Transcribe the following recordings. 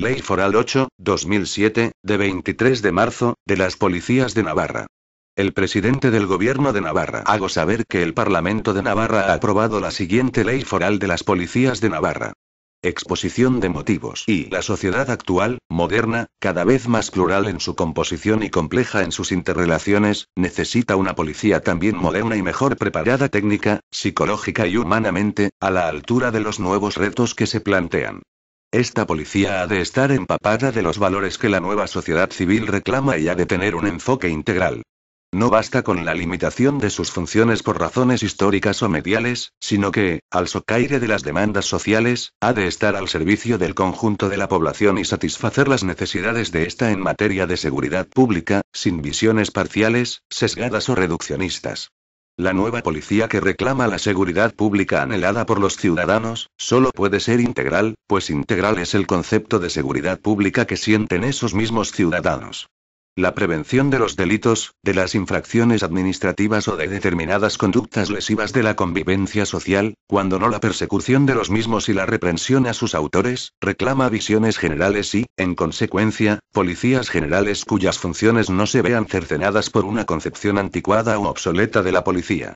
Ley Foral 8, 2007, de 23 de marzo, de las Policías de Navarra. El presidente del Gobierno de Navarra. Hago saber que el Parlamento de Navarra ha aprobado la siguiente Ley Foral de las Policías de Navarra. Exposición de motivos. Y la sociedad actual, moderna, cada vez más plural en su composición y compleja en sus interrelaciones, necesita una policía también moderna y mejor preparada técnica, psicológica y humanamente, a la altura de los nuevos retos que se plantean. Esta policía ha de estar empapada de los valores que la nueva sociedad civil reclama y ha de tener un enfoque integral. No basta con la limitación de sus funciones por razones históricas o mediales, sino que, al socaire de las demandas sociales, ha de estar al servicio del conjunto de la población y satisfacer las necesidades de esta en materia de seguridad pública, sin visiones parciales, sesgadas o reduccionistas. La nueva policía que reclama la seguridad pública anhelada por los ciudadanos, solo puede ser integral, pues integral es el concepto de seguridad pública que sienten esos mismos ciudadanos la prevención de los delitos, de las infracciones administrativas o de determinadas conductas lesivas de la convivencia social, cuando no la persecución de los mismos y la reprensión a sus autores, reclama visiones generales y, en consecuencia, policías generales cuyas funciones no se vean cercenadas por una concepción anticuada o obsoleta de la policía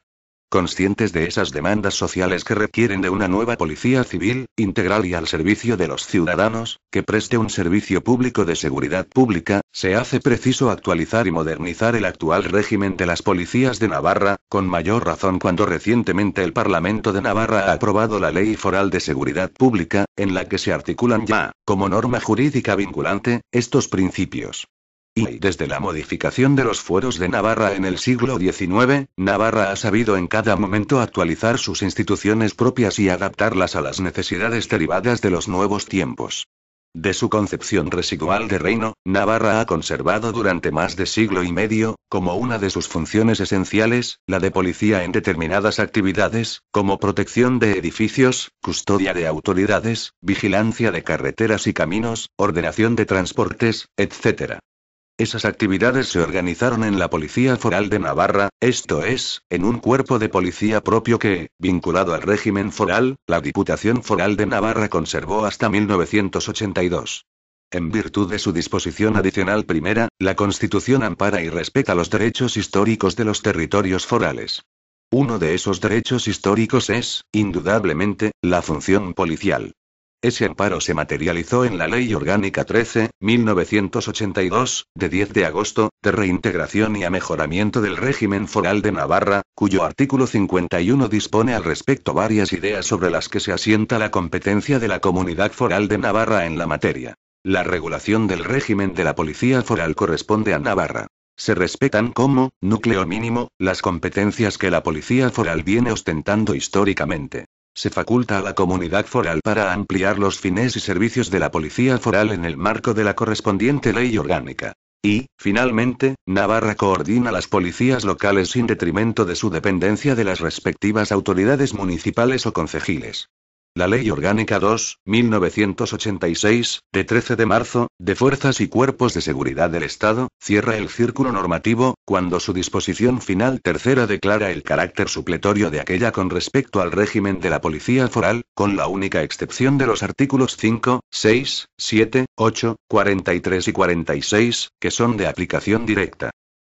conscientes de esas demandas sociales que requieren de una nueva policía civil, integral y al servicio de los ciudadanos, que preste un servicio público de seguridad pública, se hace preciso actualizar y modernizar el actual régimen de las policías de Navarra, con mayor razón cuando recientemente el Parlamento de Navarra ha aprobado la Ley Foral de Seguridad Pública, en la que se articulan ya, como norma jurídica vinculante, estos principios. Y, desde la modificación de los fueros de Navarra en el siglo XIX, Navarra ha sabido en cada momento actualizar sus instituciones propias y adaptarlas a las necesidades derivadas de los nuevos tiempos. De su concepción residual de reino, Navarra ha conservado durante más de siglo y medio, como una de sus funciones esenciales, la de policía en determinadas actividades, como protección de edificios, custodia de autoridades, vigilancia de carreteras y caminos, ordenación de transportes, etc. Esas actividades se organizaron en la Policía Foral de Navarra, esto es, en un cuerpo de policía propio que, vinculado al régimen foral, la Diputación Foral de Navarra conservó hasta 1982. En virtud de su disposición adicional primera, la Constitución ampara y respeta los derechos históricos de los territorios forales. Uno de esos derechos históricos es, indudablemente, la función policial. Ese amparo se materializó en la Ley Orgánica 13, 1982, de 10 de agosto, de reintegración y a mejoramiento del régimen foral de Navarra, cuyo artículo 51 dispone al respecto varias ideas sobre las que se asienta la competencia de la comunidad foral de Navarra en la materia. La regulación del régimen de la policía foral corresponde a Navarra. Se respetan como, núcleo mínimo, las competencias que la policía foral viene ostentando históricamente. Se faculta a la comunidad foral para ampliar los fines y servicios de la policía foral en el marco de la correspondiente ley orgánica. Y, finalmente, Navarra coordina las policías locales sin detrimento de su dependencia de las respectivas autoridades municipales o concejiles. La Ley Orgánica 2, 1986, de 13 de marzo, de Fuerzas y Cuerpos de Seguridad del Estado, cierra el círculo normativo, cuando su disposición final tercera declara el carácter supletorio de aquella con respecto al régimen de la Policía Foral, con la única excepción de los artículos 5, 6, 7, 8, 43 y 46, que son de aplicación directa.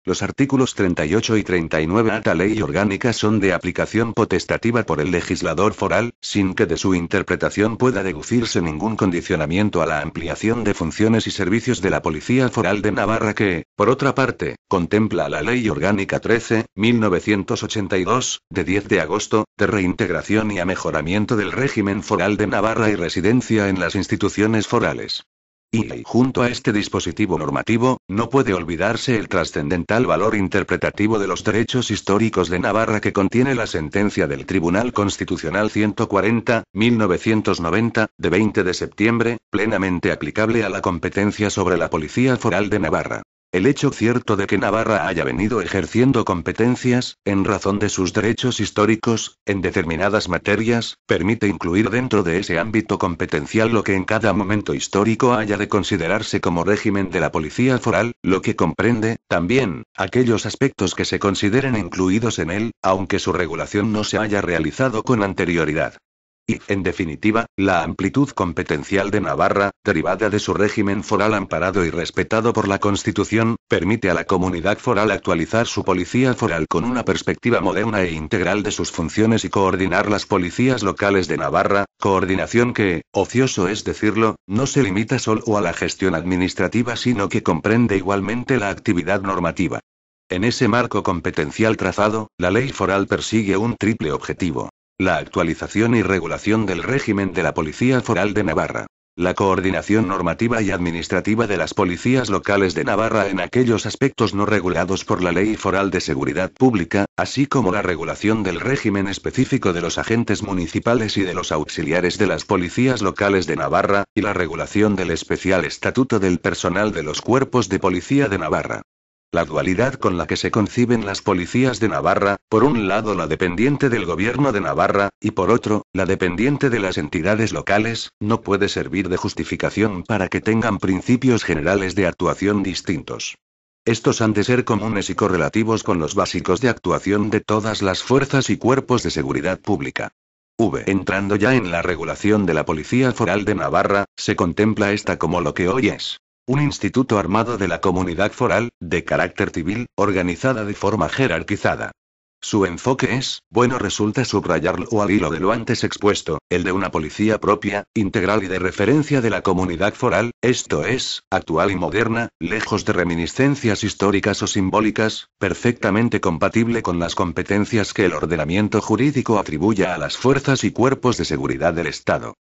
Los artículos 38 y 39 de la ley orgánica son de aplicación potestativa por el legislador foral, sin que de su interpretación pueda deducirse ningún condicionamiento a la ampliación de funciones y servicios de la Policía Foral de Navarra que, por otra parte, contempla la Ley Orgánica 13, 1982, de 10 de agosto, de reintegración y a mejoramiento del régimen foral de Navarra y residencia en las instituciones forales. Y, junto a este dispositivo normativo, no puede olvidarse el trascendental valor interpretativo de los derechos históricos de Navarra que contiene la sentencia del Tribunal Constitucional 140, 1990, de 20 de septiembre, plenamente aplicable a la competencia sobre la Policía Foral de Navarra. El hecho cierto de que Navarra haya venido ejerciendo competencias, en razón de sus derechos históricos, en determinadas materias, permite incluir dentro de ese ámbito competencial lo que en cada momento histórico haya de considerarse como régimen de la policía foral, lo que comprende, también, aquellos aspectos que se consideren incluidos en él, aunque su regulación no se haya realizado con anterioridad y, en definitiva, la amplitud competencial de Navarra, derivada de su régimen foral amparado y respetado por la Constitución, permite a la comunidad foral actualizar su policía foral con una perspectiva moderna e integral de sus funciones y coordinar las policías locales de Navarra, coordinación que, ocioso es decirlo, no se limita solo a la gestión administrativa sino que comprende igualmente la actividad normativa. En ese marco competencial trazado, la ley foral persigue un triple objetivo la actualización y regulación del régimen de la Policía Foral de Navarra. La coordinación normativa y administrativa de las policías locales de Navarra en aquellos aspectos no regulados por la Ley Foral de Seguridad Pública, así como la regulación del régimen específico de los agentes municipales y de los auxiliares de las policías locales de Navarra, y la regulación del especial estatuto del personal de los cuerpos de policía de Navarra. La dualidad con la que se conciben las policías de Navarra, por un lado la dependiente del gobierno de Navarra, y por otro, la dependiente de las entidades locales, no puede servir de justificación para que tengan principios generales de actuación distintos. Estos han de ser comunes y correlativos con los básicos de actuación de todas las fuerzas y cuerpos de seguridad pública. V. Entrando ya en la regulación de la Policía Foral de Navarra, se contempla esta como lo que hoy es un instituto armado de la comunidad foral, de carácter civil, organizada de forma jerarquizada. Su enfoque es, bueno, resulta subrayarlo al hilo de lo antes expuesto, el de una policía propia, integral y de referencia de la comunidad foral, esto es, actual y moderna, lejos de reminiscencias históricas o simbólicas, perfectamente compatible con las competencias que el ordenamiento jurídico atribuye a las fuerzas y cuerpos de seguridad del Estado.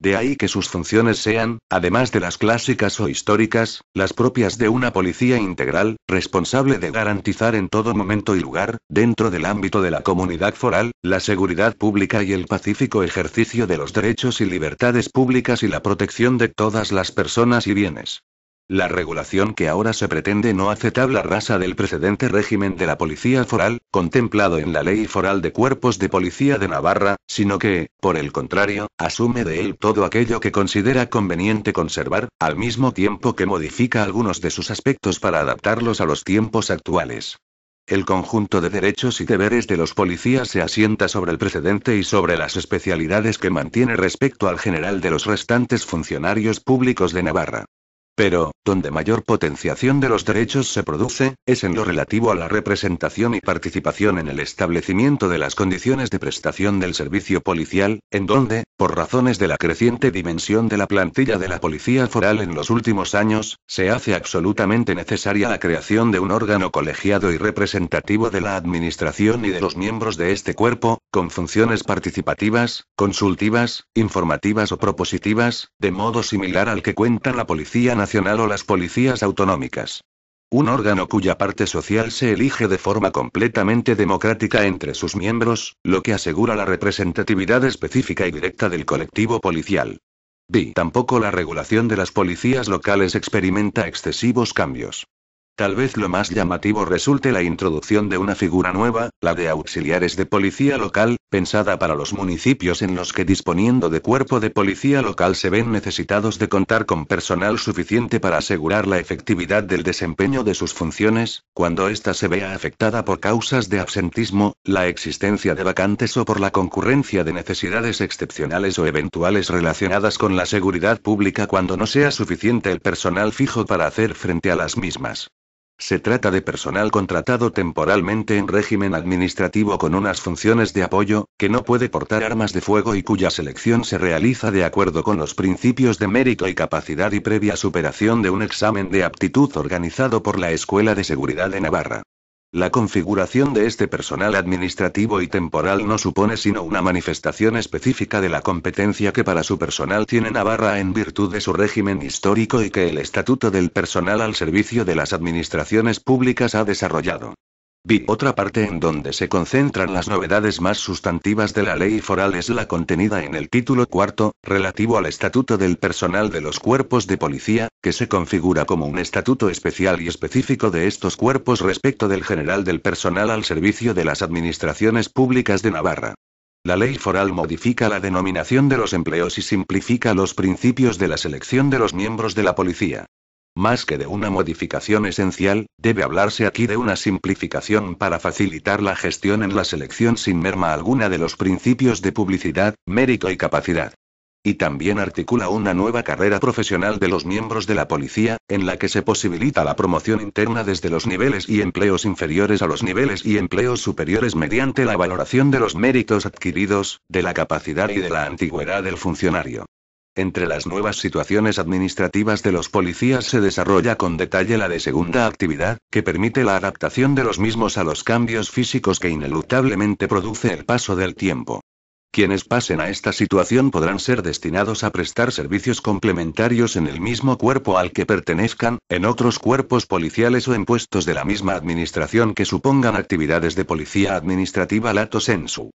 De ahí que sus funciones sean, además de las clásicas o históricas, las propias de una policía integral, responsable de garantizar en todo momento y lugar, dentro del ámbito de la comunidad foral, la seguridad pública y el pacífico ejercicio de los derechos y libertades públicas y la protección de todas las personas y bienes. La regulación que ahora se pretende no hace tabla raza del precedente régimen de la policía foral, contemplado en la Ley Foral de Cuerpos de Policía de Navarra, sino que, por el contrario, asume de él todo aquello que considera conveniente conservar, al mismo tiempo que modifica algunos de sus aspectos para adaptarlos a los tiempos actuales. El conjunto de derechos y deberes de los policías se asienta sobre el precedente y sobre las especialidades que mantiene respecto al general de los restantes funcionarios públicos de Navarra. Pero, donde mayor potenciación de los derechos se produce, es en lo relativo a la representación y participación en el establecimiento de las condiciones de prestación del servicio policial, en donde, por razones de la creciente dimensión de la plantilla de la policía foral en los últimos años, se hace absolutamente necesaria la creación de un órgano colegiado y representativo de la administración y de los miembros de este cuerpo, con funciones participativas, consultivas, informativas o propositivas, de modo similar al que cuenta la Policía Nacional Nacional o las policías autonómicas. Un órgano cuya parte social se elige de forma completamente democrática entre sus miembros, lo que asegura la representatividad específica y directa del colectivo policial. B. Tampoco la regulación de las policías locales experimenta excesivos cambios. Tal vez lo más llamativo resulte la introducción de una figura nueva, la de auxiliares de policía local, pensada para los municipios en los que disponiendo de cuerpo de policía local se ven necesitados de contar con personal suficiente para asegurar la efectividad del desempeño de sus funciones, cuando ésta se vea afectada por causas de absentismo, la existencia de vacantes o por la concurrencia de necesidades excepcionales o eventuales relacionadas con la seguridad pública cuando no sea suficiente el personal fijo para hacer frente a las mismas. Se trata de personal contratado temporalmente en régimen administrativo con unas funciones de apoyo, que no puede portar armas de fuego y cuya selección se realiza de acuerdo con los principios de mérito y capacidad y previa superación de un examen de aptitud organizado por la Escuela de Seguridad de Navarra. La configuración de este personal administrativo y temporal no supone sino una manifestación específica de la competencia que para su personal tiene Navarra en virtud de su régimen histórico y que el Estatuto del Personal al Servicio de las Administraciones Públicas ha desarrollado. Vi otra parte en donde se concentran las novedades más sustantivas de la ley foral es la contenida en el título cuarto, relativo al estatuto del personal de los cuerpos de policía, que se configura como un estatuto especial y específico de estos cuerpos respecto del general del personal al servicio de las administraciones públicas de Navarra. La ley foral modifica la denominación de los empleos y simplifica los principios de la selección de los miembros de la policía. Más que de una modificación esencial, debe hablarse aquí de una simplificación para facilitar la gestión en la selección sin merma alguna de los principios de publicidad, mérito y capacidad. Y también articula una nueva carrera profesional de los miembros de la policía, en la que se posibilita la promoción interna desde los niveles y empleos inferiores a los niveles y empleos superiores mediante la valoración de los méritos adquiridos, de la capacidad y de la antigüedad del funcionario. Entre las nuevas situaciones administrativas de los policías se desarrolla con detalle la de segunda actividad, que permite la adaptación de los mismos a los cambios físicos que ineluctablemente produce el paso del tiempo. Quienes pasen a esta situación podrán ser destinados a prestar servicios complementarios en el mismo cuerpo al que pertenezcan, en otros cuerpos policiales o en puestos de la misma administración que supongan actividades de policía administrativa lato sensu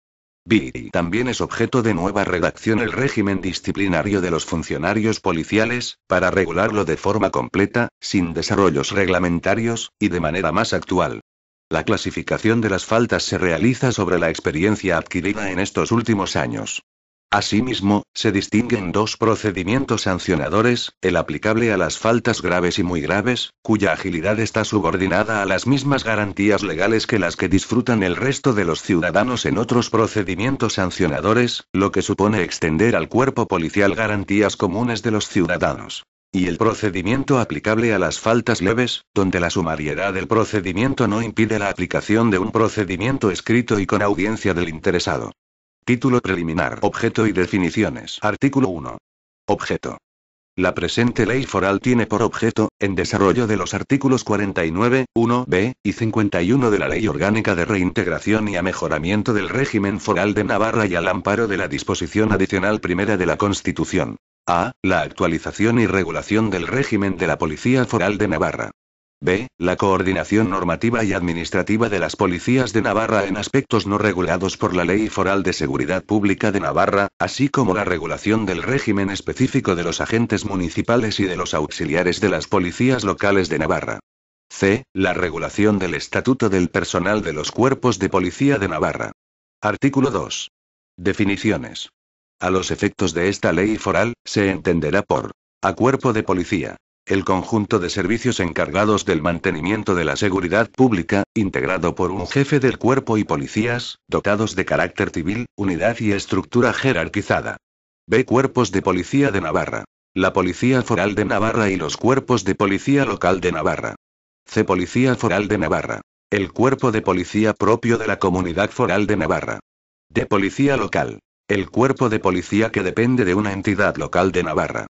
también es objeto de nueva redacción el régimen disciplinario de los funcionarios policiales, para regularlo de forma completa, sin desarrollos reglamentarios, y de manera más actual. La clasificación de las faltas se realiza sobre la experiencia adquirida en estos últimos años. Asimismo, se distinguen dos procedimientos sancionadores, el aplicable a las faltas graves y muy graves, cuya agilidad está subordinada a las mismas garantías legales que las que disfrutan el resto de los ciudadanos en otros procedimientos sancionadores, lo que supone extender al cuerpo policial garantías comunes de los ciudadanos y el procedimiento aplicable a las faltas leves, donde la sumariedad del procedimiento no impide la aplicación de un procedimiento escrito y con audiencia del interesado. Título preliminar. Objeto y definiciones. Artículo 1. Objeto. La presente ley foral tiene por objeto, en desarrollo de los artículos 49, 1b y 51 de la Ley Orgánica de Reintegración y Amejoramiento del Régimen Foral de Navarra y al amparo de la disposición adicional primera de la Constitución. A. La actualización y regulación del régimen de la Policía Foral de Navarra. B. La coordinación normativa y administrativa de las policías de Navarra en aspectos no regulados por la Ley Foral de Seguridad Pública de Navarra, así como la regulación del régimen específico de los agentes municipales y de los auxiliares de las policías locales de Navarra. C. La regulación del estatuto del personal de los cuerpos de policía de Navarra. Artículo 2. Definiciones. A los efectos de esta ley foral, se entenderá por a cuerpo de policía, el conjunto de servicios encargados del mantenimiento de la seguridad pública, integrado por un jefe del cuerpo y policías, dotados de carácter civil, unidad y estructura jerarquizada. B. Cuerpos de Policía de Navarra. La Policía Foral de Navarra y los Cuerpos de Policía Local de Navarra. C. Policía Foral de Navarra. El Cuerpo de Policía propio de la Comunidad Foral de Navarra. D. Policía Local. El Cuerpo de Policía que depende de una entidad local de Navarra.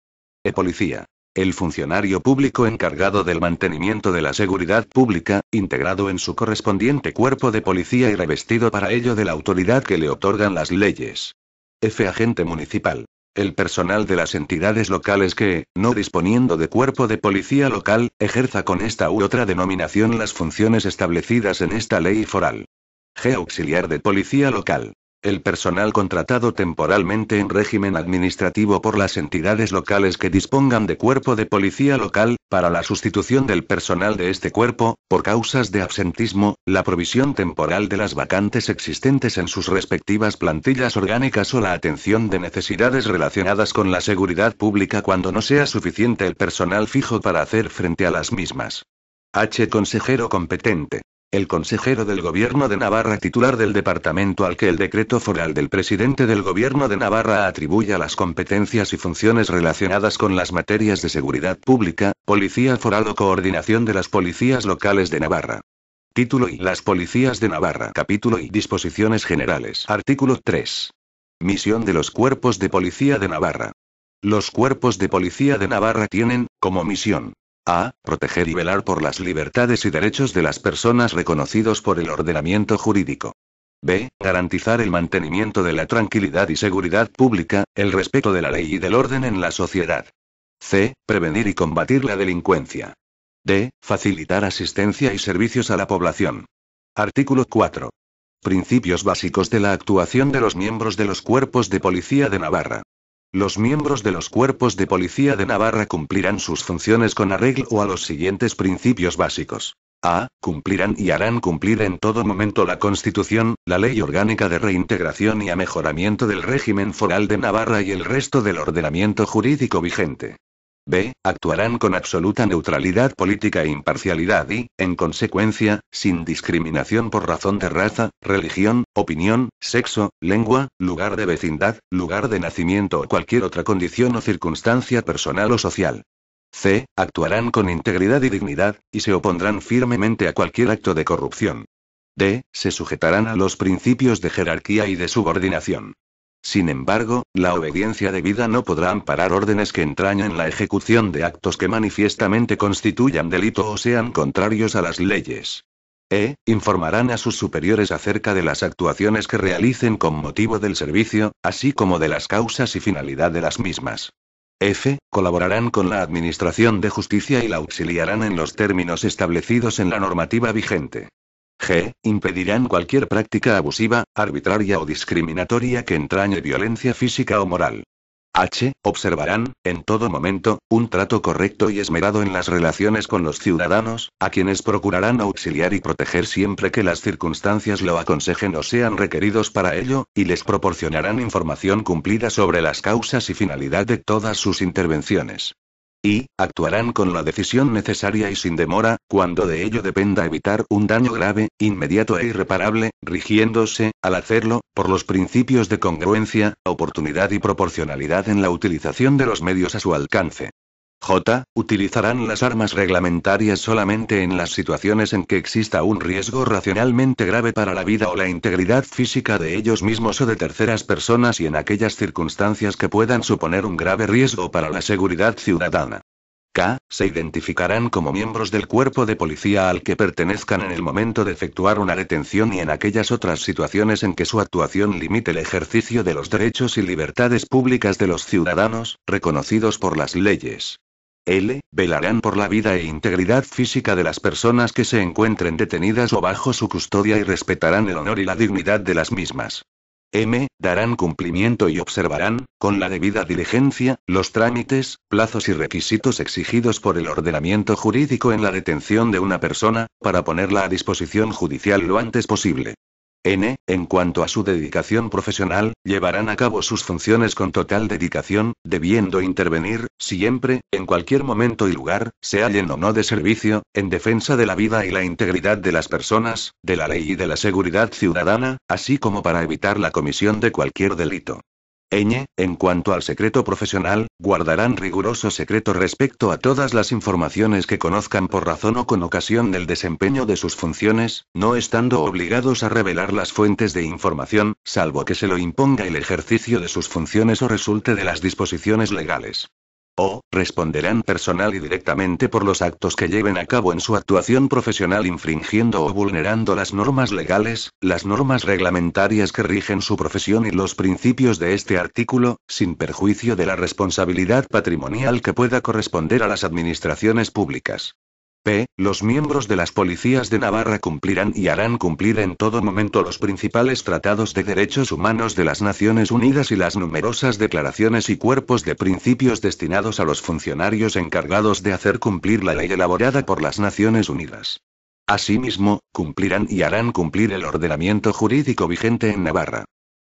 E. Policía el funcionario público encargado del mantenimiento de la seguridad pública, integrado en su correspondiente cuerpo de policía y revestido para ello de la autoridad que le otorgan las leyes. F. Agente municipal. El personal de las entidades locales que, no disponiendo de cuerpo de policía local, ejerza con esta u otra denominación las funciones establecidas en esta ley foral. G. Auxiliar de policía local el personal contratado temporalmente en régimen administrativo por las entidades locales que dispongan de cuerpo de policía local, para la sustitución del personal de este cuerpo, por causas de absentismo, la provisión temporal de las vacantes existentes en sus respectivas plantillas orgánicas o la atención de necesidades relacionadas con la seguridad pública cuando no sea suficiente el personal fijo para hacer frente a las mismas. H. Consejero competente el consejero del Gobierno de Navarra titular del departamento al que el decreto foral del presidente del Gobierno de Navarra atribuye las competencias y funciones relacionadas con las materias de seguridad pública, policía foral o coordinación de las policías locales de Navarra. Título y Las policías de Navarra. Capítulo y Disposiciones generales. Artículo 3. Misión de los cuerpos de policía de Navarra. Los cuerpos de policía de Navarra tienen, como misión, a. Proteger y velar por las libertades y derechos de las personas reconocidos por el ordenamiento jurídico. B. Garantizar el mantenimiento de la tranquilidad y seguridad pública, el respeto de la ley y del orden en la sociedad. C. Prevenir y combatir la delincuencia. D. Facilitar asistencia y servicios a la población. Artículo 4. Principios básicos de la actuación de los miembros de los cuerpos de policía de Navarra. Los miembros de los cuerpos de policía de Navarra cumplirán sus funciones con arreglo a los siguientes principios básicos. A. Cumplirán y harán cumplir en todo momento la Constitución, la Ley Orgánica de Reintegración y a Mejoramiento del Régimen Foral de Navarra y el resto del ordenamiento jurídico vigente. B. Actuarán con absoluta neutralidad política e imparcialidad y, en consecuencia, sin discriminación por razón de raza, religión, opinión, sexo, lengua, lugar de vecindad, lugar de nacimiento o cualquier otra condición o circunstancia personal o social. C. Actuarán con integridad y dignidad, y se opondrán firmemente a cualquier acto de corrupción. D. Se sujetarán a los principios de jerarquía y de subordinación. Sin embargo, la obediencia debida no podrá amparar órdenes que entrañen la ejecución de actos que manifiestamente constituyan delito o sean contrarios a las leyes. E. Informarán a sus superiores acerca de las actuaciones que realicen con motivo del servicio, así como de las causas y finalidad de las mismas. F. Colaborarán con la Administración de Justicia y la auxiliarán en los términos establecidos en la normativa vigente g. impedirán cualquier práctica abusiva, arbitraria o discriminatoria que entrañe violencia física o moral. H. Observarán, en todo momento, un trato correcto y esmerado en las relaciones con los ciudadanos, a quienes procurarán auxiliar y proteger siempre que las circunstancias lo aconsejen o sean requeridos para ello, y les proporcionarán información cumplida sobre las causas y finalidad de todas sus intervenciones. Y, actuarán con la decisión necesaria y sin demora, cuando de ello dependa evitar un daño grave, inmediato e irreparable, rigiéndose, al hacerlo, por los principios de congruencia, oportunidad y proporcionalidad en la utilización de los medios a su alcance. J. Utilizarán las armas reglamentarias solamente en las situaciones en que exista un riesgo racionalmente grave para la vida o la integridad física de ellos mismos o de terceras personas y en aquellas circunstancias que puedan suponer un grave riesgo para la seguridad ciudadana. K. Se identificarán como miembros del cuerpo de policía al que pertenezcan en el momento de efectuar una detención y en aquellas otras situaciones en que su actuación limite el ejercicio de los derechos y libertades públicas de los ciudadanos, reconocidos por las leyes. L, velarán por la vida e integridad física de las personas que se encuentren detenidas o bajo su custodia y respetarán el honor y la dignidad de las mismas. M. Darán cumplimiento y observarán, con la debida diligencia, los trámites, plazos y requisitos exigidos por el ordenamiento jurídico en la detención de una persona, para ponerla a disposición judicial lo antes posible. N. En cuanto a su dedicación profesional, llevarán a cabo sus funciones con total dedicación, debiendo intervenir, siempre, en cualquier momento y lugar, se hallen o no de servicio, en defensa de la vida y la integridad de las personas, de la ley y de la seguridad ciudadana, así como para evitar la comisión de cualquier delito en cuanto al secreto profesional, guardarán riguroso secreto respecto a todas las informaciones que conozcan por razón o con ocasión del desempeño de sus funciones, no estando obligados a revelar las fuentes de información, salvo que se lo imponga el ejercicio de sus funciones o resulte de las disposiciones legales. O, responderán personal y directamente por los actos que lleven a cabo en su actuación profesional infringiendo o vulnerando las normas legales, las normas reglamentarias que rigen su profesión y los principios de este artículo, sin perjuicio de la responsabilidad patrimonial que pueda corresponder a las administraciones públicas. Los miembros de las policías de Navarra cumplirán y harán cumplir en todo momento los principales tratados de derechos humanos de las Naciones Unidas y las numerosas declaraciones y cuerpos de principios destinados a los funcionarios encargados de hacer cumplir la ley elaborada por las Naciones Unidas. Asimismo, cumplirán y harán cumplir el ordenamiento jurídico vigente en Navarra.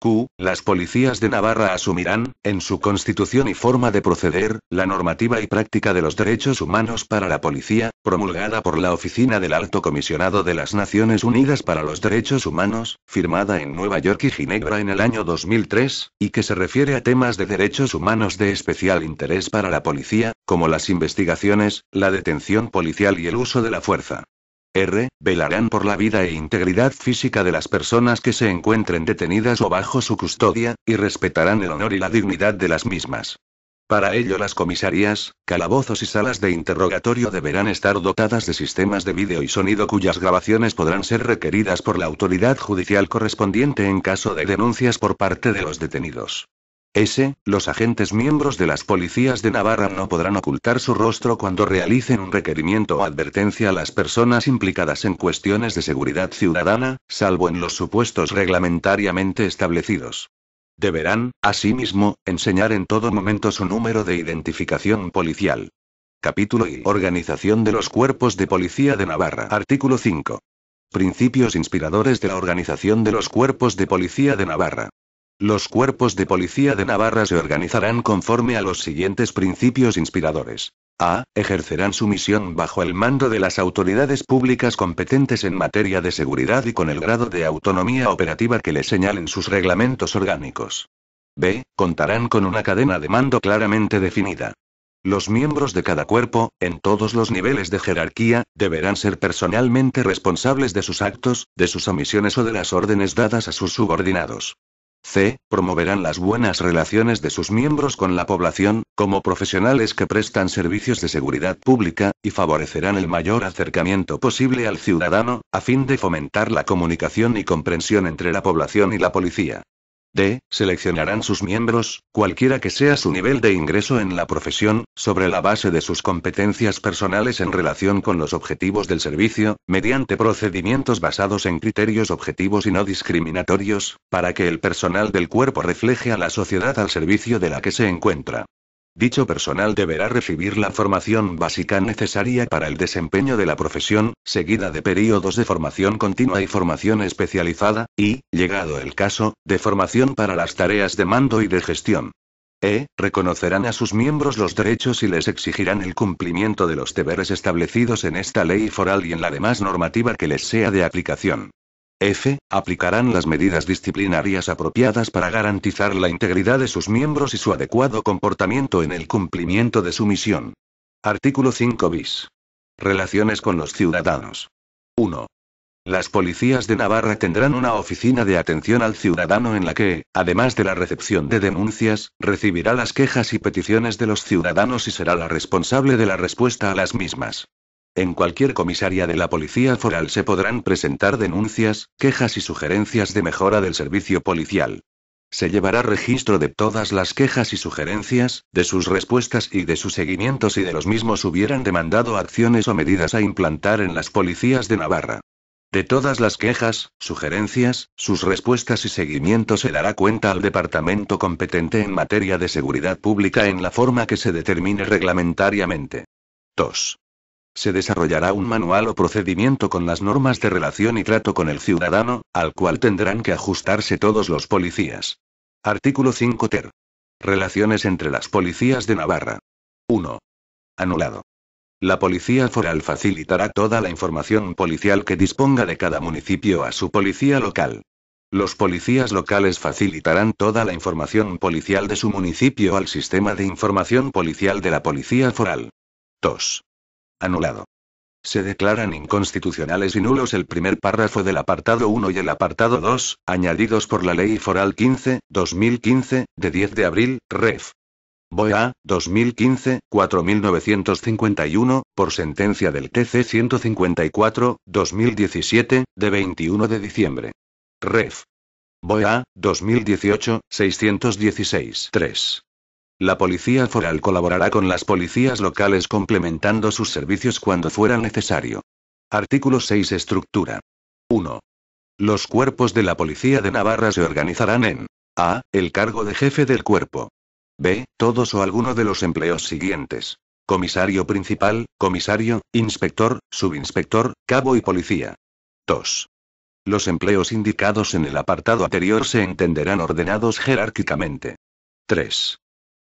Q. Las policías de Navarra asumirán, en su constitución y forma de proceder, la normativa y práctica de los derechos humanos para la policía, promulgada por la Oficina del Alto Comisionado de las Naciones Unidas para los Derechos Humanos, firmada en Nueva York y Ginebra en el año 2003, y que se refiere a temas de derechos humanos de especial interés para la policía, como las investigaciones, la detención policial y el uso de la fuerza. R. Velarán por la vida e integridad física de las personas que se encuentren detenidas o bajo su custodia, y respetarán el honor y la dignidad de las mismas. Para ello las comisarías, calabozos y salas de interrogatorio deberán estar dotadas de sistemas de vídeo y sonido cuyas grabaciones podrán ser requeridas por la autoridad judicial correspondiente en caso de denuncias por parte de los detenidos. S. Los agentes miembros de las policías de Navarra no podrán ocultar su rostro cuando realicen un requerimiento o advertencia a las personas implicadas en cuestiones de seguridad ciudadana, salvo en los supuestos reglamentariamente establecidos. Deberán, asimismo, enseñar en todo momento su número de identificación policial. Capítulo I Organización de los Cuerpos de Policía de Navarra. Artículo 5. Principios inspiradores de la Organización de los Cuerpos de Policía de Navarra. Los cuerpos de policía de Navarra se organizarán conforme a los siguientes principios inspiradores. A. Ejercerán su misión bajo el mando de las autoridades públicas competentes en materia de seguridad y con el grado de autonomía operativa que le señalen sus reglamentos orgánicos. B. Contarán con una cadena de mando claramente definida. Los miembros de cada cuerpo, en todos los niveles de jerarquía, deberán ser personalmente responsables de sus actos, de sus omisiones o de las órdenes dadas a sus subordinados. C. Promoverán las buenas relaciones de sus miembros con la población, como profesionales que prestan servicios de seguridad pública, y favorecerán el mayor acercamiento posible al ciudadano, a fin de fomentar la comunicación y comprensión entre la población y la policía. D. Seleccionarán sus miembros, cualquiera que sea su nivel de ingreso en la profesión, sobre la base de sus competencias personales en relación con los objetivos del servicio, mediante procedimientos basados en criterios objetivos y no discriminatorios, para que el personal del cuerpo refleje a la sociedad al servicio de la que se encuentra. Dicho personal deberá recibir la formación básica necesaria para el desempeño de la profesión, seguida de períodos de formación continua y formación especializada, y, llegado el caso, de formación para las tareas de mando y de gestión. E. Reconocerán a sus miembros los derechos y les exigirán el cumplimiento de los deberes establecidos en esta ley foral y en la demás normativa que les sea de aplicación. F. Aplicarán las medidas disciplinarias apropiadas para garantizar la integridad de sus miembros y su adecuado comportamiento en el cumplimiento de su misión. Artículo 5 bis. Relaciones con los ciudadanos. 1. Las policías de Navarra tendrán una oficina de atención al ciudadano en la que, además de la recepción de denuncias, recibirá las quejas y peticiones de los ciudadanos y será la responsable de la respuesta a las mismas. En cualquier comisaría de la Policía Foral se podrán presentar denuncias, quejas y sugerencias de mejora del servicio policial. Se llevará registro de todas las quejas y sugerencias, de sus respuestas y de sus seguimientos si de los mismos hubieran demandado acciones o medidas a implantar en las policías de Navarra. De todas las quejas, sugerencias, sus respuestas y seguimientos se dará cuenta al departamento competente en materia de seguridad pública en la forma que se determine reglamentariamente. 2. Se desarrollará un manual o procedimiento con las normas de relación y trato con el ciudadano, al cual tendrán que ajustarse todos los policías. Artículo 5 ter. Relaciones entre las policías de Navarra. 1. Anulado. La Policía Foral facilitará toda la información policial que disponga de cada municipio a su policía local. Los policías locales facilitarán toda la información policial de su municipio al sistema de información policial de la Policía Foral. 2. Anulado. Se declaran inconstitucionales y nulos el primer párrafo del apartado 1 y el apartado 2, añadidos por la Ley Foral 15, 2015, de 10 de abril, Ref. BOEA, 2015, 4951, por sentencia del TC 154, 2017, de 21 de diciembre. Ref. BOEA, 2018, 616-3. La policía foral colaborará con las policías locales complementando sus servicios cuando fuera necesario. Artículo 6 Estructura. 1. Los cuerpos de la Policía de Navarra se organizarán en A. El cargo de jefe del cuerpo. B. Todos o alguno de los empleos siguientes. Comisario principal, comisario, inspector, subinspector, cabo y policía. 2. Los empleos indicados en el apartado anterior se entenderán ordenados jerárquicamente. 3.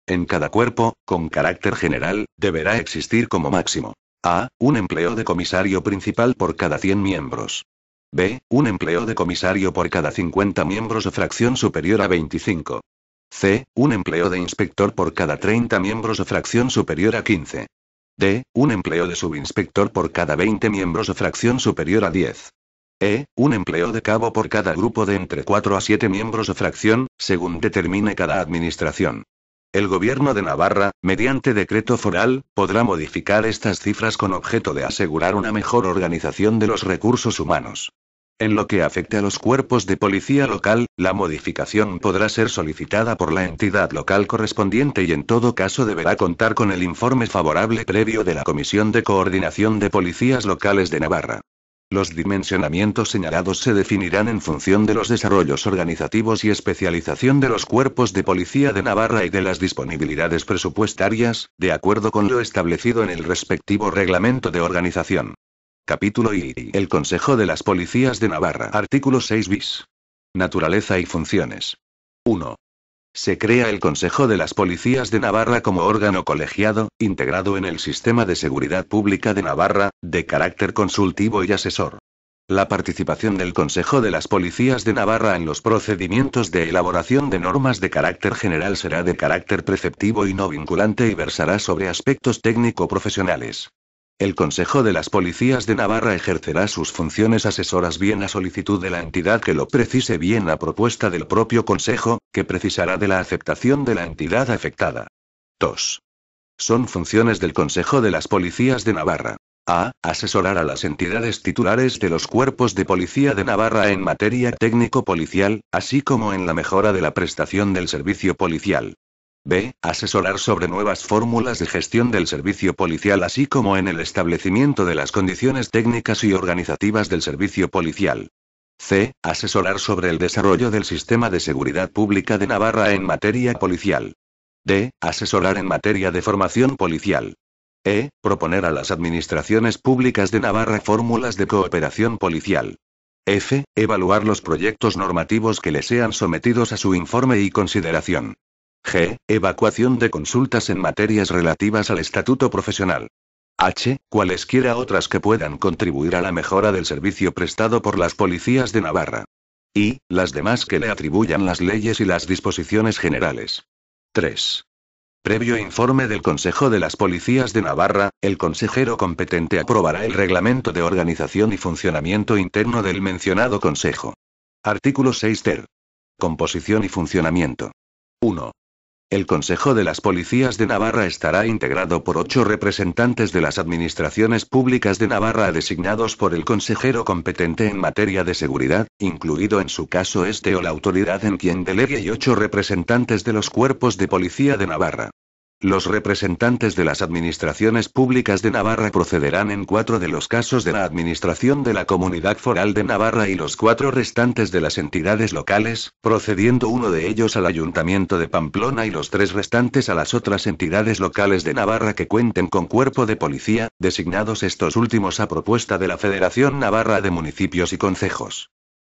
En cada cuerpo, con carácter general, deberá existir como máximo. A. Un empleo de comisario principal por cada 100 miembros. B. Un empleo de comisario por cada 50 miembros o fracción superior a 25. C. Un empleo de inspector por cada 30 miembros o fracción superior a 15. D. Un empleo de subinspector por cada 20 miembros o fracción superior a 10. E. Un empleo de cabo por cada grupo de entre 4 a 7 miembros o fracción, según determine cada administración. El Gobierno de Navarra, mediante decreto foral, podrá modificar estas cifras con objeto de asegurar una mejor organización de los recursos humanos. En lo que afecte a los cuerpos de policía local, la modificación podrá ser solicitada por la entidad local correspondiente y en todo caso deberá contar con el informe favorable previo de la Comisión de Coordinación de Policías Locales de Navarra. Los dimensionamientos señalados se definirán en función de los desarrollos organizativos y especialización de los cuerpos de policía de Navarra y de las disponibilidades presupuestarias, de acuerdo con lo establecido en el respectivo reglamento de organización. Capítulo I. El Consejo de las Policías de Navarra. Artículo 6 bis. Naturaleza y funciones. 1. Se crea el Consejo de las Policías de Navarra como órgano colegiado, integrado en el Sistema de Seguridad Pública de Navarra, de carácter consultivo y asesor. La participación del Consejo de las Policías de Navarra en los procedimientos de elaboración de normas de carácter general será de carácter preceptivo y no vinculante y versará sobre aspectos técnico-profesionales. El Consejo de las Policías de Navarra ejercerá sus funciones asesoras bien a solicitud de la entidad que lo precise bien a propuesta del propio Consejo, que precisará de la aceptación de la entidad afectada. 2. Son funciones del Consejo de las Policías de Navarra. A. Asesorar a las entidades titulares de los cuerpos de policía de Navarra en materia técnico-policial, así como en la mejora de la prestación del servicio policial. B. Asesorar sobre nuevas fórmulas de gestión del servicio policial así como en el establecimiento de las condiciones técnicas y organizativas del servicio policial. C. Asesorar sobre el desarrollo del sistema de seguridad pública de Navarra en materia policial. D. Asesorar en materia de formación policial. E. Proponer a las administraciones públicas de Navarra fórmulas de cooperación policial. F. Evaluar los proyectos normativos que le sean sometidos a su informe y consideración. G. Evacuación de consultas en materias relativas al estatuto profesional. H. Cualesquiera otras que puedan contribuir a la mejora del servicio prestado por las policías de Navarra. Y, las demás que le atribuyan las leyes y las disposiciones generales. 3. Previo informe del Consejo de las Policías de Navarra, el consejero competente aprobará el reglamento de organización y funcionamiento interno del mencionado Consejo. Artículo 6 ter. Composición y funcionamiento. 1. El Consejo de las Policías de Navarra estará integrado por ocho representantes de las administraciones públicas de Navarra designados por el consejero competente en materia de seguridad, incluido en su caso este o la autoridad en quien delegue y ocho representantes de los cuerpos de policía de Navarra. Los representantes de las administraciones públicas de Navarra procederán en cuatro de los casos de la administración de la Comunidad Foral de Navarra y los cuatro restantes de las entidades locales, procediendo uno de ellos al Ayuntamiento de Pamplona y los tres restantes a las otras entidades locales de Navarra que cuenten con cuerpo de policía, designados estos últimos a propuesta de la Federación Navarra de Municipios y Concejos.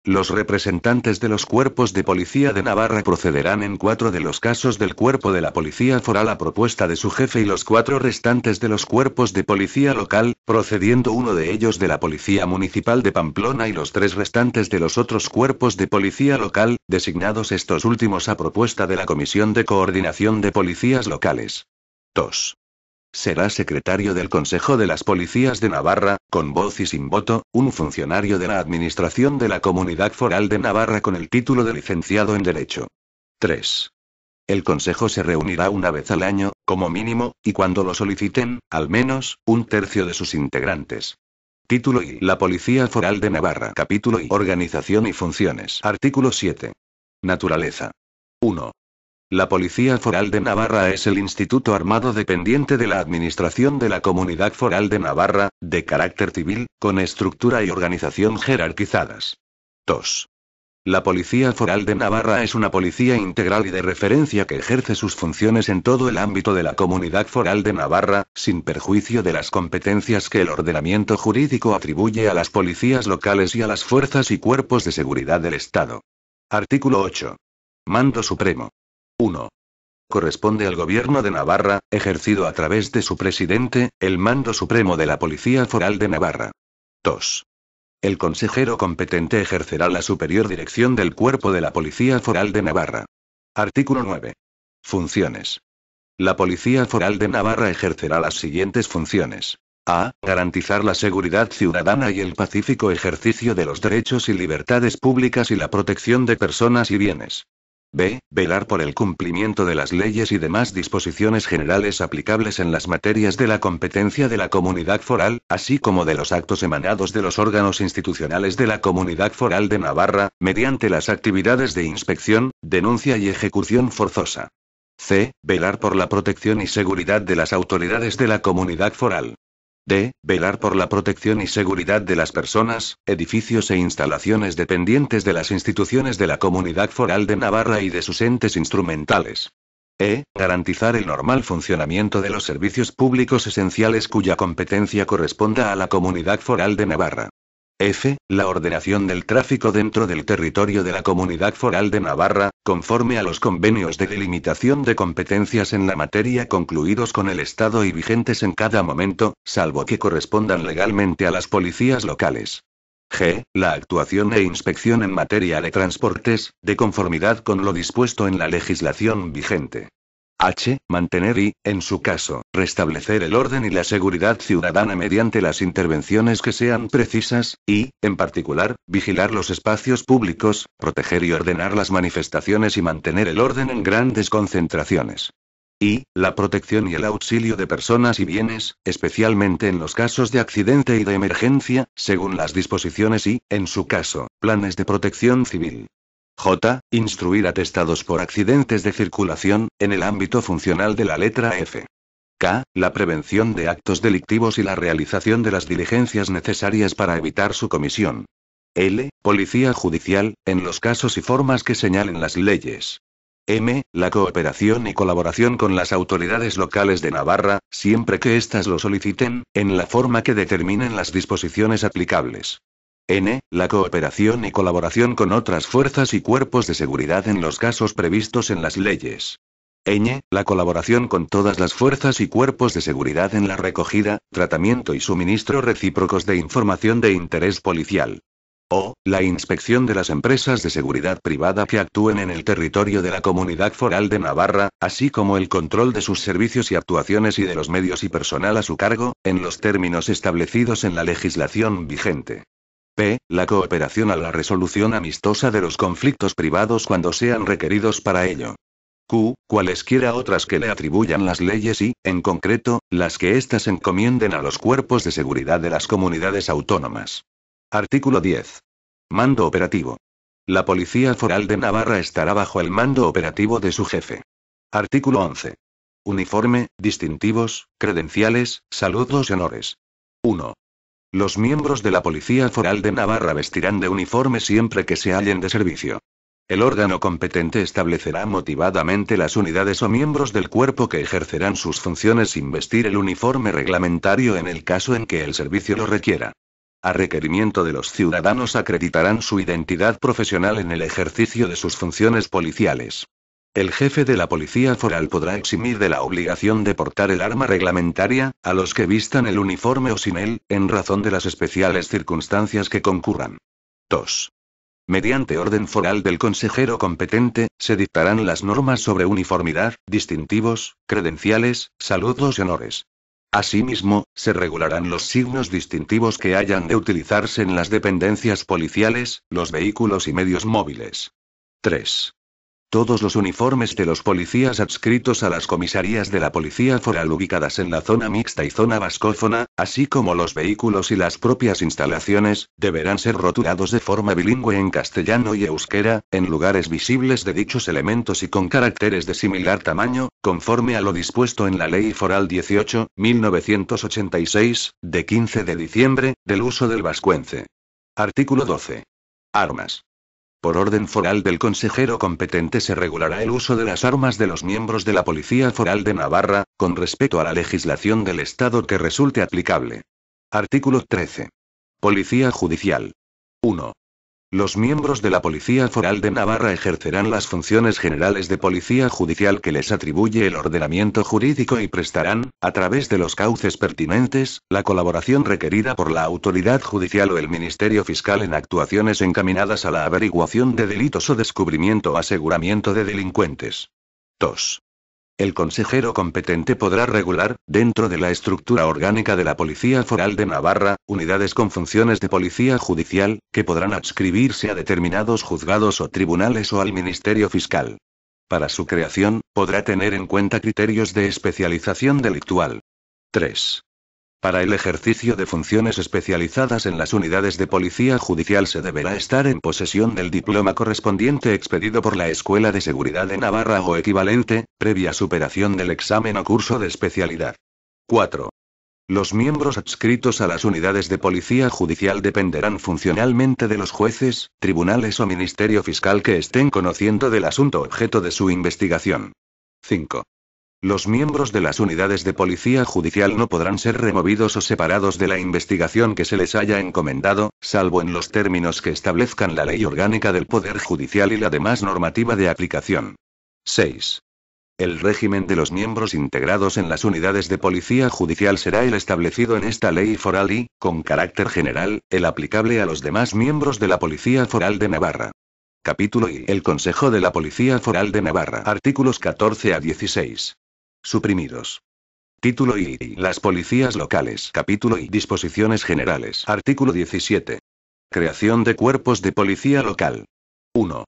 Los representantes de los cuerpos de policía de Navarra procederán en cuatro de los casos del cuerpo de la policía foral a propuesta de su jefe y los cuatro restantes de los cuerpos de policía local, procediendo uno de ellos de la policía municipal de Pamplona y los tres restantes de los otros cuerpos de policía local, designados estos últimos a propuesta de la Comisión de Coordinación de Policías Locales. 2. Será secretario del Consejo de las Policías de Navarra, con voz y sin voto, un funcionario de la Administración de la Comunidad Foral de Navarra con el título de licenciado en Derecho. 3. El Consejo se reunirá una vez al año, como mínimo, y cuando lo soliciten, al menos, un tercio de sus integrantes. Título y La Policía Foral de Navarra. Capítulo y Organización y funciones. Artículo 7. Naturaleza. 1. La Policía Foral de Navarra es el instituto armado dependiente de la Administración de la Comunidad Foral de Navarra, de carácter civil, con estructura y organización jerarquizadas. 2. La Policía Foral de Navarra es una policía integral y de referencia que ejerce sus funciones en todo el ámbito de la Comunidad Foral de Navarra, sin perjuicio de las competencias que el ordenamiento jurídico atribuye a las policías locales y a las fuerzas y cuerpos de seguridad del Estado. Artículo 8. Mando Supremo. 1. Corresponde al gobierno de Navarra, ejercido a través de su presidente, el mando supremo de la Policía Foral de Navarra. 2. El consejero competente ejercerá la superior dirección del cuerpo de la Policía Foral de Navarra. Artículo 9. Funciones. La Policía Foral de Navarra ejercerá las siguientes funciones. A. Garantizar la seguridad ciudadana y el pacífico ejercicio de los derechos y libertades públicas y la protección de personas y bienes. B. Velar por el cumplimiento de las leyes y demás disposiciones generales aplicables en las materias de la competencia de la comunidad foral, así como de los actos emanados de los órganos institucionales de la comunidad foral de Navarra, mediante las actividades de inspección, denuncia y ejecución forzosa. C. Velar por la protección y seguridad de las autoridades de la comunidad foral. D. Velar por la protección y seguridad de las personas, edificios e instalaciones dependientes de las instituciones de la Comunidad Foral de Navarra y de sus entes instrumentales. E. Garantizar el normal funcionamiento de los servicios públicos esenciales cuya competencia corresponda a la Comunidad Foral de Navarra. F. La ordenación del tráfico dentro del territorio de la Comunidad Foral de Navarra, conforme a los convenios de delimitación de competencias en la materia concluidos con el Estado y vigentes en cada momento, salvo que correspondan legalmente a las policías locales. G. La actuación e inspección en materia de transportes, de conformidad con lo dispuesto en la legislación vigente. H. Mantener y, en su caso, restablecer el orden y la seguridad ciudadana mediante las intervenciones que sean precisas, y, en particular, vigilar los espacios públicos, proteger y ordenar las manifestaciones y mantener el orden en grandes concentraciones. Y, la protección y el auxilio de personas y bienes, especialmente en los casos de accidente y de emergencia, según las disposiciones y, en su caso, planes de protección civil. J. Instruir atestados por accidentes de circulación, en el ámbito funcional de la letra F. K. La prevención de actos delictivos y la realización de las diligencias necesarias para evitar su comisión. L. Policía judicial, en los casos y formas que señalen las leyes. M. La cooperación y colaboración con las autoridades locales de Navarra, siempre que éstas lo soliciten, en la forma que determinen las disposiciones aplicables. N. La cooperación y colaboración con otras fuerzas y cuerpos de seguridad en los casos previstos en las leyes. E La colaboración con todas las fuerzas y cuerpos de seguridad en la recogida, tratamiento y suministro recíprocos de información de interés policial. O. La inspección de las empresas de seguridad privada que actúen en el territorio de la Comunidad Foral de Navarra, así como el control de sus servicios y actuaciones y de los medios y personal a su cargo, en los términos establecidos en la legislación vigente. P. La cooperación a la resolución amistosa de los conflictos privados cuando sean requeridos para ello. Q. Cualesquiera otras que le atribuyan las leyes y, en concreto, las que éstas encomienden a los cuerpos de seguridad de las comunidades autónomas. Artículo 10. Mando operativo. La Policía Foral de Navarra estará bajo el mando operativo de su jefe. Artículo 11. Uniforme, distintivos, credenciales, saludos y honores. 1. Los miembros de la Policía Foral de Navarra vestirán de uniforme siempre que se hallen de servicio. El órgano competente establecerá motivadamente las unidades o miembros del cuerpo que ejercerán sus funciones sin vestir el uniforme reglamentario en el caso en que el servicio lo requiera. A requerimiento de los ciudadanos acreditarán su identidad profesional en el ejercicio de sus funciones policiales. El jefe de la policía foral podrá eximir de la obligación de portar el arma reglamentaria, a los que vistan el uniforme o sin él, en razón de las especiales circunstancias que concurran. 2. Mediante orden foral del consejero competente, se dictarán las normas sobre uniformidad, distintivos, credenciales, saludos y honores. Asimismo, se regularán los signos distintivos que hayan de utilizarse en las dependencias policiales, los vehículos y medios móviles. 3. Todos los uniformes de los policías adscritos a las comisarías de la policía foral ubicadas en la zona mixta y zona vascófona, así como los vehículos y las propias instalaciones, deberán ser rotulados de forma bilingüe en castellano y euskera, en lugares visibles de dichos elementos y con caracteres de similar tamaño, conforme a lo dispuesto en la Ley Foral 18, 1986, de 15 de diciembre, del uso del vascuence. Artículo 12. Armas. Por orden foral del consejero competente se regulará el uso de las armas de los miembros de la Policía Foral de Navarra, con respeto a la legislación del Estado que resulte aplicable. Artículo 13. Policía Judicial. 1. Los miembros de la Policía Foral de Navarra ejercerán las funciones generales de policía judicial que les atribuye el ordenamiento jurídico y prestarán, a través de los cauces pertinentes, la colaboración requerida por la autoridad judicial o el Ministerio Fiscal en actuaciones encaminadas a la averiguación de delitos o descubrimiento o aseguramiento de delincuentes. 2 el consejero competente podrá regular, dentro de la estructura orgánica de la Policía Foral de Navarra, unidades con funciones de policía judicial, que podrán adscribirse a determinados juzgados o tribunales o al Ministerio Fiscal. Para su creación, podrá tener en cuenta criterios de especialización delictual. 3. Para el ejercicio de funciones especializadas en las unidades de policía judicial se deberá estar en posesión del diploma correspondiente expedido por la Escuela de Seguridad de Navarra o equivalente, previa superación del examen o curso de especialidad. 4. Los miembros adscritos a las unidades de policía judicial dependerán funcionalmente de los jueces, tribunales o ministerio fiscal que estén conociendo del asunto objeto de su investigación. 5. Los miembros de las unidades de policía judicial no podrán ser removidos o separados de la investigación que se les haya encomendado, salvo en los términos que establezcan la ley orgánica del Poder Judicial y la demás normativa de aplicación. 6. El régimen de los miembros integrados en las unidades de policía judicial será el establecido en esta ley foral y, con carácter general, el aplicable a los demás miembros de la Policía Foral de Navarra. Capítulo I El Consejo de la Policía Foral de Navarra. Artículos 14 a 16. Suprimidos. Título y las policías locales. Capítulo y disposiciones generales. Artículo 17. Creación de cuerpos de policía local. 1.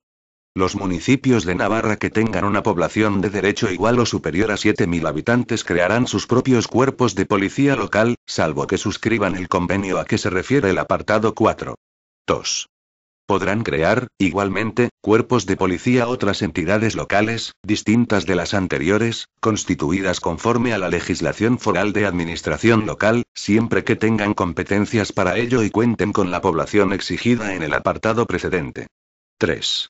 Los municipios de Navarra que tengan una población de derecho igual o superior a 7.000 habitantes crearán sus propios cuerpos de policía local, salvo que suscriban el convenio a que se refiere el apartado 4. 2. Podrán crear, igualmente, cuerpos de policía otras entidades locales, distintas de las anteriores, constituidas conforme a la legislación foral de administración local, siempre que tengan competencias para ello y cuenten con la población exigida en el apartado precedente. 3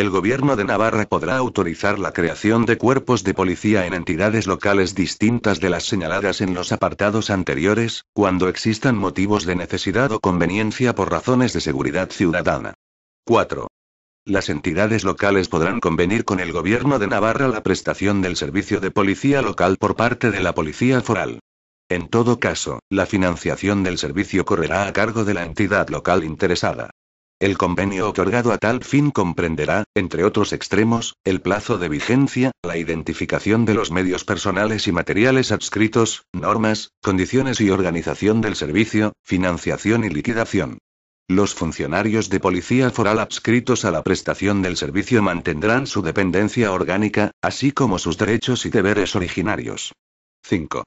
el gobierno de Navarra podrá autorizar la creación de cuerpos de policía en entidades locales distintas de las señaladas en los apartados anteriores, cuando existan motivos de necesidad o conveniencia por razones de seguridad ciudadana. 4. Las entidades locales podrán convenir con el Gobierno de Navarra la prestación del servicio de policía local por parte de la policía foral. En todo caso, la financiación del servicio correrá a cargo de la entidad local interesada. El convenio otorgado a tal fin comprenderá, entre otros extremos, el plazo de vigencia, la identificación de los medios personales y materiales adscritos, normas, condiciones y organización del servicio, financiación y liquidación. Los funcionarios de policía foral adscritos a la prestación del servicio mantendrán su dependencia orgánica, así como sus derechos y deberes originarios. 5.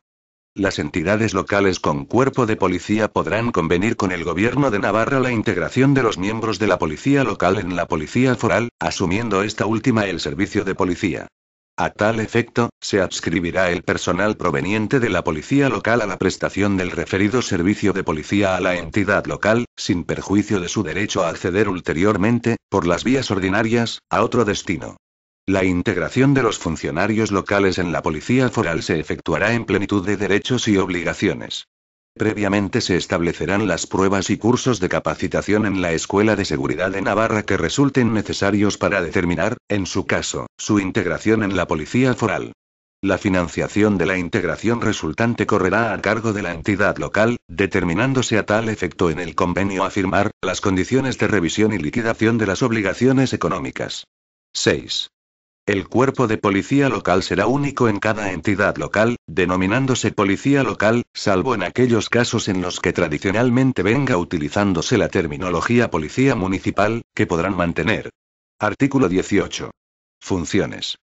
Las entidades locales con cuerpo de policía podrán convenir con el gobierno de Navarra la integración de los miembros de la policía local en la policía foral, asumiendo esta última el servicio de policía. A tal efecto, se adscribirá el personal proveniente de la policía local a la prestación del referido servicio de policía a la entidad local, sin perjuicio de su derecho a acceder ulteriormente, por las vías ordinarias, a otro destino. La integración de los funcionarios locales en la policía foral se efectuará en plenitud de derechos y obligaciones. Previamente se establecerán las pruebas y cursos de capacitación en la Escuela de Seguridad de Navarra que resulten necesarios para determinar, en su caso, su integración en la policía foral. La financiación de la integración resultante correrá a cargo de la entidad local, determinándose a tal efecto en el convenio a firmar, las condiciones de revisión y liquidación de las obligaciones económicas. 6. El cuerpo de policía local será único en cada entidad local, denominándose policía local, salvo en aquellos casos en los que tradicionalmente venga utilizándose la terminología policía municipal, que podrán mantener. Artículo 18. Funciones.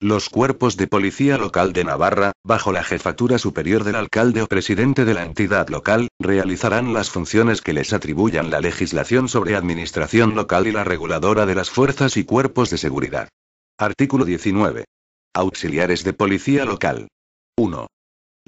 Los cuerpos de policía local de Navarra, bajo la jefatura superior del alcalde o presidente de la entidad local, realizarán las funciones que les atribuyan la legislación sobre administración local y la reguladora de las fuerzas y cuerpos de seguridad. Artículo 19. Auxiliares de Policía Local. 1.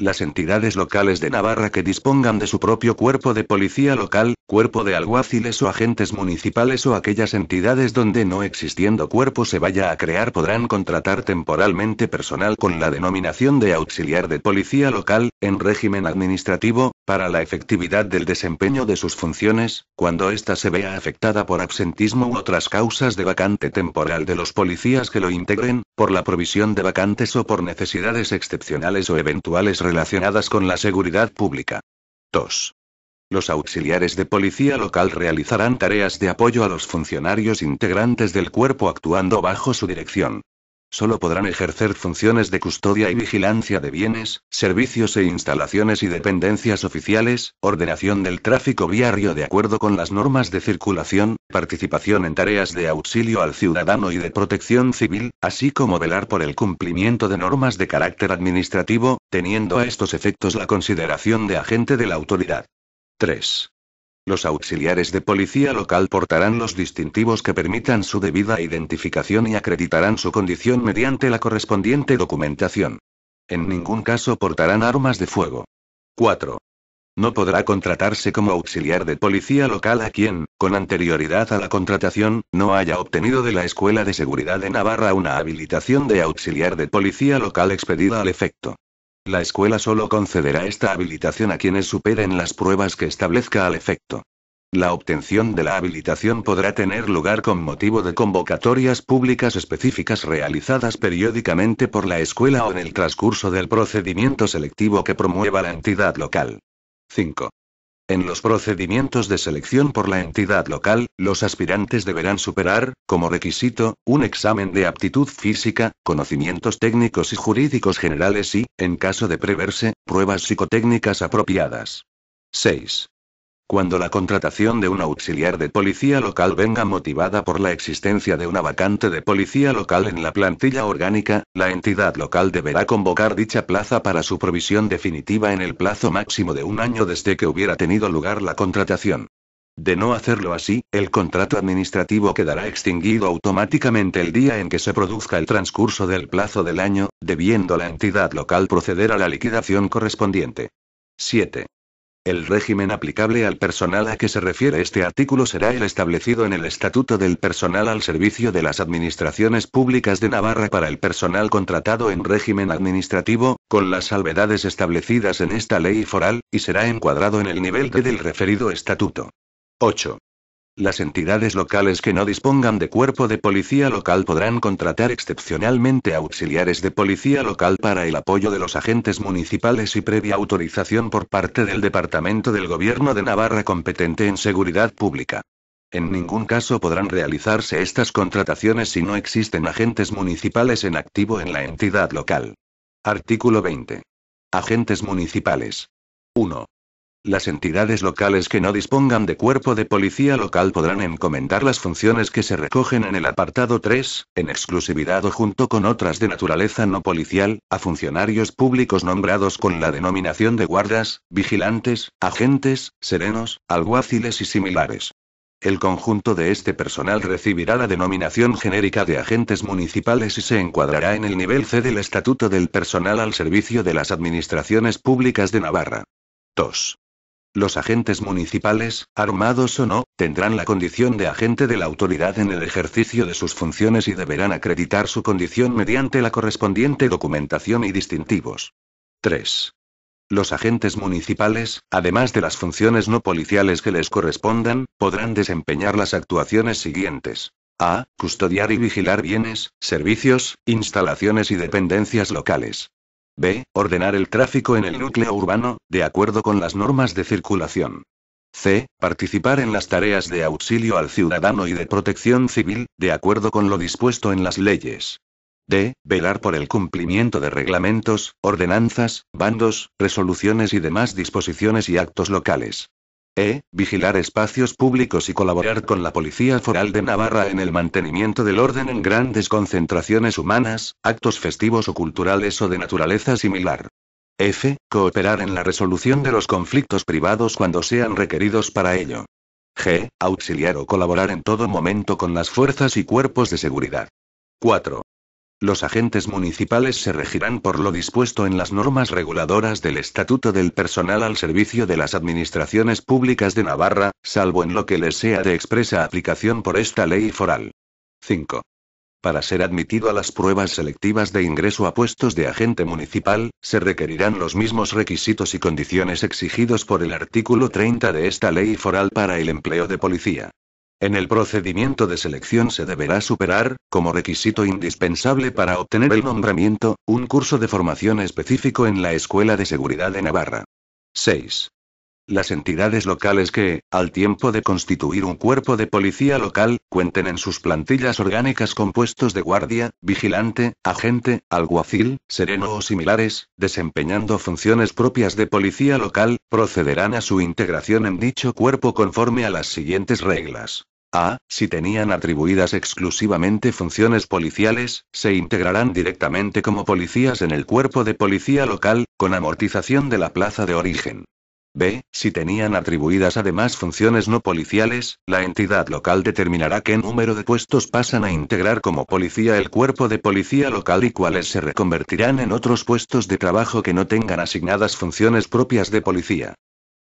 Las entidades locales de Navarra que dispongan de su propio cuerpo de policía local, cuerpo de alguaciles o agentes municipales o aquellas entidades donde no existiendo cuerpo se vaya a crear podrán contratar temporalmente personal con la denominación de auxiliar de policía local, en régimen administrativo, para la efectividad del desempeño de sus funciones, cuando ésta se vea afectada por absentismo u otras causas de vacante temporal de los policías que lo integren, por la provisión de vacantes o por necesidades excepcionales o eventuales relacionadas con la seguridad pública. 2. Los auxiliares de policía local realizarán tareas de apoyo a los funcionarios integrantes del cuerpo actuando bajo su dirección. Solo podrán ejercer funciones de custodia y vigilancia de bienes, servicios e instalaciones y dependencias oficiales, ordenación del tráfico viario de acuerdo con las normas de circulación, participación en tareas de auxilio al ciudadano y de protección civil, así como velar por el cumplimiento de normas de carácter administrativo, teniendo a estos efectos la consideración de agente de la autoridad. 3. Los auxiliares de policía local portarán los distintivos que permitan su debida identificación y acreditarán su condición mediante la correspondiente documentación. En ningún caso portarán armas de fuego. 4. No podrá contratarse como auxiliar de policía local a quien, con anterioridad a la contratación, no haya obtenido de la Escuela de Seguridad de Navarra una habilitación de auxiliar de policía local expedida al efecto. La escuela solo concederá esta habilitación a quienes superen las pruebas que establezca al efecto. La obtención de la habilitación podrá tener lugar con motivo de convocatorias públicas específicas realizadas periódicamente por la escuela o en el transcurso del procedimiento selectivo que promueva la entidad local. 5. En los procedimientos de selección por la entidad local, los aspirantes deberán superar, como requisito, un examen de aptitud física, conocimientos técnicos y jurídicos generales y, en caso de preverse, pruebas psicotécnicas apropiadas. 6. Cuando la contratación de un auxiliar de policía local venga motivada por la existencia de una vacante de policía local en la plantilla orgánica, la entidad local deberá convocar dicha plaza para su provisión definitiva en el plazo máximo de un año desde que hubiera tenido lugar la contratación. De no hacerlo así, el contrato administrativo quedará extinguido automáticamente el día en que se produzca el transcurso del plazo del año, debiendo la entidad local proceder a la liquidación correspondiente. 7. El régimen aplicable al personal a que se refiere este artículo será el establecido en el Estatuto del Personal al Servicio de las Administraciones Públicas de Navarra para el personal contratado en régimen administrativo, con las salvedades establecidas en esta ley foral, y será encuadrado en el nivel D del referido estatuto. 8. Las entidades locales que no dispongan de cuerpo de policía local podrán contratar excepcionalmente auxiliares de policía local para el apoyo de los agentes municipales y previa autorización por parte del Departamento del Gobierno de Navarra competente en seguridad pública. En ningún caso podrán realizarse estas contrataciones si no existen agentes municipales en activo en la entidad local. Artículo 20. Agentes municipales. 1. Las entidades locales que no dispongan de cuerpo de policía local podrán encomendar las funciones que se recogen en el apartado 3, en exclusividad o junto con otras de naturaleza no policial, a funcionarios públicos nombrados con la denominación de guardas, vigilantes, agentes, serenos, alguaciles y similares. El conjunto de este personal recibirá la denominación genérica de agentes municipales y se encuadrará en el nivel C del Estatuto del Personal al Servicio de las Administraciones Públicas de Navarra. 2. Los agentes municipales, armados o no, tendrán la condición de agente de la autoridad en el ejercicio de sus funciones y deberán acreditar su condición mediante la correspondiente documentación y distintivos. 3. Los agentes municipales, además de las funciones no policiales que les correspondan, podrán desempeñar las actuaciones siguientes. A. Custodiar y vigilar bienes, servicios, instalaciones y dependencias locales. B. Ordenar el tráfico en el núcleo urbano, de acuerdo con las normas de circulación. C. Participar en las tareas de auxilio al ciudadano y de protección civil, de acuerdo con lo dispuesto en las leyes. D. Velar por el cumplimiento de reglamentos, ordenanzas, bandos, resoluciones y demás disposiciones y actos locales. E. Vigilar espacios públicos y colaborar con la Policía Foral de Navarra en el mantenimiento del orden en grandes concentraciones humanas, actos festivos o culturales o de naturaleza similar. F. Cooperar en la resolución de los conflictos privados cuando sean requeridos para ello. G. Auxiliar o colaborar en todo momento con las fuerzas y cuerpos de seguridad. 4. Los agentes municipales se regirán por lo dispuesto en las normas reguladoras del Estatuto del Personal al servicio de las administraciones públicas de Navarra, salvo en lo que les sea de expresa aplicación por esta ley foral. 5. Para ser admitido a las pruebas selectivas de ingreso a puestos de agente municipal, se requerirán los mismos requisitos y condiciones exigidos por el artículo 30 de esta ley foral para el empleo de policía. En el procedimiento de selección se deberá superar, como requisito indispensable para obtener el nombramiento, un curso de formación específico en la Escuela de Seguridad de Navarra. 6 las entidades locales que, al tiempo de constituir un cuerpo de policía local, cuenten en sus plantillas orgánicas compuestos de guardia, vigilante, agente, alguacil, sereno o similares, desempeñando funciones propias de policía local, procederán a su integración en dicho cuerpo conforme a las siguientes reglas. A. Si tenían atribuidas exclusivamente funciones policiales, se integrarán directamente como policías en el cuerpo de policía local, con amortización de la plaza de origen. B. Si tenían atribuidas además funciones no policiales, la entidad local determinará qué número de puestos pasan a integrar como policía el cuerpo de policía local y cuáles se reconvertirán en otros puestos de trabajo que no tengan asignadas funciones propias de policía.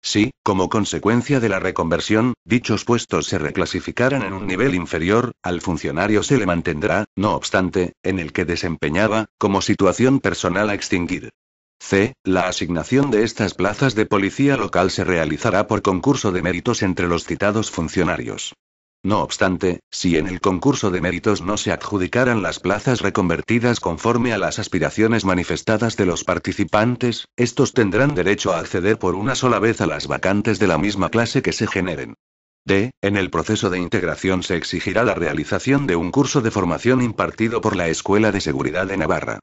Si, como consecuencia de la reconversión, dichos puestos se reclasificaran en un nivel inferior, al funcionario se le mantendrá, no obstante, en el que desempeñaba, como situación personal a extinguir. C. La asignación de estas plazas de policía local se realizará por concurso de méritos entre los citados funcionarios. No obstante, si en el concurso de méritos no se adjudicaran las plazas reconvertidas conforme a las aspiraciones manifestadas de los participantes, estos tendrán derecho a acceder por una sola vez a las vacantes de la misma clase que se generen. D. En el proceso de integración se exigirá la realización de un curso de formación impartido por la Escuela de Seguridad de Navarra.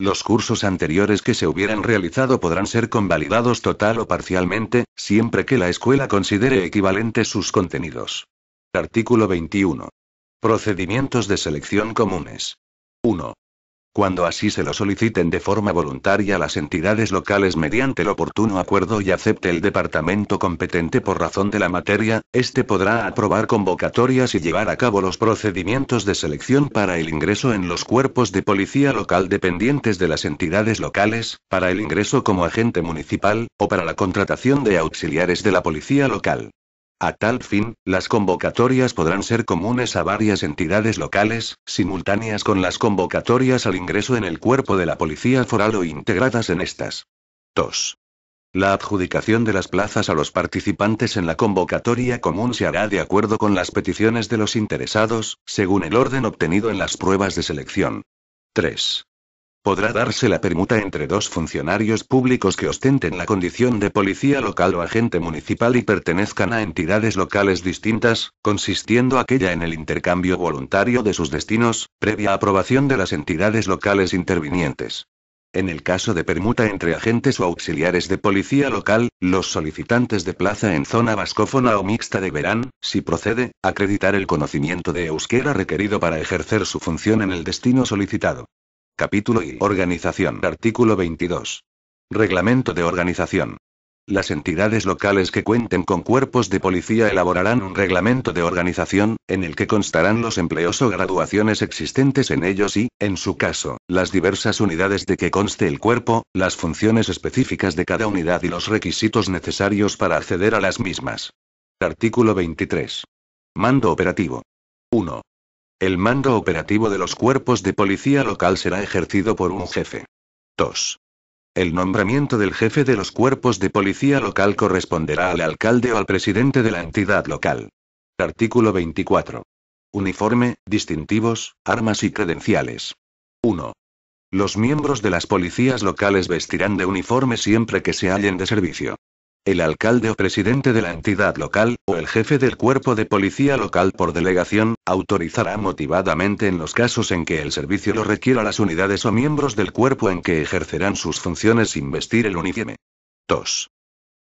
Los cursos anteriores que se hubieran realizado podrán ser convalidados total o parcialmente, siempre que la escuela considere equivalentes sus contenidos. Artículo 21. Procedimientos de selección comunes. 1 cuando así se lo soliciten de forma voluntaria las entidades locales mediante el oportuno acuerdo y acepte el departamento competente por razón de la materia, este podrá aprobar convocatorias y llevar a cabo los procedimientos de selección para el ingreso en los cuerpos de policía local dependientes de las entidades locales, para el ingreso como agente municipal, o para la contratación de auxiliares de la policía local. A tal fin, las convocatorias podrán ser comunes a varias entidades locales, simultáneas con las convocatorias al ingreso en el cuerpo de la policía foral o integradas en estas. 2. La adjudicación de las plazas a los participantes en la convocatoria común se hará de acuerdo con las peticiones de los interesados, según el orden obtenido en las pruebas de selección. 3 podrá darse la permuta entre dos funcionarios públicos que ostenten la condición de policía local o agente municipal y pertenezcan a entidades locales distintas, consistiendo aquella en el intercambio voluntario de sus destinos, previa aprobación de las entidades locales intervinientes. En el caso de permuta entre agentes o auxiliares de policía local, los solicitantes de plaza en zona vascófona o mixta deberán, si procede, acreditar el conocimiento de euskera requerido para ejercer su función en el destino solicitado. Capítulo y Organización. Artículo 22. Reglamento de organización. Las entidades locales que cuenten con cuerpos de policía elaborarán un reglamento de organización, en el que constarán los empleos o graduaciones existentes en ellos y, en su caso, las diversas unidades de que conste el cuerpo, las funciones específicas de cada unidad y los requisitos necesarios para acceder a las mismas. Artículo 23. Mando operativo. 1. El mando operativo de los cuerpos de policía local será ejercido por un jefe. 2. El nombramiento del jefe de los cuerpos de policía local corresponderá al alcalde o al presidente de la entidad local. Artículo 24. Uniforme, distintivos, armas y credenciales. 1. Los miembros de las policías locales vestirán de uniforme siempre que se hallen de servicio el alcalde o presidente de la entidad local, o el jefe del cuerpo de policía local por delegación, autorizará motivadamente en los casos en que el servicio lo requiera las unidades o miembros del cuerpo en que ejercerán sus funciones investir el uniforme. 2.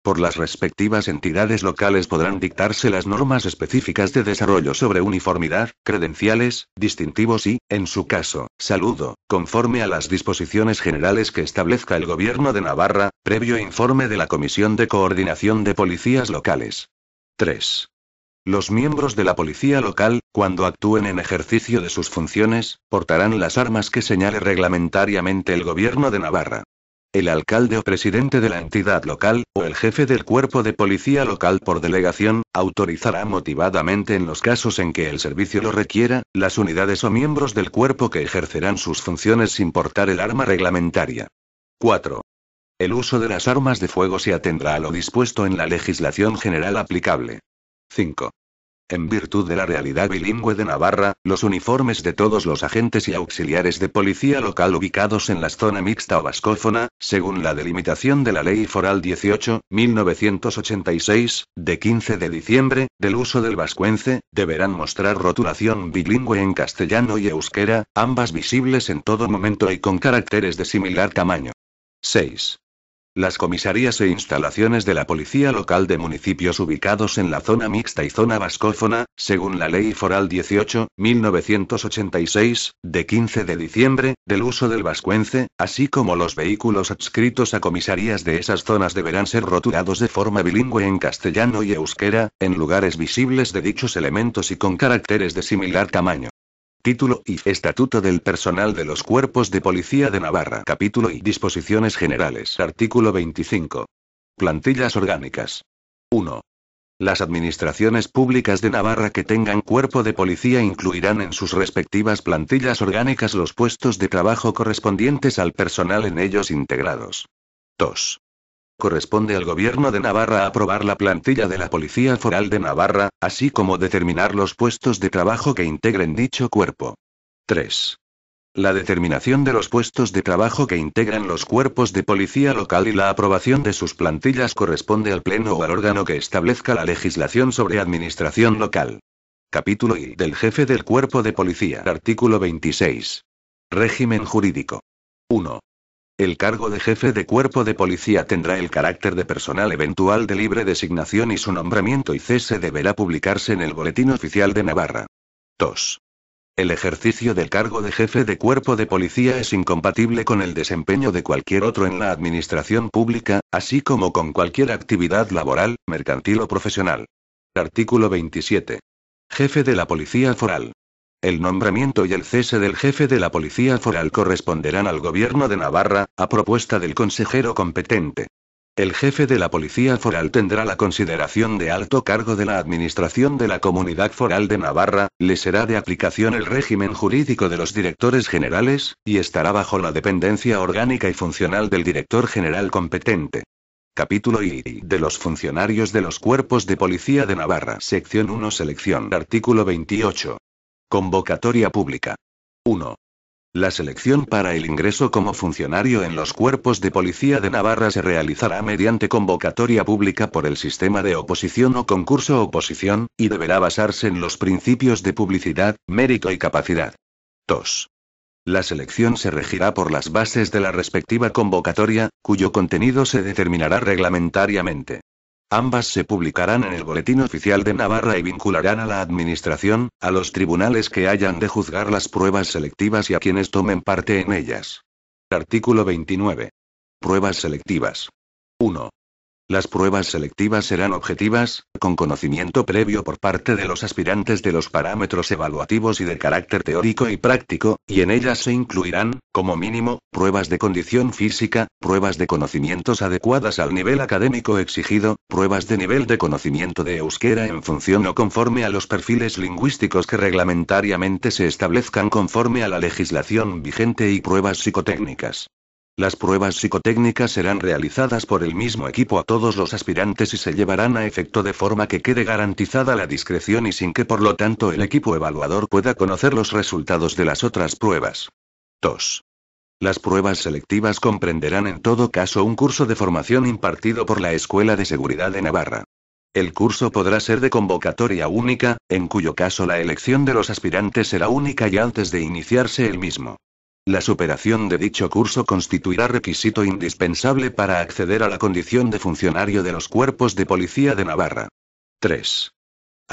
Por las respectivas entidades locales podrán dictarse las normas específicas de desarrollo sobre uniformidad, credenciales, distintivos y, en su caso, saludo, conforme a las disposiciones generales que establezca el Gobierno de Navarra, previo informe de la Comisión de Coordinación de Policías Locales. 3. Los miembros de la policía local, cuando actúen en ejercicio de sus funciones, portarán las armas que señale reglamentariamente el Gobierno de Navarra el alcalde o presidente de la entidad local, o el jefe del cuerpo de policía local por delegación, autorizará motivadamente en los casos en que el servicio lo requiera, las unidades o miembros del cuerpo que ejercerán sus funciones sin portar el arma reglamentaria. 4. El uso de las armas de fuego se atendrá a lo dispuesto en la legislación general aplicable. 5. En virtud de la realidad bilingüe de Navarra, los uniformes de todos los agentes y auxiliares de policía local ubicados en la zona mixta o vascófona, según la delimitación de la Ley Foral 18, 1986, de 15 de diciembre, del uso del vascuence, deberán mostrar rotulación bilingüe en castellano y euskera, ambas visibles en todo momento y con caracteres de similar tamaño. 6. Las comisarías e instalaciones de la policía local de municipios ubicados en la zona mixta y zona vascófona, según la Ley Foral 18, 1986, de 15 de diciembre, del uso del vascuence, así como los vehículos adscritos a comisarías de esas zonas deberán ser rotulados de forma bilingüe en castellano y euskera, en lugares visibles de dichos elementos y con caracteres de similar tamaño. Título y Estatuto del Personal de los Cuerpos de Policía de Navarra. Capítulo y Disposiciones Generales. Artículo 25. Plantillas orgánicas. 1. Las administraciones públicas de Navarra que tengan cuerpo de policía incluirán en sus respectivas plantillas orgánicas los puestos de trabajo correspondientes al personal en ellos integrados. 2 corresponde al Gobierno de Navarra aprobar la plantilla de la Policía Foral de Navarra, así como determinar los puestos de trabajo que integren dicho cuerpo. 3. La determinación de los puestos de trabajo que integran los cuerpos de policía local y la aprobación de sus plantillas corresponde al Pleno o al órgano que establezca la legislación sobre administración local. Capítulo I del jefe del cuerpo de policía. Artículo 26. Régimen jurídico. 1. El cargo de jefe de cuerpo de policía tendrá el carácter de personal eventual de libre designación y su nombramiento y cese deberá publicarse en el Boletín Oficial de Navarra. 2. El ejercicio del cargo de jefe de cuerpo de policía es incompatible con el desempeño de cualquier otro en la administración pública, así como con cualquier actividad laboral, mercantil o profesional. Artículo 27. Jefe de la Policía Foral el nombramiento y el cese del jefe de la Policía Foral corresponderán al Gobierno de Navarra, a propuesta del consejero competente. El jefe de la Policía Foral tendrá la consideración de alto cargo de la Administración de la Comunidad Foral de Navarra, le será de aplicación el régimen jurídico de los directores generales, y estará bajo la dependencia orgánica y funcional del director general competente. Capítulo I. De los funcionarios de los cuerpos de policía de Navarra. Sección 1. Selección. Artículo 28. Convocatoria pública. 1. La selección para el ingreso como funcionario en los cuerpos de policía de Navarra se realizará mediante convocatoria pública por el sistema de oposición o concurso oposición, y deberá basarse en los principios de publicidad, mérito y capacidad. 2. La selección se regirá por las bases de la respectiva convocatoria, cuyo contenido se determinará reglamentariamente. Ambas se publicarán en el Boletín Oficial de Navarra y vincularán a la Administración, a los tribunales que hayan de juzgar las pruebas selectivas y a quienes tomen parte en ellas. Artículo 29. Pruebas selectivas. 1. Las pruebas selectivas serán objetivas, con conocimiento previo por parte de los aspirantes de los parámetros evaluativos y de carácter teórico y práctico, y en ellas se incluirán, como mínimo, pruebas de condición física, pruebas de conocimientos adecuadas al nivel académico exigido, pruebas de nivel de conocimiento de euskera en función o conforme a los perfiles lingüísticos que reglamentariamente se establezcan conforme a la legislación vigente y pruebas psicotécnicas. Las pruebas psicotécnicas serán realizadas por el mismo equipo a todos los aspirantes y se llevarán a efecto de forma que quede garantizada la discreción y sin que por lo tanto el equipo evaluador pueda conocer los resultados de las otras pruebas. 2. Las pruebas selectivas comprenderán en todo caso un curso de formación impartido por la Escuela de Seguridad de Navarra. El curso podrá ser de convocatoria única, en cuyo caso la elección de los aspirantes será única y antes de iniciarse el mismo. La superación de dicho curso constituirá requisito indispensable para acceder a la condición de funcionario de los cuerpos de policía de Navarra. 3.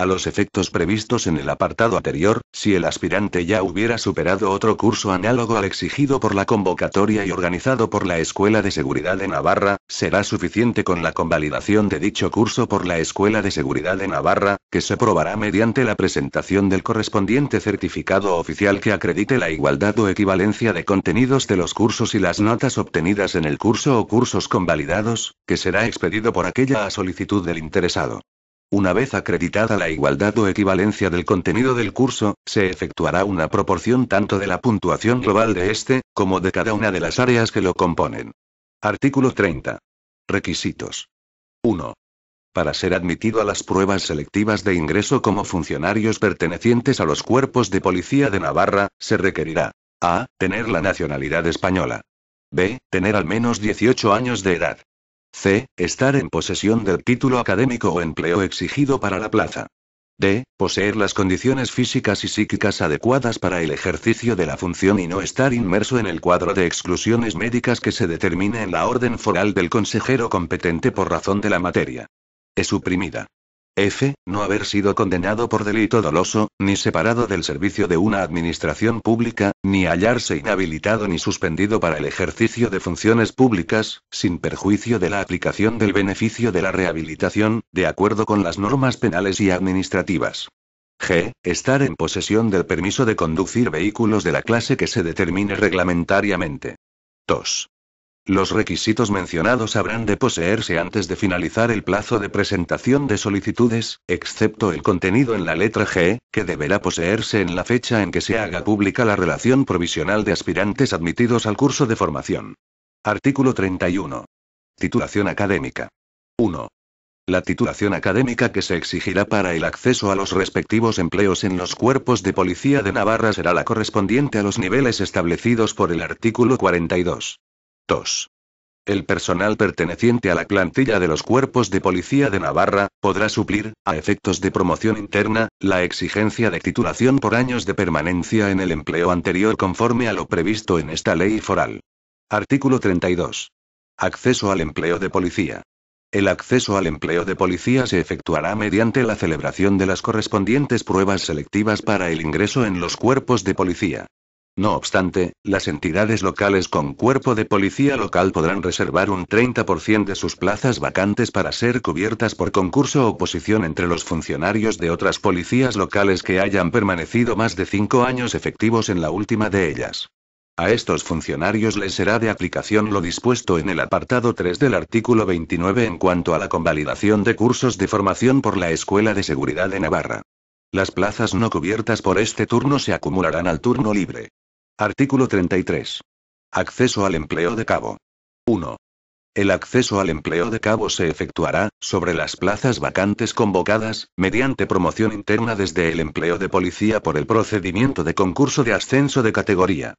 A los efectos previstos en el apartado anterior, si el aspirante ya hubiera superado otro curso análogo al exigido por la convocatoria y organizado por la Escuela de Seguridad de Navarra, será suficiente con la convalidación de dicho curso por la Escuela de Seguridad de Navarra, que se probará mediante la presentación del correspondiente certificado oficial que acredite la igualdad o equivalencia de contenidos de los cursos y las notas obtenidas en el curso o cursos convalidados, que será expedido por aquella a solicitud del interesado. Una vez acreditada la igualdad o equivalencia del contenido del curso, se efectuará una proporción tanto de la puntuación global de este, como de cada una de las áreas que lo componen. Artículo 30. Requisitos. 1. Para ser admitido a las pruebas selectivas de ingreso como funcionarios pertenecientes a los cuerpos de policía de Navarra, se requerirá a. Tener la nacionalidad española. b. Tener al menos 18 años de edad. C. Estar en posesión del título académico o empleo exigido para la plaza. D. Poseer las condiciones físicas y psíquicas adecuadas para el ejercicio de la función y no estar inmerso en el cuadro de exclusiones médicas que se determine en la orden foral del consejero competente por razón de la materia. E suprimida. F. No haber sido condenado por delito doloso, ni separado del servicio de una administración pública, ni hallarse inhabilitado ni suspendido para el ejercicio de funciones públicas, sin perjuicio de la aplicación del beneficio de la rehabilitación, de acuerdo con las normas penales y administrativas. G. Estar en posesión del permiso de conducir vehículos de la clase que se determine reglamentariamente. 2. Los requisitos mencionados habrán de poseerse antes de finalizar el plazo de presentación de solicitudes, excepto el contenido en la letra G, que deberá poseerse en la fecha en que se haga pública la relación provisional de aspirantes admitidos al curso de formación. Artículo 31. Titulación académica. 1. La titulación académica que se exigirá para el acceso a los respectivos empleos en los cuerpos de policía de Navarra será la correspondiente a los niveles establecidos por el artículo 42. 2. El personal perteneciente a la plantilla de los cuerpos de policía de Navarra, podrá suplir, a efectos de promoción interna, la exigencia de titulación por años de permanencia en el empleo anterior conforme a lo previsto en esta ley foral. Artículo 32. Acceso al empleo de policía. El acceso al empleo de policía se efectuará mediante la celebración de las correspondientes pruebas selectivas para el ingreso en los cuerpos de policía. No obstante, las entidades locales con cuerpo de policía local podrán reservar un 30% de sus plazas vacantes para ser cubiertas por concurso o posición entre los funcionarios de otras policías locales que hayan permanecido más de cinco años efectivos en la última de ellas. A estos funcionarios les será de aplicación lo dispuesto en el apartado 3 del artículo 29 en cuanto a la convalidación de cursos de formación por la Escuela de Seguridad de Navarra. Las plazas no cubiertas por este turno se acumularán al turno libre. Artículo 33. Acceso al empleo de cabo. 1. El acceso al empleo de cabo se efectuará, sobre las plazas vacantes convocadas, mediante promoción interna desde el empleo de policía por el procedimiento de concurso de ascenso de categoría.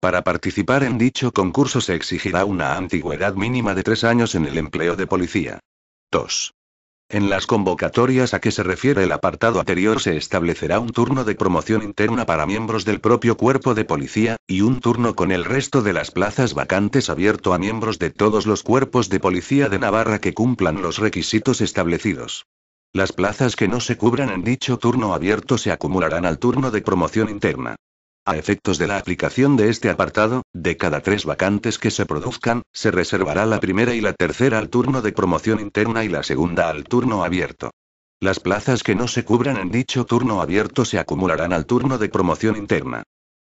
Para participar en dicho concurso se exigirá una antigüedad mínima de tres años en el empleo de policía. 2. En las convocatorias a que se refiere el apartado anterior se establecerá un turno de promoción interna para miembros del propio cuerpo de policía, y un turno con el resto de las plazas vacantes abierto a miembros de todos los cuerpos de policía de Navarra que cumplan los requisitos establecidos. Las plazas que no se cubran en dicho turno abierto se acumularán al turno de promoción interna. A efectos de la aplicación de este apartado, de cada tres vacantes que se produzcan, se reservará la primera y la tercera al turno de promoción interna y la segunda al turno abierto. Las plazas que no se cubran en dicho turno abierto se acumularán al turno de promoción interna.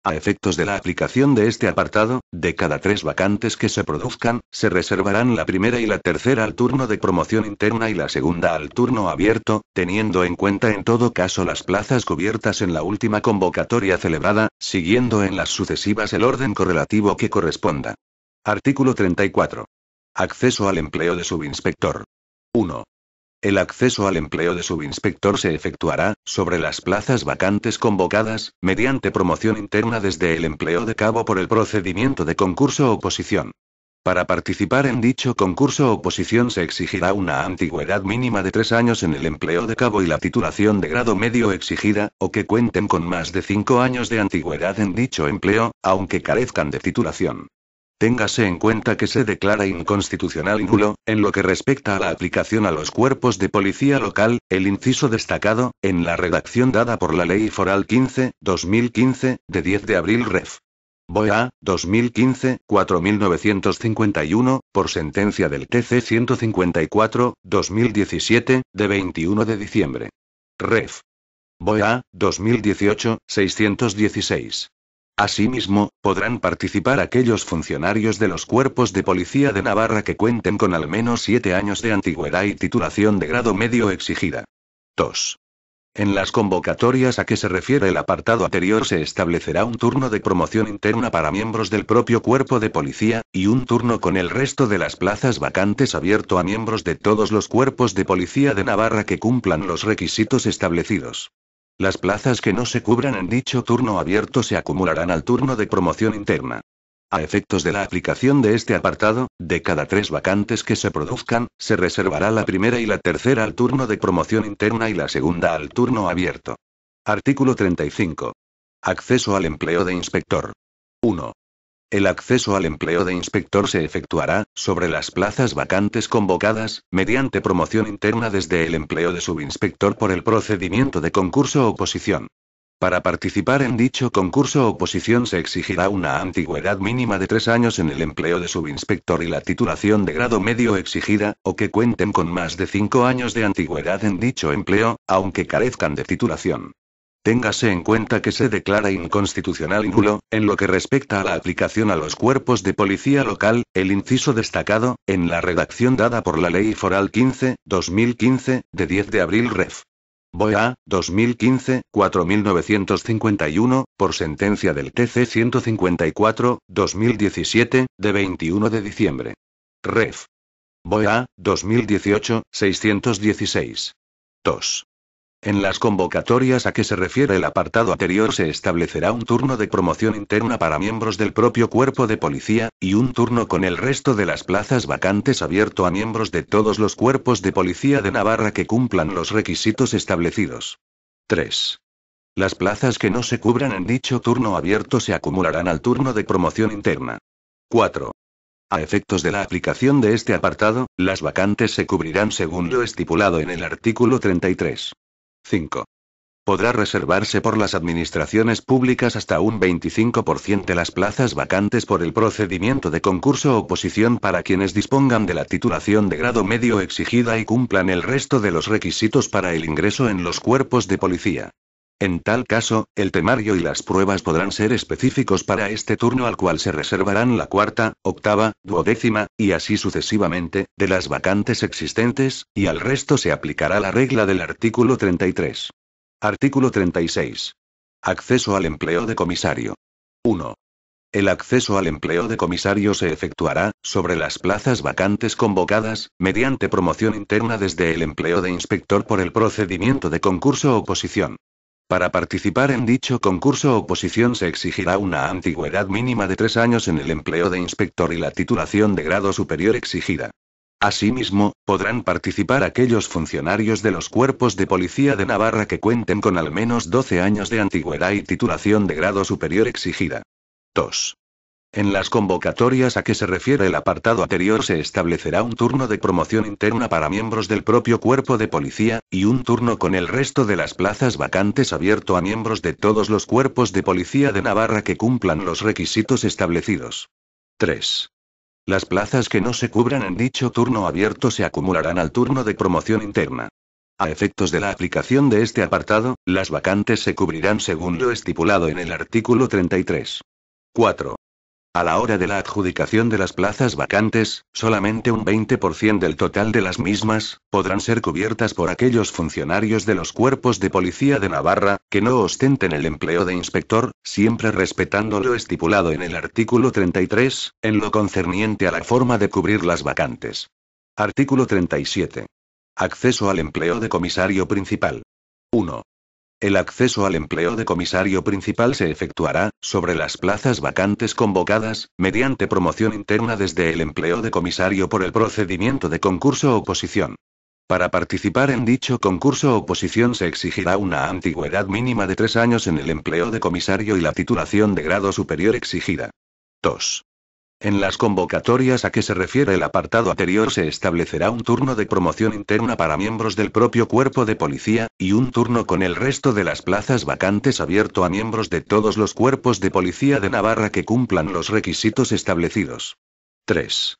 A efectos de la aplicación de este apartado, de cada tres vacantes que se produzcan, se reservarán la primera y la tercera al turno de promoción interna y la segunda al turno abierto, teniendo en cuenta en todo caso las plazas cubiertas en la última convocatoria celebrada, siguiendo en las sucesivas el orden correlativo que corresponda. Artículo 34. Acceso al empleo de subinspector. 1. El acceso al empleo de subinspector se efectuará, sobre las plazas vacantes convocadas, mediante promoción interna desde el empleo de cabo por el procedimiento de concurso oposición. Para participar en dicho concurso oposición se exigirá una antigüedad mínima de tres años en el empleo de cabo y la titulación de grado medio exigida, o que cuenten con más de cinco años de antigüedad en dicho empleo, aunque carezcan de titulación. Téngase en cuenta que se declara inconstitucional y nulo, en lo que respecta a la aplicación a los cuerpos de policía local, el inciso destacado, en la redacción dada por la Ley Foral 15, 2015, de 10 de abril ref. A, 2015, 4951, por sentencia del TC 154, 2017, de 21 de diciembre. Ref. A, 2018, 616. Asimismo, podrán participar aquellos funcionarios de los cuerpos de policía de Navarra que cuenten con al menos siete años de antigüedad y titulación de grado medio exigida. 2. En las convocatorias a que se refiere el apartado anterior se establecerá un turno de promoción interna para miembros del propio cuerpo de policía, y un turno con el resto de las plazas vacantes abierto a miembros de todos los cuerpos de policía de Navarra que cumplan los requisitos establecidos. Las plazas que no se cubran en dicho turno abierto se acumularán al turno de promoción interna. A efectos de la aplicación de este apartado, de cada tres vacantes que se produzcan, se reservará la primera y la tercera al turno de promoción interna y la segunda al turno abierto. Artículo 35. Acceso al empleo de inspector. 1. El acceso al empleo de inspector se efectuará, sobre las plazas vacantes convocadas, mediante promoción interna desde el empleo de subinspector por el procedimiento de concurso oposición. Para participar en dicho concurso oposición se exigirá una antigüedad mínima de tres años en el empleo de subinspector y la titulación de grado medio exigida, o que cuenten con más de cinco años de antigüedad en dicho empleo, aunque carezcan de titulación. Téngase en cuenta que se declara inconstitucional nulo, en lo que respecta a la aplicación a los cuerpos de policía local, el inciso destacado, en la redacción dada por la Ley Foral 15, 2015, de 10 de abril ref. BOEA, 2015, 4951, por sentencia del TC 154, 2017, de 21 de diciembre. Ref. BOEA, 2018, 616. 2. En las convocatorias a que se refiere el apartado anterior se establecerá un turno de promoción interna para miembros del propio cuerpo de policía, y un turno con el resto de las plazas vacantes abierto a miembros de todos los cuerpos de policía de Navarra que cumplan los requisitos establecidos. 3. Las plazas que no se cubran en dicho turno abierto se acumularán al turno de promoción interna. 4. A efectos de la aplicación de este apartado, las vacantes se cubrirán según lo estipulado en el artículo 33. 5. Podrá reservarse por las administraciones públicas hasta un 25% de las plazas vacantes por el procedimiento de concurso o posición para quienes dispongan de la titulación de grado medio exigida y cumplan el resto de los requisitos para el ingreso en los cuerpos de policía. En tal caso, el temario y las pruebas podrán ser específicos para este turno al cual se reservarán la cuarta, octava, duodécima, y así sucesivamente, de las vacantes existentes, y al resto se aplicará la regla del artículo 33. Artículo 36. Acceso al empleo de comisario. 1. El acceso al empleo de comisario se efectuará, sobre las plazas vacantes convocadas, mediante promoción interna desde el empleo de inspector por el procedimiento de concurso o oposición. Para participar en dicho concurso o se exigirá una antigüedad mínima de tres años en el empleo de inspector y la titulación de grado superior exigida. Asimismo, podrán participar aquellos funcionarios de los cuerpos de policía de Navarra que cuenten con al menos 12 años de antigüedad y titulación de grado superior exigida. 2. En las convocatorias a que se refiere el apartado anterior se establecerá un turno de promoción interna para miembros del propio cuerpo de policía, y un turno con el resto de las plazas vacantes abierto a miembros de todos los cuerpos de policía de Navarra que cumplan los requisitos establecidos. 3. Las plazas que no se cubran en dicho turno abierto se acumularán al turno de promoción interna. A efectos de la aplicación de este apartado, las vacantes se cubrirán según lo estipulado en el artículo 33. 4. A la hora de la adjudicación de las plazas vacantes, solamente un 20% del total de las mismas podrán ser cubiertas por aquellos funcionarios de los cuerpos de policía de Navarra, que no ostenten el empleo de inspector, siempre respetando lo estipulado en el artículo 33, en lo concerniente a la forma de cubrir las vacantes. Artículo 37. Acceso al empleo de comisario principal. 1. El acceso al empleo de comisario principal se efectuará, sobre las plazas vacantes convocadas, mediante promoción interna desde el empleo de comisario por el procedimiento de concurso oposición. Para participar en dicho concurso oposición se exigirá una antigüedad mínima de tres años en el empleo de comisario y la titulación de grado superior exigida. 2. En las convocatorias a que se refiere el apartado anterior se establecerá un turno de promoción interna para miembros del propio cuerpo de policía, y un turno con el resto de las plazas vacantes abierto a miembros de todos los cuerpos de policía de Navarra que cumplan los requisitos establecidos. 3.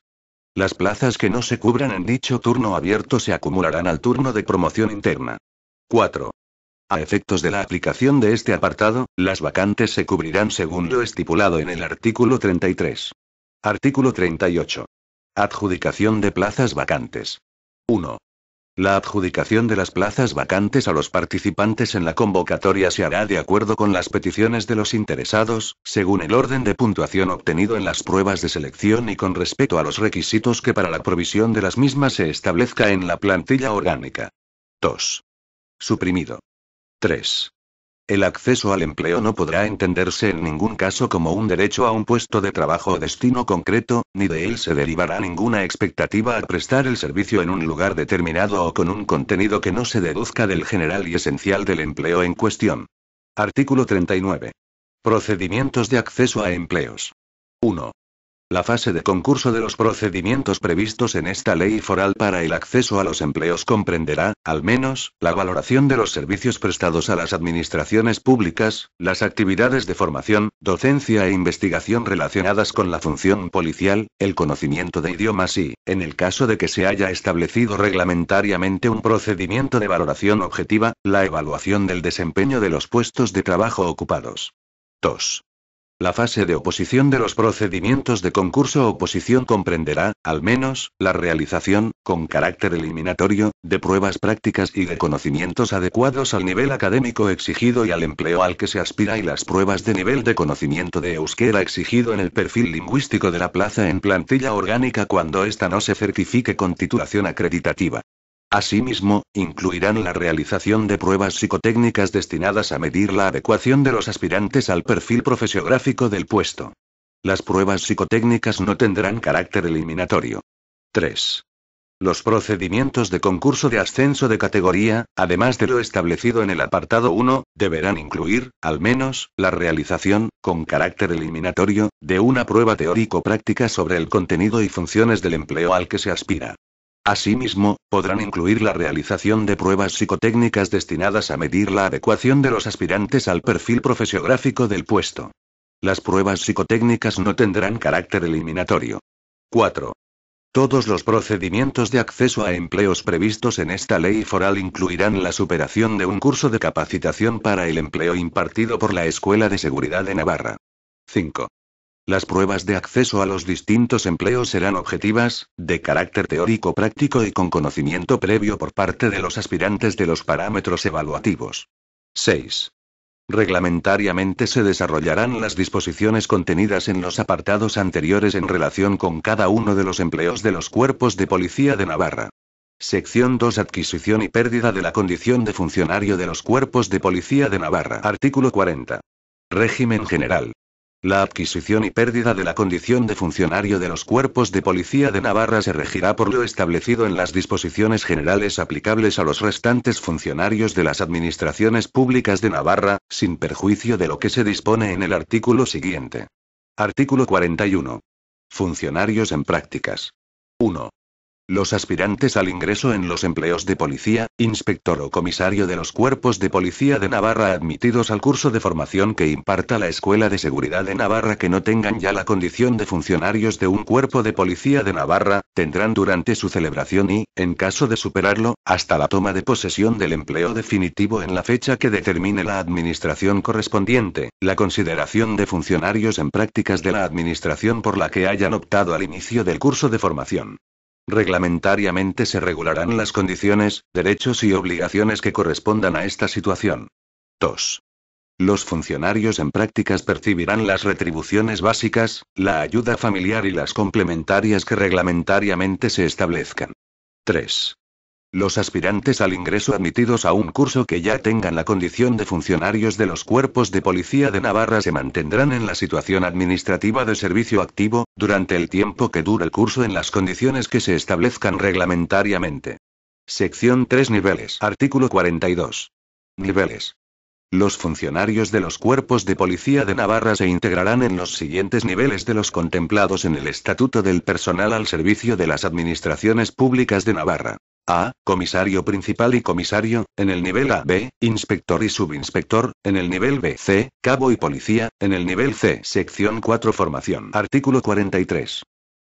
Las plazas que no se cubran en dicho turno abierto se acumularán al turno de promoción interna. 4. A efectos de la aplicación de este apartado, las vacantes se cubrirán según lo estipulado en el artículo 33. Artículo 38. Adjudicación de plazas vacantes. 1. La adjudicación de las plazas vacantes a los participantes en la convocatoria se hará de acuerdo con las peticiones de los interesados, según el orden de puntuación obtenido en las pruebas de selección y con respecto a los requisitos que para la provisión de las mismas se establezca en la plantilla orgánica. 2. Suprimido. 3. El acceso al empleo no podrá entenderse en ningún caso como un derecho a un puesto de trabajo o destino concreto, ni de él se derivará ninguna expectativa a prestar el servicio en un lugar determinado o con un contenido que no se deduzca del general y esencial del empleo en cuestión. Artículo 39. Procedimientos de acceso a empleos. 1. La fase de concurso de los procedimientos previstos en esta ley foral para el acceso a los empleos comprenderá, al menos, la valoración de los servicios prestados a las administraciones públicas, las actividades de formación, docencia e investigación relacionadas con la función policial, el conocimiento de idiomas y, en el caso de que se haya establecido reglamentariamente un procedimiento de valoración objetiva, la evaluación del desempeño de los puestos de trabajo ocupados. 2. La fase de oposición de los procedimientos de concurso oposición comprenderá, al menos, la realización, con carácter eliminatorio, de pruebas prácticas y de conocimientos adecuados al nivel académico exigido y al empleo al que se aspira y las pruebas de nivel de conocimiento de euskera exigido en el perfil lingüístico de la plaza en plantilla orgánica cuando ésta no se certifique con titulación acreditativa. Asimismo, incluirán la realización de pruebas psicotécnicas destinadas a medir la adecuación de los aspirantes al perfil profesiográfico del puesto. Las pruebas psicotécnicas no tendrán carácter eliminatorio. 3. Los procedimientos de concurso de ascenso de categoría, además de lo establecido en el apartado 1, deberán incluir, al menos, la realización, con carácter eliminatorio, de una prueba teórico-práctica sobre el contenido y funciones del empleo al que se aspira. Asimismo, podrán incluir la realización de pruebas psicotécnicas destinadas a medir la adecuación de los aspirantes al perfil profesiográfico del puesto. Las pruebas psicotécnicas no tendrán carácter eliminatorio. 4. Todos los procedimientos de acceso a empleos previstos en esta ley foral incluirán la superación de un curso de capacitación para el empleo impartido por la Escuela de Seguridad de Navarra. 5. Las pruebas de acceso a los distintos empleos serán objetivas, de carácter teórico práctico y con conocimiento previo por parte de los aspirantes de los parámetros evaluativos. 6. Reglamentariamente se desarrollarán las disposiciones contenidas en los apartados anteriores en relación con cada uno de los empleos de los cuerpos de policía de Navarra. Sección 2 Adquisición y pérdida de la condición de funcionario de los cuerpos de policía de Navarra. Artículo 40. Régimen general. La adquisición y pérdida de la condición de funcionario de los cuerpos de policía de Navarra se regirá por lo establecido en las disposiciones generales aplicables a los restantes funcionarios de las administraciones públicas de Navarra, sin perjuicio de lo que se dispone en el artículo siguiente. Artículo 41. Funcionarios en prácticas. 1. Los aspirantes al ingreso en los empleos de policía, inspector o comisario de los cuerpos de policía de Navarra admitidos al curso de formación que imparta la Escuela de Seguridad de Navarra que no tengan ya la condición de funcionarios de un cuerpo de policía de Navarra, tendrán durante su celebración y, en caso de superarlo, hasta la toma de posesión del empleo definitivo en la fecha que determine la administración correspondiente, la consideración de funcionarios en prácticas de la administración por la que hayan optado al inicio del curso de formación. Reglamentariamente se regularán las condiciones, derechos y obligaciones que correspondan a esta situación. 2. Los funcionarios en prácticas percibirán las retribuciones básicas, la ayuda familiar y las complementarias que reglamentariamente se establezcan. 3. Los aspirantes al ingreso admitidos a un curso que ya tengan la condición de funcionarios de los cuerpos de policía de Navarra se mantendrán en la situación administrativa de servicio activo, durante el tiempo que dura el curso en las condiciones que se establezcan reglamentariamente. Sección 3 Niveles. Artículo 42. Niveles. Los funcionarios de los cuerpos de policía de Navarra se integrarán en los siguientes niveles de los contemplados en el Estatuto del Personal al servicio de las Administraciones Públicas de Navarra. A, comisario principal y comisario, en el nivel A, B, inspector y subinspector, en el nivel B, C, cabo y policía, en el nivel C, sección 4, formación. Artículo 43.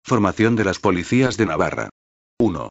Formación de las policías de Navarra. 1.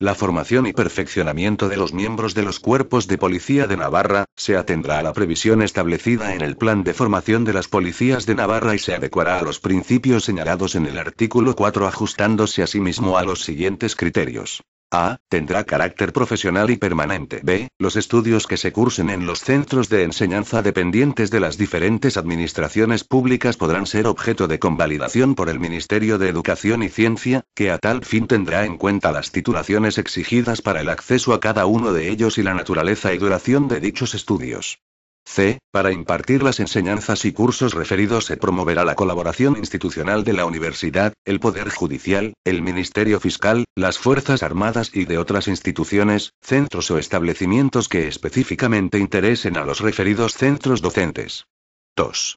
La formación y perfeccionamiento de los miembros de los cuerpos de policía de Navarra, se atendrá a la previsión establecida en el Plan de Formación de las Policías de Navarra y se adecuará a los principios señalados en el artículo 4 ajustándose asimismo a los siguientes criterios. A. Tendrá carácter profesional y permanente. B. Los estudios que se cursen en los centros de enseñanza dependientes de las diferentes administraciones públicas podrán ser objeto de convalidación por el Ministerio de Educación y Ciencia, que a tal fin tendrá en cuenta las titulaciones exigidas para el acceso a cada uno de ellos y la naturaleza y duración de dichos estudios. C. Para impartir las enseñanzas y cursos referidos se promoverá la colaboración institucional de la universidad, el Poder Judicial, el Ministerio Fiscal, las Fuerzas Armadas y de otras instituciones, centros o establecimientos que específicamente interesen a los referidos centros docentes. 2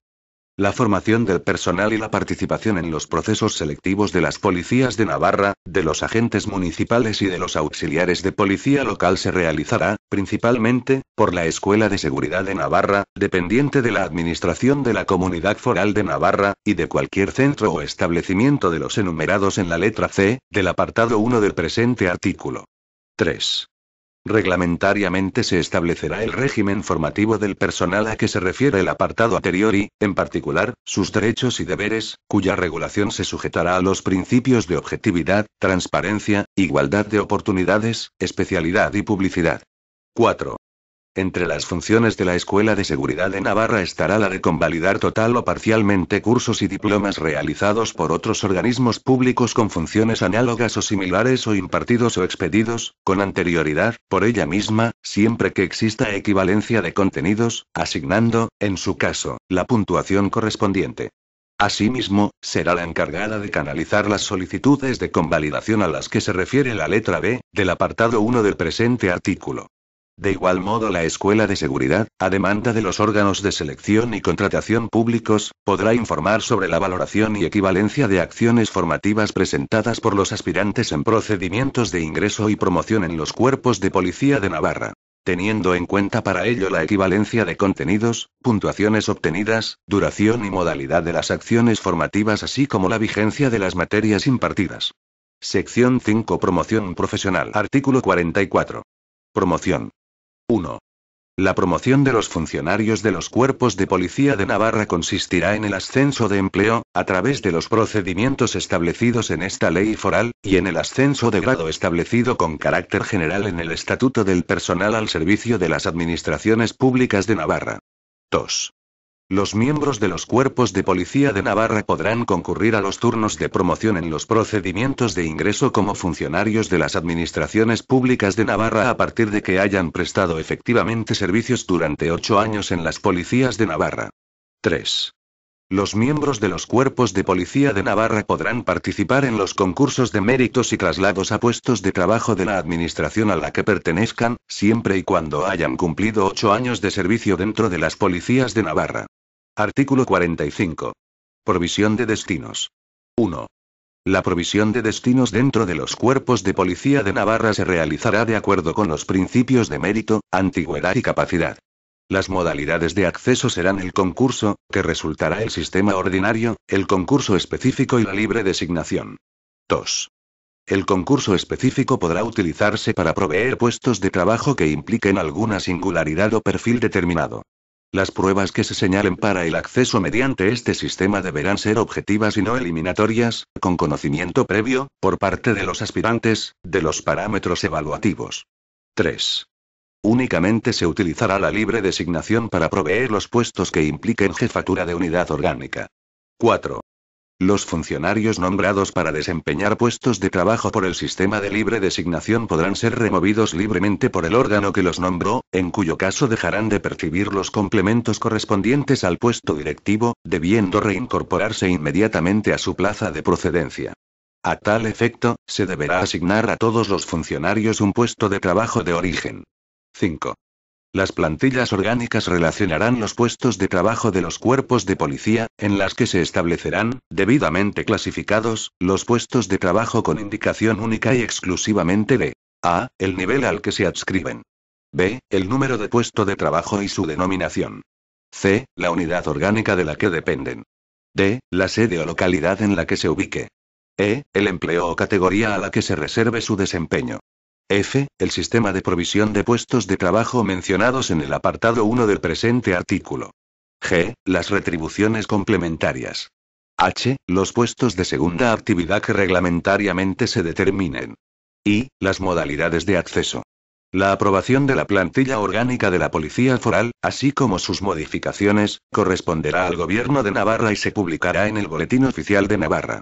la formación del personal y la participación en los procesos selectivos de las policías de Navarra, de los agentes municipales y de los auxiliares de policía local se realizará, principalmente, por la Escuela de Seguridad de Navarra, dependiente de la Administración de la Comunidad Foral de Navarra, y de cualquier centro o establecimiento de los enumerados en la letra C, del apartado 1 del presente artículo. 3. Reglamentariamente se establecerá el régimen formativo del personal a que se refiere el apartado anterior y, en particular, sus derechos y deberes, cuya regulación se sujetará a los principios de objetividad, transparencia, igualdad de oportunidades, especialidad y publicidad. 4. Entre las funciones de la Escuela de Seguridad de Navarra estará la de convalidar total o parcialmente cursos y diplomas realizados por otros organismos públicos con funciones análogas o similares o impartidos o expedidos, con anterioridad, por ella misma, siempre que exista equivalencia de contenidos, asignando, en su caso, la puntuación correspondiente. Asimismo, será la encargada de canalizar las solicitudes de convalidación a las que se refiere la letra B, del apartado 1 del presente artículo. De igual modo, la Escuela de Seguridad, a demanda de los órganos de selección y contratación públicos, podrá informar sobre la valoración y equivalencia de acciones formativas presentadas por los aspirantes en procedimientos de ingreso y promoción en los cuerpos de policía de Navarra teniendo en cuenta para ello la equivalencia de contenidos, puntuaciones obtenidas, duración y modalidad de las acciones formativas, así como la vigencia de las materias impartidas. Sección 5 Promoción Profesional. Artículo 44. Promoción. 1. La promoción de los funcionarios de los cuerpos de policía de Navarra consistirá en el ascenso de empleo, a través de los procedimientos establecidos en esta ley foral, y en el ascenso de grado establecido con carácter general en el Estatuto del Personal al servicio de las Administraciones Públicas de Navarra. 2. Los miembros de los cuerpos de policía de Navarra podrán concurrir a los turnos de promoción en los procedimientos de ingreso como funcionarios de las administraciones públicas de Navarra a partir de que hayan prestado efectivamente servicios durante ocho años en las policías de Navarra. 3. Los miembros de los cuerpos de policía de Navarra podrán participar en los concursos de méritos y traslados a puestos de trabajo de la administración a la que pertenezcan, siempre y cuando hayan cumplido ocho años de servicio dentro de las policías de Navarra. Artículo 45. Provisión de destinos. 1. La provisión de destinos dentro de los cuerpos de policía de Navarra se realizará de acuerdo con los principios de mérito, antigüedad y capacidad. Las modalidades de acceso serán el concurso, que resultará el sistema ordinario, el concurso específico y la libre designación. 2. El concurso específico podrá utilizarse para proveer puestos de trabajo que impliquen alguna singularidad o perfil determinado. Las pruebas que se señalen para el acceso mediante este sistema deberán ser objetivas y no eliminatorias, con conocimiento previo, por parte de los aspirantes, de los parámetros evaluativos. 3. Únicamente se utilizará la libre designación para proveer los puestos que impliquen jefatura de unidad orgánica. 4. Los funcionarios nombrados para desempeñar puestos de trabajo por el sistema de libre designación podrán ser removidos libremente por el órgano que los nombró, en cuyo caso dejarán de percibir los complementos correspondientes al puesto directivo, debiendo reincorporarse inmediatamente a su plaza de procedencia. A tal efecto, se deberá asignar a todos los funcionarios un puesto de trabajo de origen. 5. Las plantillas orgánicas relacionarán los puestos de trabajo de los cuerpos de policía, en las que se establecerán, debidamente clasificados, los puestos de trabajo con indicación única y exclusivamente de a. el nivel al que se adscriben. b. el número de puesto de trabajo y su denominación. c. la unidad orgánica de la que dependen. d. la sede o localidad en la que se ubique. e. el empleo o categoría a la que se reserve su desempeño. F. El sistema de provisión de puestos de trabajo mencionados en el apartado 1 del presente artículo. G. Las retribuciones complementarias. H. Los puestos de segunda actividad que reglamentariamente se determinen. I. Las modalidades de acceso. La aprobación de la plantilla orgánica de la Policía Foral, así como sus modificaciones, corresponderá al Gobierno de Navarra y se publicará en el Boletín Oficial de Navarra.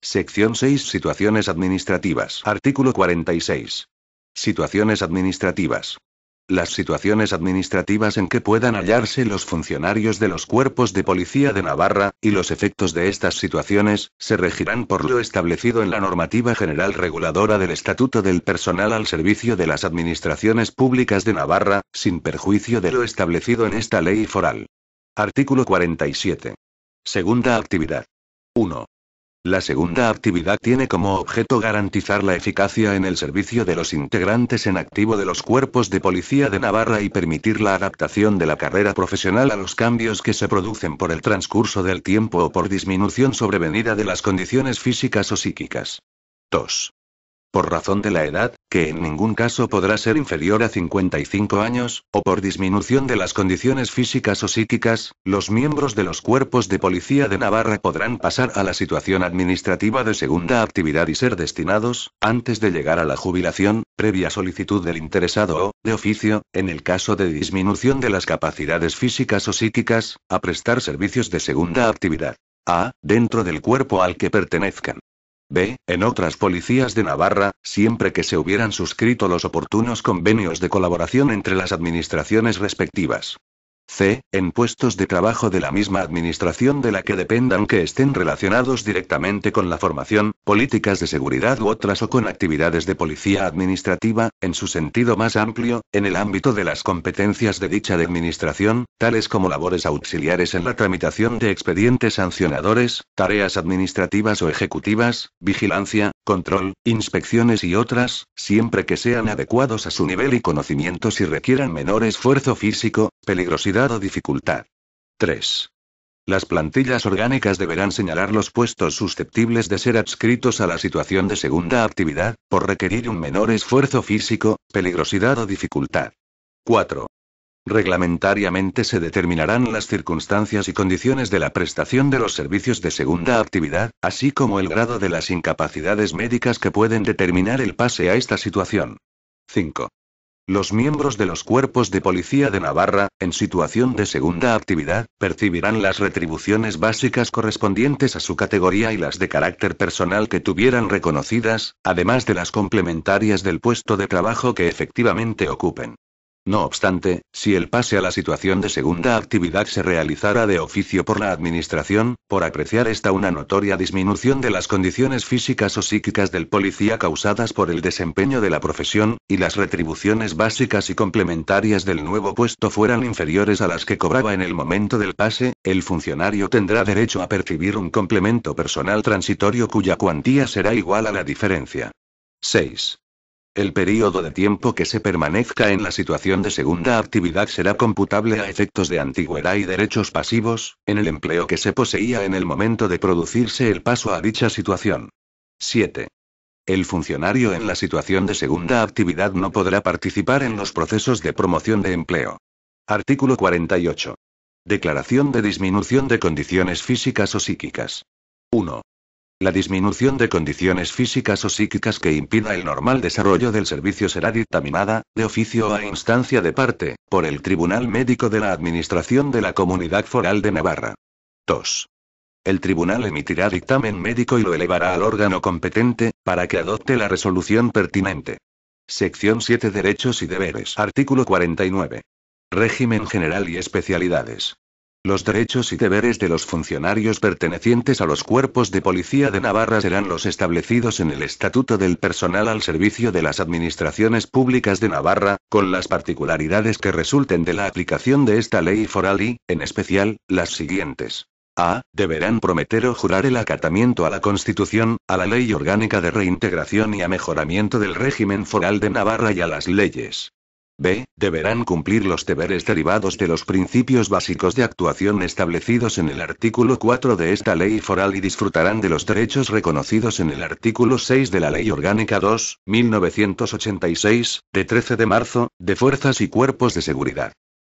Sección 6 Situaciones Administrativas. Artículo 46. Situaciones administrativas. Las situaciones administrativas en que puedan hallarse los funcionarios de los cuerpos de policía de Navarra, y los efectos de estas situaciones, se regirán por lo establecido en la normativa general reguladora del Estatuto del Personal al servicio de las Administraciones Públicas de Navarra, sin perjuicio de lo establecido en esta ley foral. Artículo 47. Segunda actividad. 1. La segunda actividad tiene como objeto garantizar la eficacia en el servicio de los integrantes en activo de los cuerpos de policía de Navarra y permitir la adaptación de la carrera profesional a los cambios que se producen por el transcurso del tiempo o por disminución sobrevenida de las condiciones físicas o psíquicas. 2. Por razón de la edad, que en ningún caso podrá ser inferior a 55 años, o por disminución de las condiciones físicas o psíquicas, los miembros de los cuerpos de policía de Navarra podrán pasar a la situación administrativa de segunda actividad y ser destinados, antes de llegar a la jubilación, previa solicitud del interesado o, de oficio, en el caso de disminución de las capacidades físicas o psíquicas, a prestar servicios de segunda actividad. A, dentro del cuerpo al que pertenezcan. B. En otras policías de Navarra, siempre que se hubieran suscrito los oportunos convenios de colaboración entre las administraciones respectivas c. en puestos de trabajo de la misma administración de la que dependan que estén relacionados directamente con la formación, políticas de seguridad u otras o con actividades de policía administrativa, en su sentido más amplio, en el ámbito de las competencias de dicha administración, tales como labores auxiliares en la tramitación de expedientes sancionadores, tareas administrativas o ejecutivas, vigilancia, control, inspecciones y otras, siempre que sean adecuados a su nivel y conocimientos y requieran menor esfuerzo físico, peligrosidad o dificultad. 3. Las plantillas orgánicas deberán señalar los puestos susceptibles de ser adscritos a la situación de segunda actividad, por requerir un menor esfuerzo físico, peligrosidad o dificultad. 4. Reglamentariamente se determinarán las circunstancias y condiciones de la prestación de los servicios de segunda actividad, así como el grado de las incapacidades médicas que pueden determinar el pase a esta situación. 5. Los miembros de los cuerpos de policía de Navarra, en situación de segunda actividad, percibirán las retribuciones básicas correspondientes a su categoría y las de carácter personal que tuvieran reconocidas, además de las complementarias del puesto de trabajo que efectivamente ocupen. No obstante, si el pase a la situación de segunda actividad se realizara de oficio por la Administración, por apreciar esta una notoria disminución de las condiciones físicas o psíquicas del policía causadas por el desempeño de la profesión, y las retribuciones básicas y complementarias del nuevo puesto fueran inferiores a las que cobraba en el momento del pase, el funcionario tendrá derecho a percibir un complemento personal transitorio cuya cuantía será igual a la diferencia. 6. El periodo de tiempo que se permanezca en la situación de segunda actividad será computable a efectos de antigüedad y derechos pasivos, en el empleo que se poseía en el momento de producirse el paso a dicha situación. 7. El funcionario en la situación de segunda actividad no podrá participar en los procesos de promoción de empleo. Artículo 48. Declaración de disminución de condiciones físicas o psíquicas. 1. La disminución de condiciones físicas o psíquicas que impida el normal desarrollo del servicio será dictaminada, de oficio o a instancia de parte, por el Tribunal Médico de la Administración de la Comunidad Foral de Navarra. 2. El tribunal emitirá dictamen médico y lo elevará al órgano competente, para que adopte la resolución pertinente. Sección 7 Derechos y deberes. Artículo 49. Régimen general y especialidades. Los derechos y deberes de los funcionarios pertenecientes a los cuerpos de policía de Navarra serán los establecidos en el Estatuto del Personal al servicio de las Administraciones Públicas de Navarra, con las particularidades que resulten de la aplicación de esta ley foral y, en especial, las siguientes. A. Deberán prometer o jurar el acatamiento a la Constitución, a la Ley Orgánica de Reintegración y a Mejoramiento del Régimen Foral de Navarra y a las leyes B. Deberán cumplir los deberes derivados de los principios básicos de actuación establecidos en el artículo 4 de esta ley foral y disfrutarán de los derechos reconocidos en el artículo 6 de la Ley Orgánica 2, 1986, de 13 de marzo, de Fuerzas y Cuerpos de Seguridad.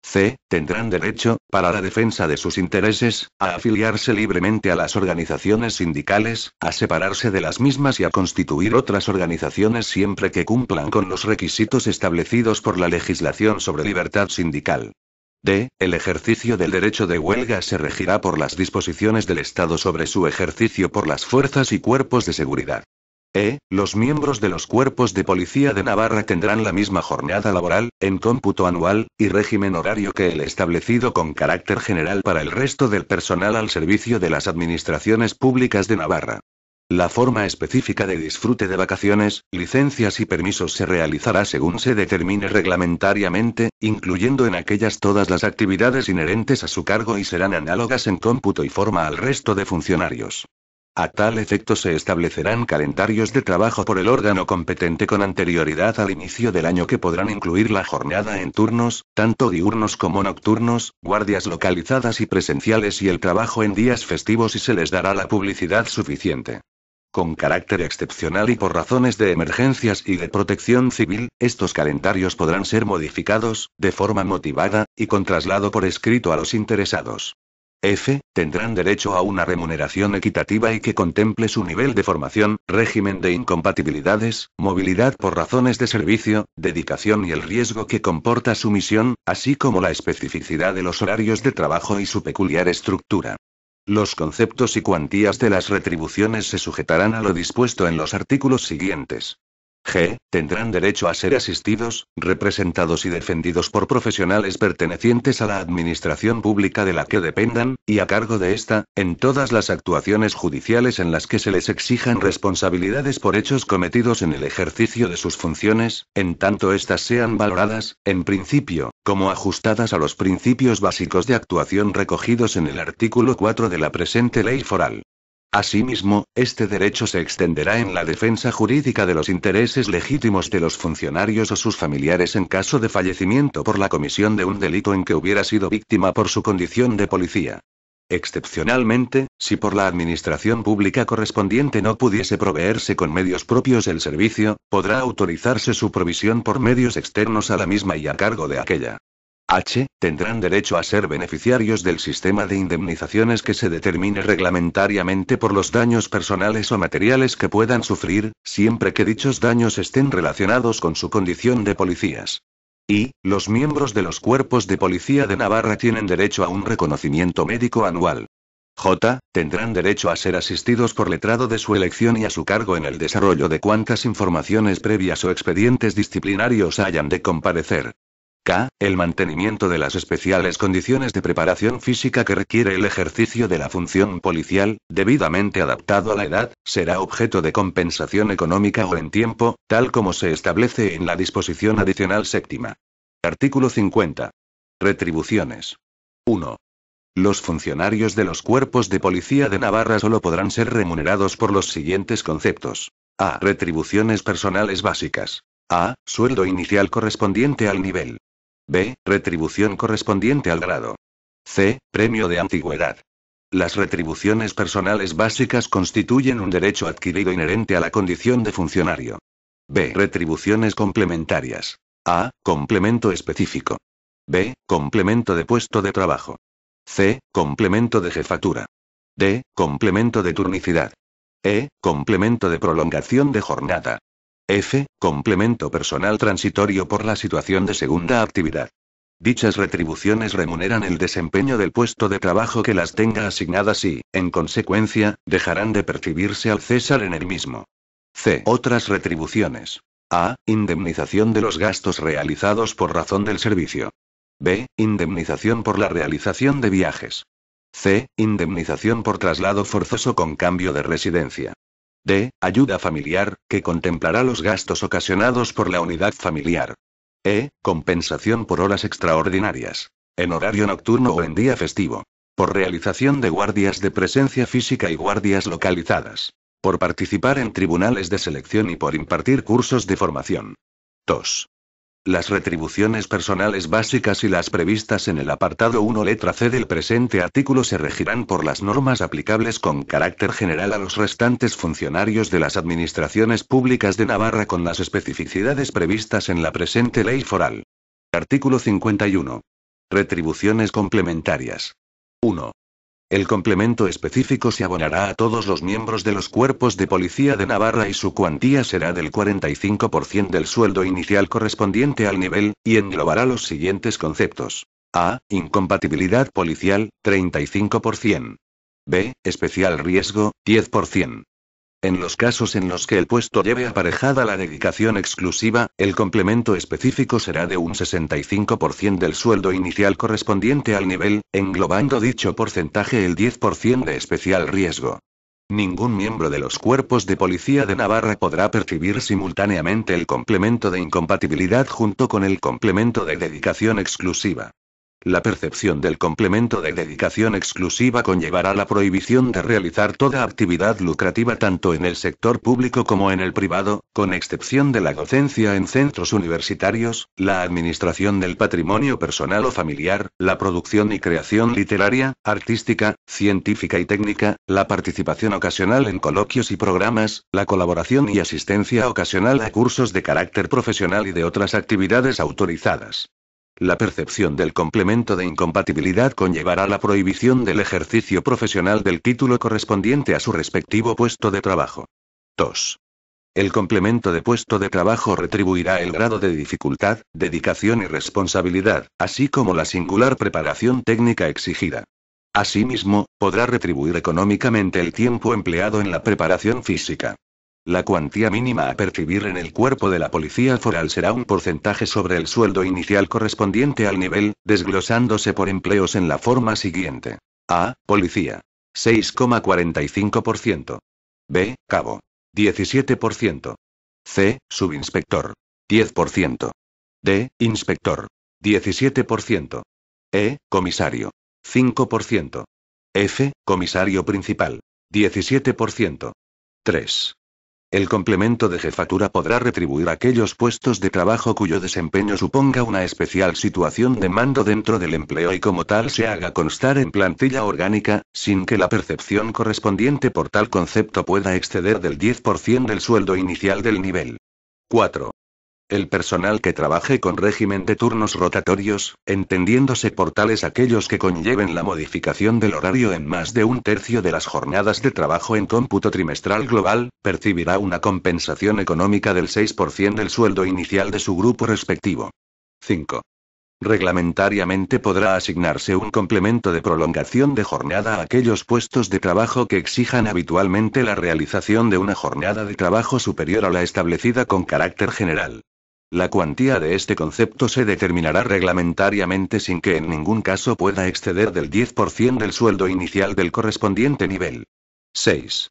C. Tendrán derecho, para la defensa de sus intereses, a afiliarse libremente a las organizaciones sindicales, a separarse de las mismas y a constituir otras organizaciones siempre que cumplan con los requisitos establecidos por la legislación sobre libertad sindical. D. El ejercicio del derecho de huelga se regirá por las disposiciones del Estado sobre su ejercicio por las fuerzas y cuerpos de seguridad. E, los miembros de los cuerpos de policía de Navarra tendrán la misma jornada laboral, en cómputo anual, y régimen horario que el establecido con carácter general para el resto del personal al servicio de las administraciones públicas de Navarra. La forma específica de disfrute de vacaciones, licencias y permisos se realizará según se determine reglamentariamente, incluyendo en aquellas todas las actividades inherentes a su cargo y serán análogas en cómputo y forma al resto de funcionarios. A tal efecto se establecerán calendarios de trabajo por el órgano competente con anterioridad al inicio del año que podrán incluir la jornada en turnos, tanto diurnos como nocturnos, guardias localizadas y presenciales y el trabajo en días festivos y se les dará la publicidad suficiente. Con carácter excepcional y por razones de emergencias y de protección civil, estos calendarios podrán ser modificados, de forma motivada, y con traslado por escrito a los interesados. F, tendrán derecho a una remuneración equitativa y que contemple su nivel de formación, régimen de incompatibilidades, movilidad por razones de servicio, dedicación y el riesgo que comporta su misión, así como la especificidad de los horarios de trabajo y su peculiar estructura. Los conceptos y cuantías de las retribuciones se sujetarán a lo dispuesto en los artículos siguientes. G. Tendrán derecho a ser asistidos, representados y defendidos por profesionales pertenecientes a la administración pública de la que dependan, y a cargo de ésta, en todas las actuaciones judiciales en las que se les exijan responsabilidades por hechos cometidos en el ejercicio de sus funciones, en tanto éstas sean valoradas, en principio, como ajustadas a los principios básicos de actuación recogidos en el artículo 4 de la presente ley foral. Asimismo, este derecho se extenderá en la defensa jurídica de los intereses legítimos de los funcionarios o sus familiares en caso de fallecimiento por la comisión de un delito en que hubiera sido víctima por su condición de policía. Excepcionalmente, si por la administración pública correspondiente no pudiese proveerse con medios propios el servicio, podrá autorizarse su provisión por medios externos a la misma y a cargo de aquella. H, tendrán derecho a ser beneficiarios del sistema de indemnizaciones que se determine reglamentariamente por los daños personales o materiales que puedan sufrir, siempre que dichos daños estén relacionados con su condición de policías. Y, los miembros de los cuerpos de policía de Navarra tienen derecho a un reconocimiento médico anual. J. Tendrán derecho a ser asistidos por letrado de su elección y a su cargo en el desarrollo de cuantas informaciones previas o expedientes disciplinarios hayan de comparecer. K. El mantenimiento de las especiales condiciones de preparación física que requiere el ejercicio de la función policial, debidamente adaptado a la edad, será objeto de compensación económica o en tiempo, tal como se establece en la disposición adicional séptima. Artículo 50. Retribuciones. 1. Los funcionarios de los cuerpos de policía de Navarra solo podrán ser remunerados por los siguientes conceptos. A. Retribuciones personales básicas. A. Sueldo inicial correspondiente al nivel B. Retribución correspondiente al grado. C. Premio de antigüedad. Las retribuciones personales básicas constituyen un derecho adquirido inherente a la condición de funcionario. B. Retribuciones complementarias. A. Complemento específico. B. Complemento de puesto de trabajo. C. Complemento de jefatura. D. Complemento de turnicidad. E. Complemento de prolongación de jornada. F. Complemento personal transitorio por la situación de segunda actividad. Dichas retribuciones remuneran el desempeño del puesto de trabajo que las tenga asignadas y, en consecuencia, dejarán de percibirse al César en el mismo. C. Otras retribuciones. A. Indemnización de los gastos realizados por razón del servicio. B. Indemnización por la realización de viajes. C. Indemnización por traslado forzoso con cambio de residencia d. ayuda familiar, que contemplará los gastos ocasionados por la unidad familiar. E. Compensación por horas extraordinarias. En horario nocturno o en día festivo. Por realización de guardias de presencia física y guardias localizadas. Por participar en tribunales de selección y por impartir cursos de formación. 2. Las retribuciones personales básicas y las previstas en el apartado 1 letra C del presente artículo se regirán por las normas aplicables con carácter general a los restantes funcionarios de las administraciones públicas de Navarra con las especificidades previstas en la presente ley foral. Artículo 51. Retribuciones complementarias. 1. El complemento específico se abonará a todos los miembros de los cuerpos de policía de Navarra y su cuantía será del 45% del sueldo inicial correspondiente al nivel, y englobará los siguientes conceptos. A. Incompatibilidad policial, 35%. B. Especial riesgo, 10%. En los casos en los que el puesto lleve aparejada la dedicación exclusiva, el complemento específico será de un 65% del sueldo inicial correspondiente al nivel, englobando dicho porcentaje el 10% de especial riesgo. Ningún miembro de los cuerpos de policía de Navarra podrá percibir simultáneamente el complemento de incompatibilidad junto con el complemento de dedicación exclusiva. La percepción del complemento de dedicación exclusiva conllevará la prohibición de realizar toda actividad lucrativa tanto en el sector público como en el privado, con excepción de la docencia en centros universitarios, la administración del patrimonio personal o familiar, la producción y creación literaria, artística, científica y técnica, la participación ocasional en coloquios y programas, la colaboración y asistencia ocasional a cursos de carácter profesional y de otras actividades autorizadas. La percepción del complemento de incompatibilidad conllevará la prohibición del ejercicio profesional del título correspondiente a su respectivo puesto de trabajo. 2. El complemento de puesto de trabajo retribuirá el grado de dificultad, dedicación y responsabilidad, así como la singular preparación técnica exigida. Asimismo, podrá retribuir económicamente el tiempo empleado en la preparación física. La cuantía mínima a percibir en el cuerpo de la policía foral será un porcentaje sobre el sueldo inicial correspondiente al nivel, desglosándose por empleos en la forma siguiente. A. Policía. 6,45%. B. Cabo. 17%. C. Subinspector. 10%. D. Inspector. 17%. E. Comisario. 5%. F. Comisario principal. 17%. 3 el complemento de jefatura podrá retribuir aquellos puestos de trabajo cuyo desempeño suponga una especial situación de mando dentro del empleo y como tal se haga constar en plantilla orgánica, sin que la percepción correspondiente por tal concepto pueda exceder del 10% del sueldo inicial del nivel. 4 el personal que trabaje con régimen de turnos rotatorios, entendiéndose por tales aquellos que conlleven la modificación del horario en más de un tercio de las jornadas de trabajo en cómputo trimestral global, percibirá una compensación económica del 6% del sueldo inicial de su grupo respectivo. 5. Reglamentariamente podrá asignarse un complemento de prolongación de jornada a aquellos puestos de trabajo que exijan habitualmente la realización de una jornada de trabajo superior a la establecida con carácter general. La cuantía de este concepto se determinará reglamentariamente sin que en ningún caso pueda exceder del 10% del sueldo inicial del correspondiente nivel. 6.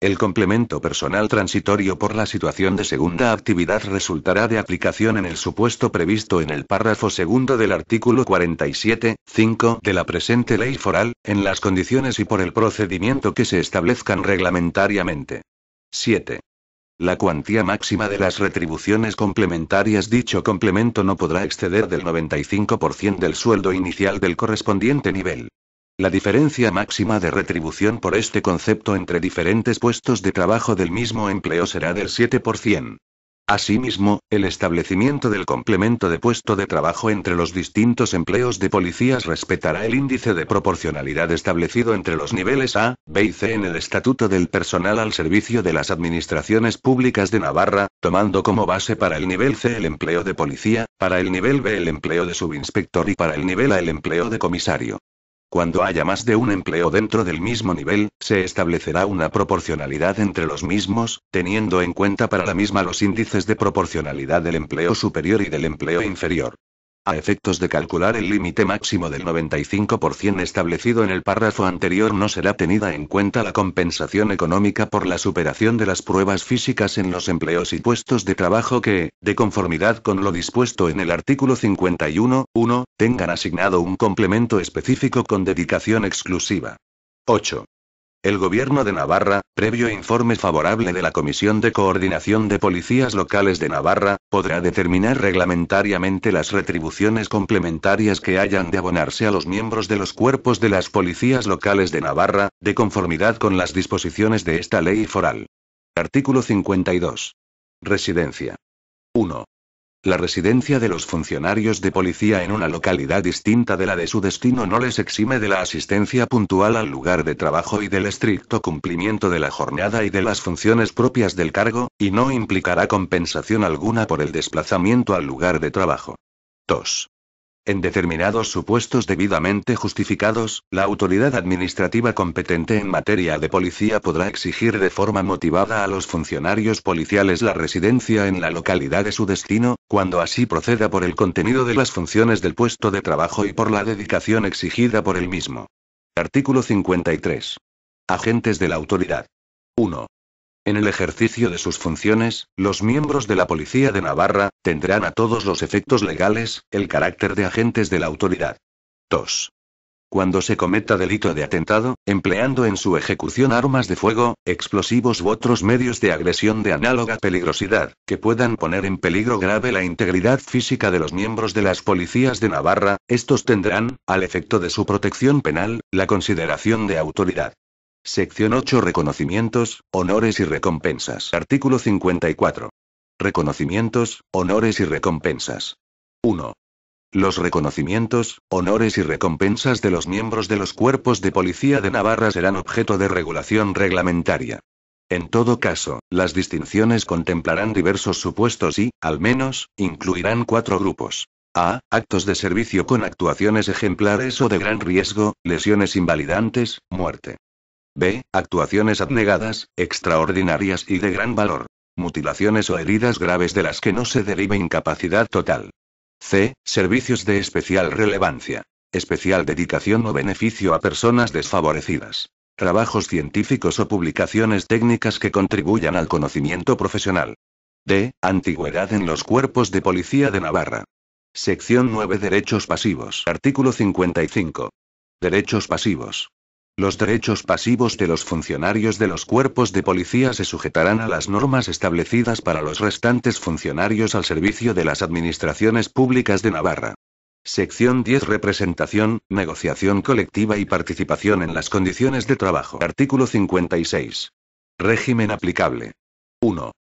El complemento personal transitorio por la situación de segunda actividad resultará de aplicación en el supuesto previsto en el párrafo segundo del artículo 47, 5 de la presente ley foral, en las condiciones y por el procedimiento que se establezcan reglamentariamente. 7. La cuantía máxima de las retribuciones complementarias dicho complemento no podrá exceder del 95% del sueldo inicial del correspondiente nivel. La diferencia máxima de retribución por este concepto entre diferentes puestos de trabajo del mismo empleo será del 7%. Asimismo, el establecimiento del complemento de puesto de trabajo entre los distintos empleos de policías respetará el índice de proporcionalidad establecido entre los niveles A, B y C en el Estatuto del Personal al servicio de las Administraciones Públicas de Navarra, tomando como base para el nivel C el empleo de policía, para el nivel B el empleo de subinspector y para el nivel A el empleo de comisario. Cuando haya más de un empleo dentro del mismo nivel, se establecerá una proporcionalidad entre los mismos, teniendo en cuenta para la misma los índices de proporcionalidad del empleo superior y del empleo inferior. A efectos de calcular el límite máximo del 95% establecido en el párrafo anterior no será tenida en cuenta la compensación económica por la superación de las pruebas físicas en los empleos y puestos de trabajo que, de conformidad con lo dispuesto en el artículo 51, 1, tengan asignado un complemento específico con dedicación exclusiva. 8. El Gobierno de Navarra, previo informe favorable de la Comisión de Coordinación de Policías Locales de Navarra, podrá determinar reglamentariamente las retribuciones complementarias que hayan de abonarse a los miembros de los cuerpos de las policías locales de Navarra, de conformidad con las disposiciones de esta ley foral. Artículo 52. Residencia. 1. La residencia de los funcionarios de policía en una localidad distinta de la de su destino no les exime de la asistencia puntual al lugar de trabajo y del estricto cumplimiento de la jornada y de las funciones propias del cargo, y no implicará compensación alguna por el desplazamiento al lugar de trabajo. 2. En determinados supuestos debidamente justificados, la autoridad administrativa competente en materia de policía podrá exigir de forma motivada a los funcionarios policiales la residencia en la localidad de su destino, cuando así proceda por el contenido de las funciones del puesto de trabajo y por la dedicación exigida por el mismo. Artículo 53. Agentes de la autoridad. 1. En el ejercicio de sus funciones, los miembros de la Policía de Navarra, tendrán a todos los efectos legales, el carácter de agentes de la autoridad. 2. Cuando se cometa delito de atentado, empleando en su ejecución armas de fuego, explosivos u otros medios de agresión de análoga peligrosidad, que puedan poner en peligro grave la integridad física de los miembros de las policías de Navarra, estos tendrán, al efecto de su protección penal, la consideración de autoridad. Sección 8 Reconocimientos, honores y recompensas. Artículo 54. Reconocimientos, honores y recompensas. 1. Los reconocimientos, honores y recompensas de los miembros de los cuerpos de policía de Navarra serán objeto de regulación reglamentaria. En todo caso, las distinciones contemplarán diversos supuestos y, al menos, incluirán cuatro grupos. A. Actos de servicio con actuaciones ejemplares o de gran riesgo, lesiones invalidantes, muerte. B. Actuaciones abnegadas, extraordinarias y de gran valor. Mutilaciones o heridas graves de las que no se derive incapacidad total. C. Servicios de especial relevancia. Especial dedicación o beneficio a personas desfavorecidas. Trabajos científicos o publicaciones técnicas que contribuyan al conocimiento profesional. D. Antigüedad en los cuerpos de policía de Navarra. Sección 9 Derechos pasivos. Artículo 55. Derechos pasivos. Los derechos pasivos de los funcionarios de los cuerpos de policía se sujetarán a las normas establecidas para los restantes funcionarios al servicio de las administraciones públicas de Navarra. Sección 10 Representación, negociación colectiva y participación en las condiciones de trabajo. Artículo 56. Régimen aplicable. 1.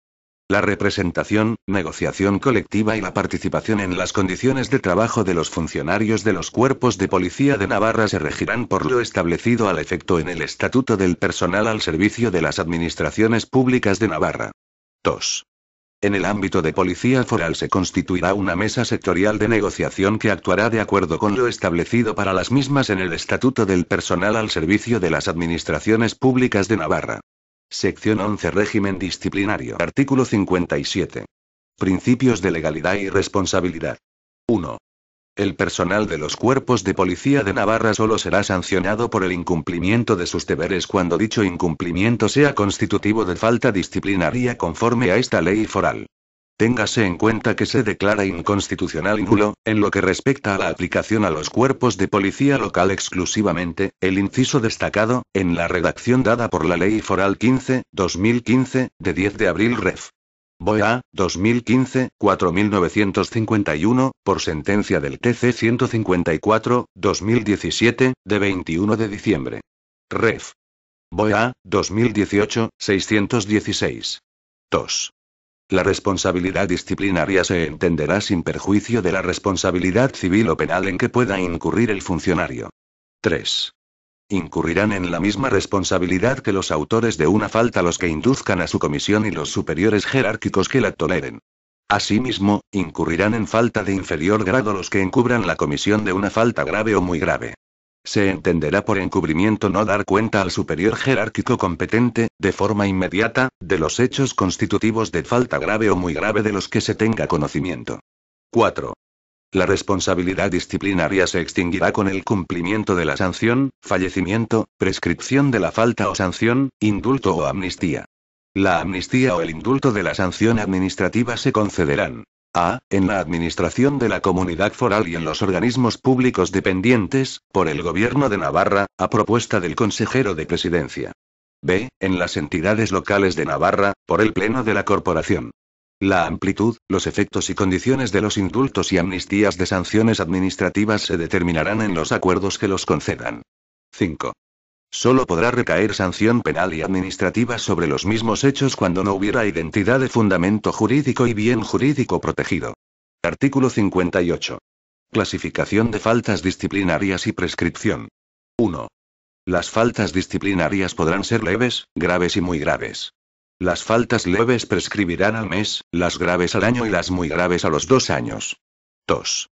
La representación, negociación colectiva y la participación en las condiciones de trabajo de los funcionarios de los cuerpos de policía de Navarra se regirán por lo establecido al efecto en el Estatuto del Personal al servicio de las Administraciones Públicas de Navarra. 2. En el ámbito de policía foral se constituirá una mesa sectorial de negociación que actuará de acuerdo con lo establecido para las mismas en el Estatuto del Personal al servicio de las Administraciones Públicas de Navarra. Sección 11 Régimen Disciplinario Artículo 57. Principios de legalidad y responsabilidad. 1. El personal de los cuerpos de policía de Navarra solo será sancionado por el incumplimiento de sus deberes cuando dicho incumplimiento sea constitutivo de falta disciplinaria conforme a esta ley foral. Téngase en cuenta que se declara inconstitucional y nulo, en lo que respecta a la aplicación a los cuerpos de policía local exclusivamente, el inciso destacado, en la redacción dada por la Ley Foral 15, 2015, de 10 de abril Ref. A, 2015, 4951, por sentencia del TC 154, 2017, de 21 de diciembre. Ref. A, 2018, 616. 2. La responsabilidad disciplinaria se entenderá sin perjuicio de la responsabilidad civil o penal en que pueda incurrir el funcionario. 3. Incurrirán en la misma responsabilidad que los autores de una falta los que induzcan a su comisión y los superiores jerárquicos que la toleren. Asimismo, incurrirán en falta de inferior grado los que encubran la comisión de una falta grave o muy grave. Se entenderá por encubrimiento no dar cuenta al superior jerárquico competente, de forma inmediata, de los hechos constitutivos de falta grave o muy grave de los que se tenga conocimiento. 4. La responsabilidad disciplinaria se extinguirá con el cumplimiento de la sanción, fallecimiento, prescripción de la falta o sanción, indulto o amnistía. La amnistía o el indulto de la sanción administrativa se concederán, a, en la administración de la comunidad foral y en los organismos públicos dependientes, por el Gobierno de Navarra, a propuesta del consejero de presidencia. b, en las entidades locales de Navarra, por el Pleno de la Corporación. La amplitud, los efectos y condiciones de los indultos y amnistías de sanciones administrativas se determinarán en los acuerdos que los concedan. 5. Solo podrá recaer sanción penal y administrativa sobre los mismos hechos cuando no hubiera identidad de fundamento jurídico y bien jurídico protegido. Artículo 58. Clasificación de faltas disciplinarias y prescripción. 1. Las faltas disciplinarias podrán ser leves, graves y muy graves. Las faltas leves prescribirán al mes, las graves al año y las muy graves a los dos años. 2.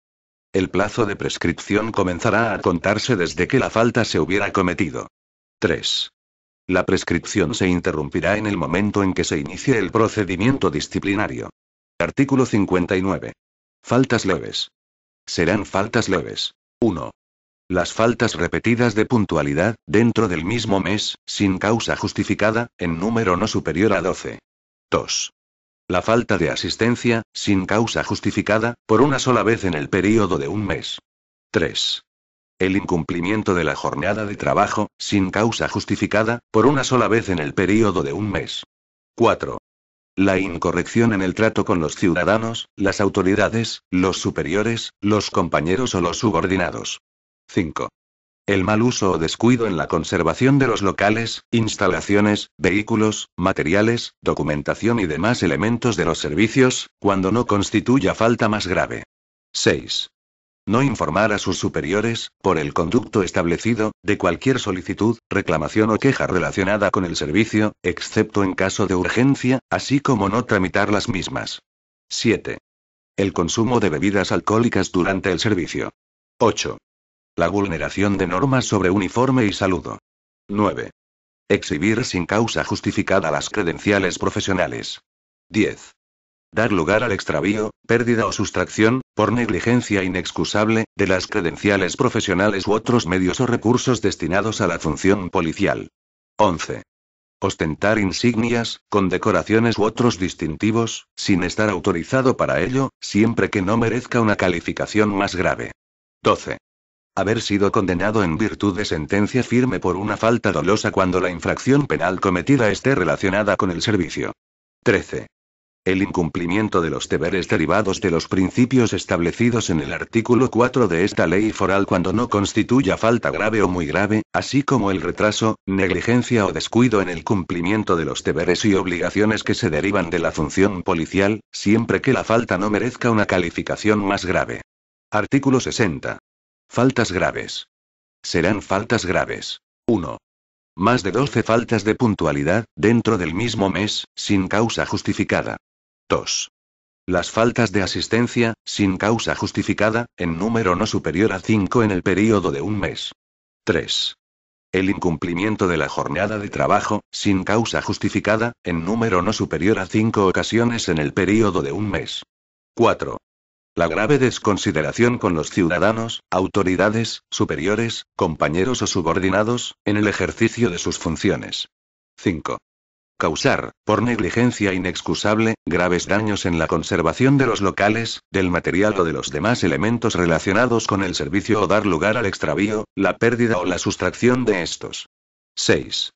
El plazo de prescripción comenzará a contarse desde que la falta se hubiera cometido. 3. La prescripción se interrumpirá en el momento en que se inicie el procedimiento disciplinario. Artículo 59. Faltas leves. Serán faltas leves. 1. Las faltas repetidas de puntualidad, dentro del mismo mes, sin causa justificada, en número no superior a 12. 2. La falta de asistencia, sin causa justificada, por una sola vez en el período de un mes. 3 el incumplimiento de la jornada de trabajo, sin causa justificada, por una sola vez en el período de un mes. 4. La incorrección en el trato con los ciudadanos, las autoridades, los superiores, los compañeros o los subordinados. 5. El mal uso o descuido en la conservación de los locales, instalaciones, vehículos, materiales, documentación y demás elementos de los servicios, cuando no constituya falta más grave. 6 no informar a sus superiores, por el conducto establecido, de cualquier solicitud, reclamación o queja relacionada con el servicio, excepto en caso de urgencia, así como no tramitar las mismas. 7. El consumo de bebidas alcohólicas durante el servicio. 8. La vulneración de normas sobre uniforme y saludo. 9. Exhibir sin causa justificada las credenciales profesionales. 10 dar lugar al extravío, pérdida o sustracción, por negligencia inexcusable, de las credenciales profesionales u otros medios o recursos destinados a la función policial. 11. Ostentar insignias, condecoraciones u otros distintivos, sin estar autorizado para ello, siempre que no merezca una calificación más grave. 12. Haber sido condenado en virtud de sentencia firme por una falta dolosa cuando la infracción penal cometida esté relacionada con el servicio. 13 el incumplimiento de los deberes derivados de los principios establecidos en el artículo 4 de esta ley foral cuando no constituya falta grave o muy grave, así como el retraso, negligencia o descuido en el cumplimiento de los deberes y obligaciones que se derivan de la función policial, siempre que la falta no merezca una calificación más grave. Artículo 60. Faltas graves. Serán faltas graves. 1 más de 12 faltas de puntualidad, dentro del mismo mes, sin causa justificada. 2. Las faltas de asistencia, sin causa justificada, en número no superior a 5 en el período de un mes. 3. El incumplimiento de la jornada de trabajo, sin causa justificada, en número no superior a 5 ocasiones en el período de un mes. 4. La grave desconsideración con los ciudadanos, autoridades, superiores, compañeros o subordinados, en el ejercicio de sus funciones. 5 causar, por negligencia inexcusable, graves daños en la conservación de los locales, del material o de los demás elementos relacionados con el servicio o dar lugar al extravío, la pérdida o la sustracción de estos. 6.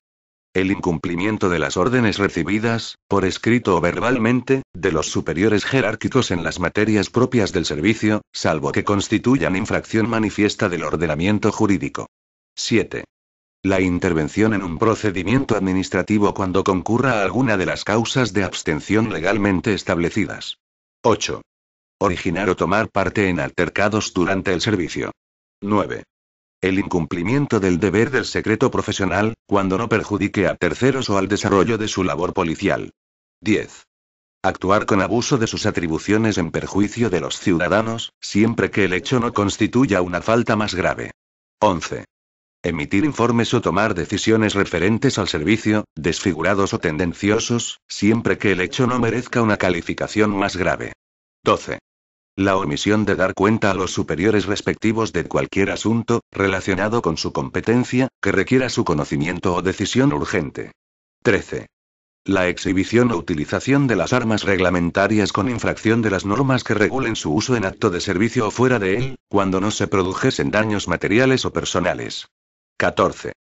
El incumplimiento de las órdenes recibidas, por escrito o verbalmente, de los superiores jerárquicos en las materias propias del servicio, salvo que constituyan infracción manifiesta del ordenamiento jurídico. 7. La intervención en un procedimiento administrativo cuando concurra a alguna de las causas de abstención legalmente establecidas. 8. Originar o tomar parte en altercados durante el servicio. 9. El incumplimiento del deber del secreto profesional, cuando no perjudique a terceros o al desarrollo de su labor policial. 10. Actuar con abuso de sus atribuciones en perjuicio de los ciudadanos, siempre que el hecho no constituya una falta más grave. 11 emitir informes o tomar decisiones referentes al servicio, desfigurados o tendenciosos, siempre que el hecho no merezca una calificación más grave. 12. La omisión de dar cuenta a los superiores respectivos de cualquier asunto, relacionado con su competencia, que requiera su conocimiento o decisión urgente. 13. La exhibición o utilización de las armas reglamentarias con infracción de las normas que regulen su uso en acto de servicio o fuera de él, cuando no se produjesen daños materiales o personales. 14.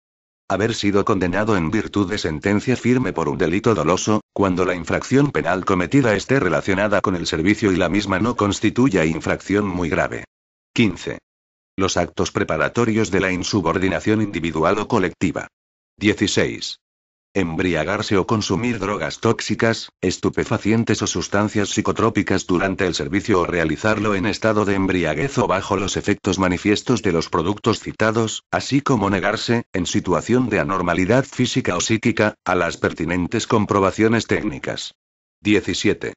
Haber sido condenado en virtud de sentencia firme por un delito doloso, cuando la infracción penal cometida esté relacionada con el servicio y la misma no constituya infracción muy grave. 15. Los actos preparatorios de la insubordinación individual o colectiva. 16 embriagarse o consumir drogas tóxicas, estupefacientes o sustancias psicotrópicas durante el servicio o realizarlo en estado de embriaguez o bajo los efectos manifiestos de los productos citados, así como negarse, en situación de anormalidad física o psíquica, a las pertinentes comprobaciones técnicas. 17.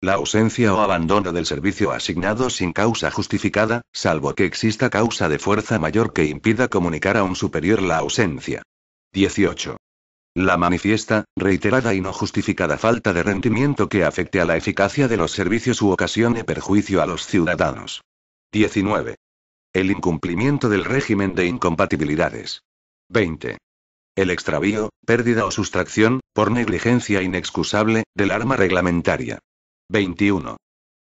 La ausencia o abandono del servicio asignado sin causa justificada, salvo que exista causa de fuerza mayor que impida comunicar a un superior la ausencia. 18. La manifiesta, reiterada y no justificada falta de rendimiento que afecte a la eficacia de los servicios u ocasione perjuicio a los ciudadanos. 19. El incumplimiento del régimen de incompatibilidades. 20. El extravío, pérdida o sustracción, por negligencia inexcusable, del arma reglamentaria. 21.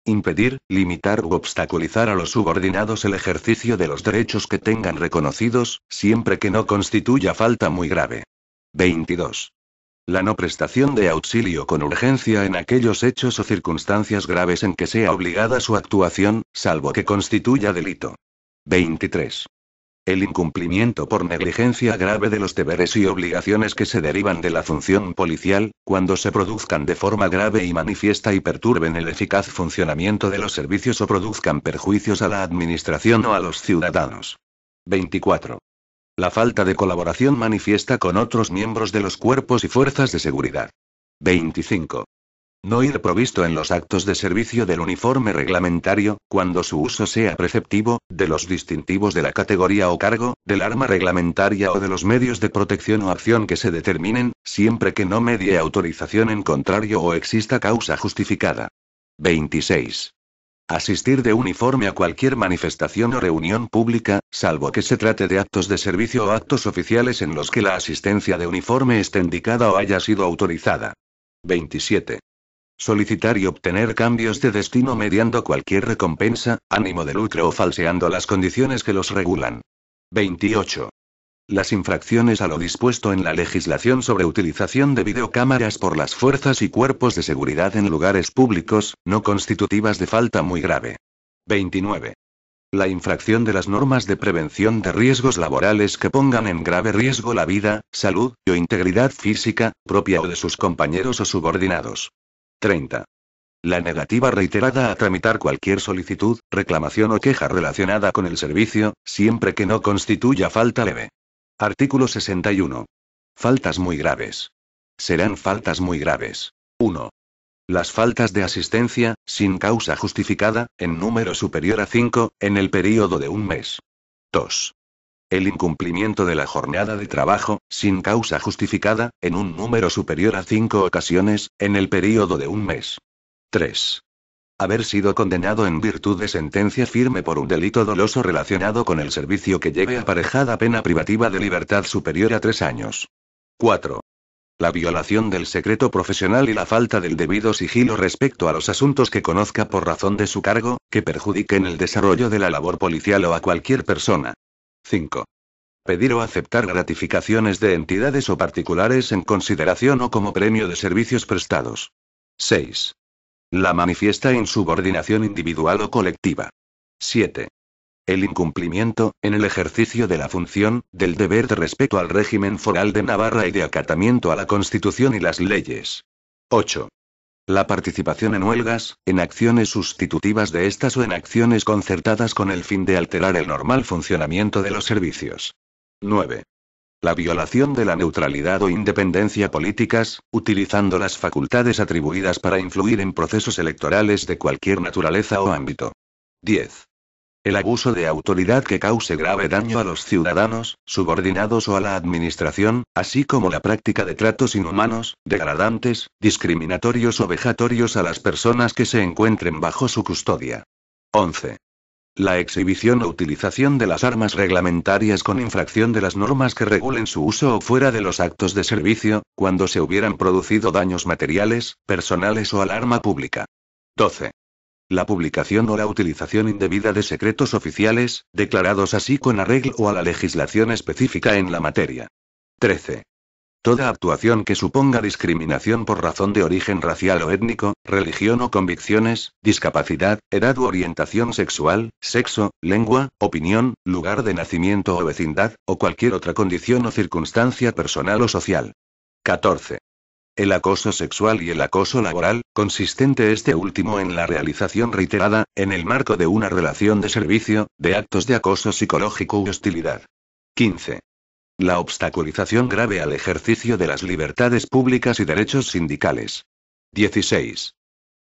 Impedir, limitar u obstaculizar a los subordinados el ejercicio de los derechos que tengan reconocidos, siempre que no constituya falta muy grave. 22. La no prestación de auxilio con urgencia en aquellos hechos o circunstancias graves en que sea obligada su actuación, salvo que constituya delito. 23. El incumplimiento por negligencia grave de los deberes y obligaciones que se derivan de la función policial, cuando se produzcan de forma grave y manifiesta y perturben el eficaz funcionamiento de los servicios o produzcan perjuicios a la administración o a los ciudadanos. 24. La falta de colaboración manifiesta con otros miembros de los cuerpos y fuerzas de seguridad. 25. No ir provisto en los actos de servicio del uniforme reglamentario, cuando su uso sea preceptivo, de los distintivos de la categoría o cargo, del arma reglamentaria o de los medios de protección o acción que se determinen, siempre que no medie autorización en contrario o exista causa justificada. 26. Asistir de uniforme a cualquier manifestación o reunión pública, salvo que se trate de actos de servicio o actos oficiales en los que la asistencia de uniforme esté indicada o haya sido autorizada. 27. Solicitar y obtener cambios de destino mediando cualquier recompensa, ánimo de lucro o falseando las condiciones que los regulan. 28. Las infracciones a lo dispuesto en la legislación sobre utilización de videocámaras por las fuerzas y cuerpos de seguridad en lugares públicos, no constitutivas de falta muy grave. 29. La infracción de las normas de prevención de riesgos laborales que pongan en grave riesgo la vida, salud o integridad física, propia o de sus compañeros o subordinados. 30. La negativa reiterada a tramitar cualquier solicitud, reclamación o queja relacionada con el servicio, siempre que no constituya falta leve. Artículo 61. Faltas muy graves. Serán faltas muy graves. 1. Las faltas de asistencia, sin causa justificada, en número superior a 5, en el período de un mes. 2. El incumplimiento de la jornada de trabajo, sin causa justificada, en un número superior a 5 ocasiones, en el período de un mes. 3 haber sido condenado en virtud de sentencia firme por un delito doloso relacionado con el servicio que lleve aparejada pena privativa de libertad superior a tres años. 4. La violación del secreto profesional y la falta del debido sigilo respecto a los asuntos que conozca por razón de su cargo, que perjudiquen el desarrollo de la labor policial o a cualquier persona. 5. Pedir o aceptar gratificaciones de entidades o particulares en consideración o como premio de servicios prestados. 6. La manifiesta insubordinación individual o colectiva. 7. El incumplimiento, en el ejercicio de la función, del deber de respeto al régimen foral de Navarra y de acatamiento a la Constitución y las leyes. 8. La participación en huelgas, en acciones sustitutivas de estas o en acciones concertadas con el fin de alterar el normal funcionamiento de los servicios. 9 la violación de la neutralidad o independencia políticas, utilizando las facultades atribuidas para influir en procesos electorales de cualquier naturaleza o ámbito. 10. El abuso de autoridad que cause grave daño a los ciudadanos, subordinados o a la administración, así como la práctica de tratos inhumanos, degradantes, discriminatorios o vejatorios a las personas que se encuentren bajo su custodia. 11. La exhibición o utilización de las armas reglamentarias con infracción de las normas que regulen su uso o fuera de los actos de servicio, cuando se hubieran producido daños materiales, personales o al arma pública. 12. La publicación o la utilización indebida de secretos oficiales, declarados así con arreglo a la legislación específica en la materia. 13. Toda actuación que suponga discriminación por razón de origen racial o étnico, religión o convicciones, discapacidad, edad u orientación sexual, sexo, lengua, opinión, lugar de nacimiento o vecindad, o cualquier otra condición o circunstancia personal o social. 14. El acoso sexual y el acoso laboral, consistente este último en la realización reiterada, en el marco de una relación de servicio, de actos de acoso psicológico u hostilidad. 15. La obstaculización grave al ejercicio de las libertades públicas y derechos sindicales. 16.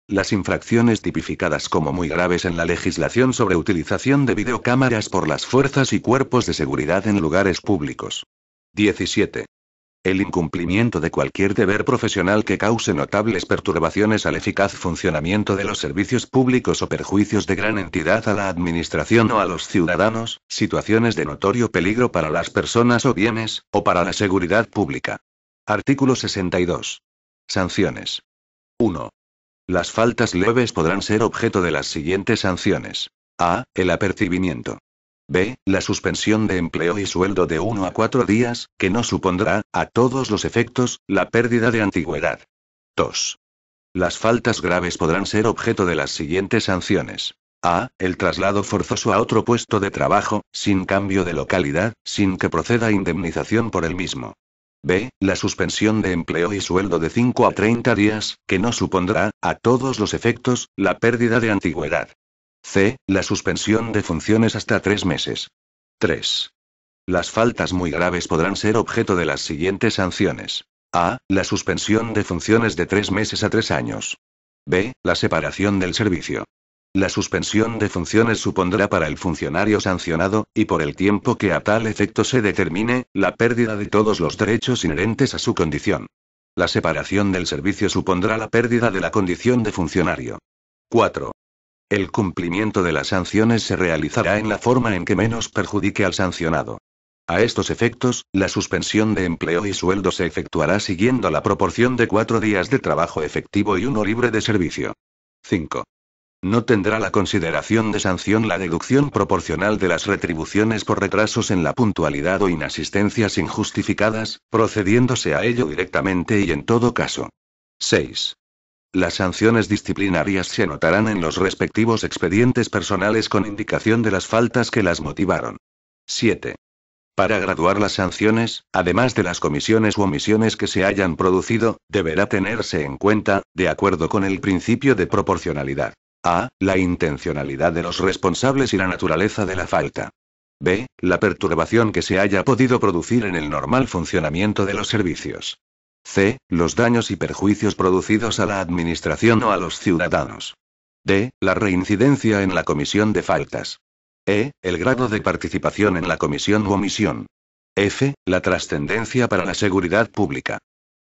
Las infracciones tipificadas como muy graves en la legislación sobre utilización de videocámaras por las fuerzas y cuerpos de seguridad en lugares públicos. 17. El incumplimiento de cualquier deber profesional que cause notables perturbaciones al eficaz funcionamiento de los servicios públicos o perjuicios de gran entidad a la administración o a los ciudadanos, situaciones de notorio peligro para las personas o bienes, o para la seguridad pública. Artículo 62. Sanciones. 1. Las faltas leves podrán ser objeto de las siguientes sanciones. A. El apercibimiento. B. La suspensión de empleo y sueldo de 1 a 4 días, que no supondrá, a todos los efectos, la pérdida de antigüedad. 2. Las faltas graves podrán ser objeto de las siguientes sanciones. A. El traslado forzoso a otro puesto de trabajo, sin cambio de localidad, sin que proceda indemnización por el mismo. B. La suspensión de empleo y sueldo de 5 a 30 días, que no supondrá, a todos los efectos, la pérdida de antigüedad. C. La suspensión de funciones hasta tres meses. 3. Las faltas muy graves podrán ser objeto de las siguientes sanciones. A. La suspensión de funciones de tres meses a tres años. B. La separación del servicio. La suspensión de funciones supondrá para el funcionario sancionado, y por el tiempo que a tal efecto se determine, la pérdida de todos los derechos inherentes a su condición. La separación del servicio supondrá la pérdida de la condición de funcionario. 4. El cumplimiento de las sanciones se realizará en la forma en que menos perjudique al sancionado. A estos efectos, la suspensión de empleo y sueldo se efectuará siguiendo la proporción de cuatro días de trabajo efectivo y uno libre de servicio. 5. No tendrá la consideración de sanción la deducción proporcional de las retribuciones por retrasos en la puntualidad o inasistencias injustificadas, procediéndose a ello directamente y en todo caso. 6. Las sanciones disciplinarias se anotarán en los respectivos expedientes personales con indicación de las faltas que las motivaron. 7. Para graduar las sanciones, además de las comisiones u omisiones que se hayan producido, deberá tenerse en cuenta, de acuerdo con el principio de proporcionalidad. A. La intencionalidad de los responsables y la naturaleza de la falta. B. La perturbación que se haya podido producir en el normal funcionamiento de los servicios. C. Los daños y perjuicios producidos a la Administración o a los ciudadanos. D. La reincidencia en la comisión de faltas. E. El grado de participación en la comisión u omisión. F. La trascendencia para la seguridad pública.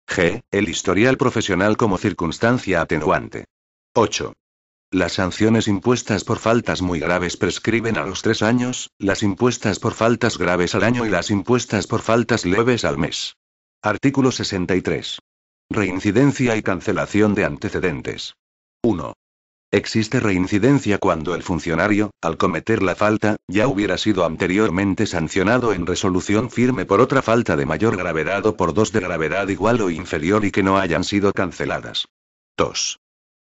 G. El historial profesional como circunstancia atenuante. 8. Las sanciones impuestas por faltas muy graves prescriben a los tres años, las impuestas por faltas graves al año y las impuestas por faltas leves al mes. Artículo 63. Reincidencia y cancelación de antecedentes. 1. Existe reincidencia cuando el funcionario, al cometer la falta, ya hubiera sido anteriormente sancionado en resolución firme por otra falta de mayor gravedad o por dos de gravedad igual o inferior y que no hayan sido canceladas. 2.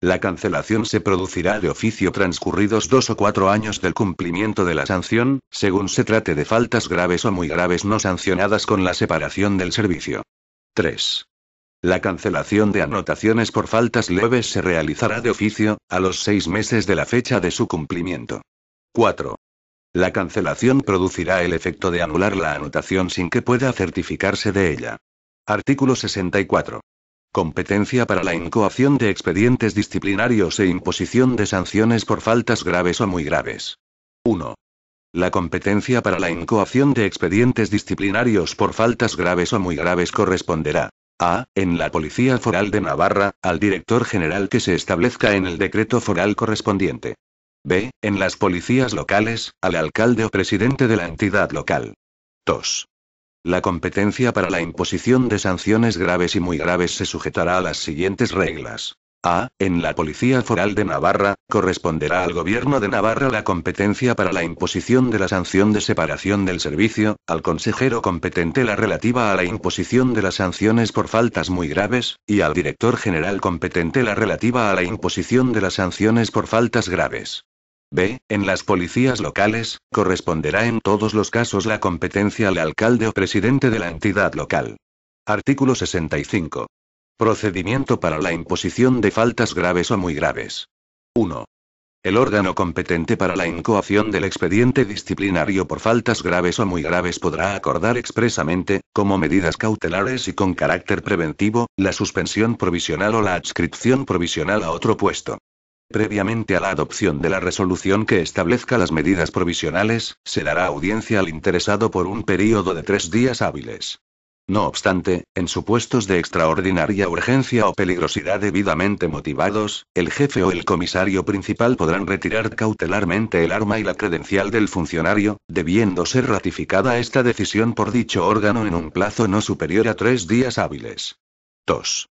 La cancelación se producirá de oficio transcurridos dos o cuatro años del cumplimiento de la sanción, según se trate de faltas graves o muy graves no sancionadas con la separación del servicio. 3. La cancelación de anotaciones por faltas leves se realizará de oficio, a los seis meses de la fecha de su cumplimiento. 4. La cancelación producirá el efecto de anular la anotación sin que pueda certificarse de ella. Artículo 64. Competencia para la incoación de expedientes disciplinarios e imposición de sanciones por faltas graves o muy graves. 1. La competencia para la incoación de expedientes disciplinarios por faltas graves o muy graves corresponderá. A. En la Policía Foral de Navarra, al director general que se establezca en el decreto foral correspondiente. B. En las policías locales, al alcalde o presidente de la entidad local. 2. La competencia para la imposición de sanciones graves y muy graves se sujetará a las siguientes reglas. A. En la Policía Foral de Navarra, corresponderá al Gobierno de Navarra la competencia para la imposición de la sanción de separación del servicio, al consejero competente la relativa a la imposición de las sanciones por faltas muy graves, y al director general competente la relativa a la imposición de las sanciones por faltas graves. B. En las policías locales, corresponderá en todos los casos la competencia al alcalde o presidente de la entidad local. Artículo 65. Procedimiento para la imposición de faltas graves o muy graves. 1. El órgano competente para la incoación del expediente disciplinario por faltas graves o muy graves podrá acordar expresamente, como medidas cautelares y con carácter preventivo, la suspensión provisional o la adscripción provisional a otro puesto. Previamente a la adopción de la resolución que establezca las medidas provisionales, se dará audiencia al interesado por un período de tres días hábiles. No obstante, en supuestos de extraordinaria urgencia o peligrosidad debidamente motivados, el jefe o el comisario principal podrán retirar cautelarmente el arma y la credencial del funcionario, debiendo ser ratificada esta decisión por dicho órgano en un plazo no superior a tres días hábiles. 2.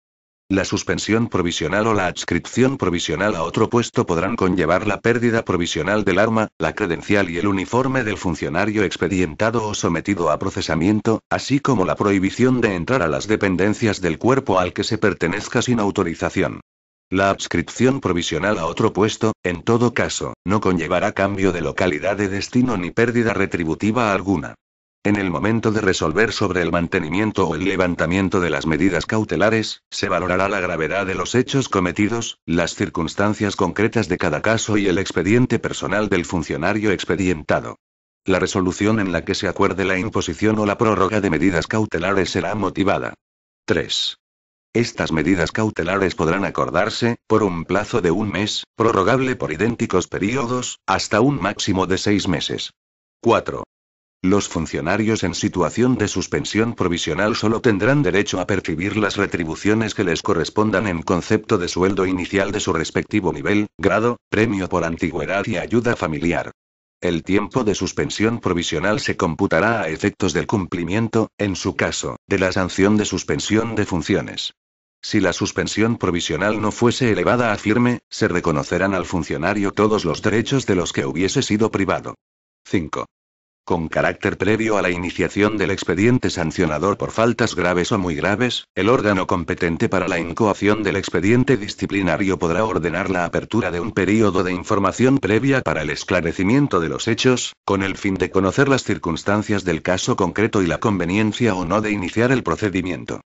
La suspensión provisional o la adscripción provisional a otro puesto podrán conllevar la pérdida provisional del arma, la credencial y el uniforme del funcionario expedientado o sometido a procesamiento, así como la prohibición de entrar a las dependencias del cuerpo al que se pertenezca sin autorización. La adscripción provisional a otro puesto, en todo caso, no conllevará cambio de localidad de destino ni pérdida retributiva alguna. En el momento de resolver sobre el mantenimiento o el levantamiento de las medidas cautelares, se valorará la gravedad de los hechos cometidos, las circunstancias concretas de cada caso y el expediente personal del funcionario expedientado. La resolución en la que se acuerde la imposición o la prórroga de medidas cautelares será motivada. 3. Estas medidas cautelares podrán acordarse, por un plazo de un mes, prorrogable por idénticos periodos, hasta un máximo de seis meses. 4. Los funcionarios en situación de suspensión provisional solo tendrán derecho a percibir las retribuciones que les correspondan en concepto de sueldo inicial de su respectivo nivel, grado, premio por antigüedad y ayuda familiar. El tiempo de suspensión provisional se computará a efectos del cumplimiento, en su caso, de la sanción de suspensión de funciones. Si la suspensión provisional no fuese elevada a firme, se reconocerán al funcionario todos los derechos de los que hubiese sido privado. 5 con carácter previo a la iniciación del expediente sancionador por faltas graves o muy graves, el órgano competente para la incoación del expediente disciplinario podrá ordenar la apertura de un período de información previa para el esclarecimiento de los hechos, con el fin de conocer las circunstancias del caso concreto y la conveniencia o no de iniciar el procedimiento.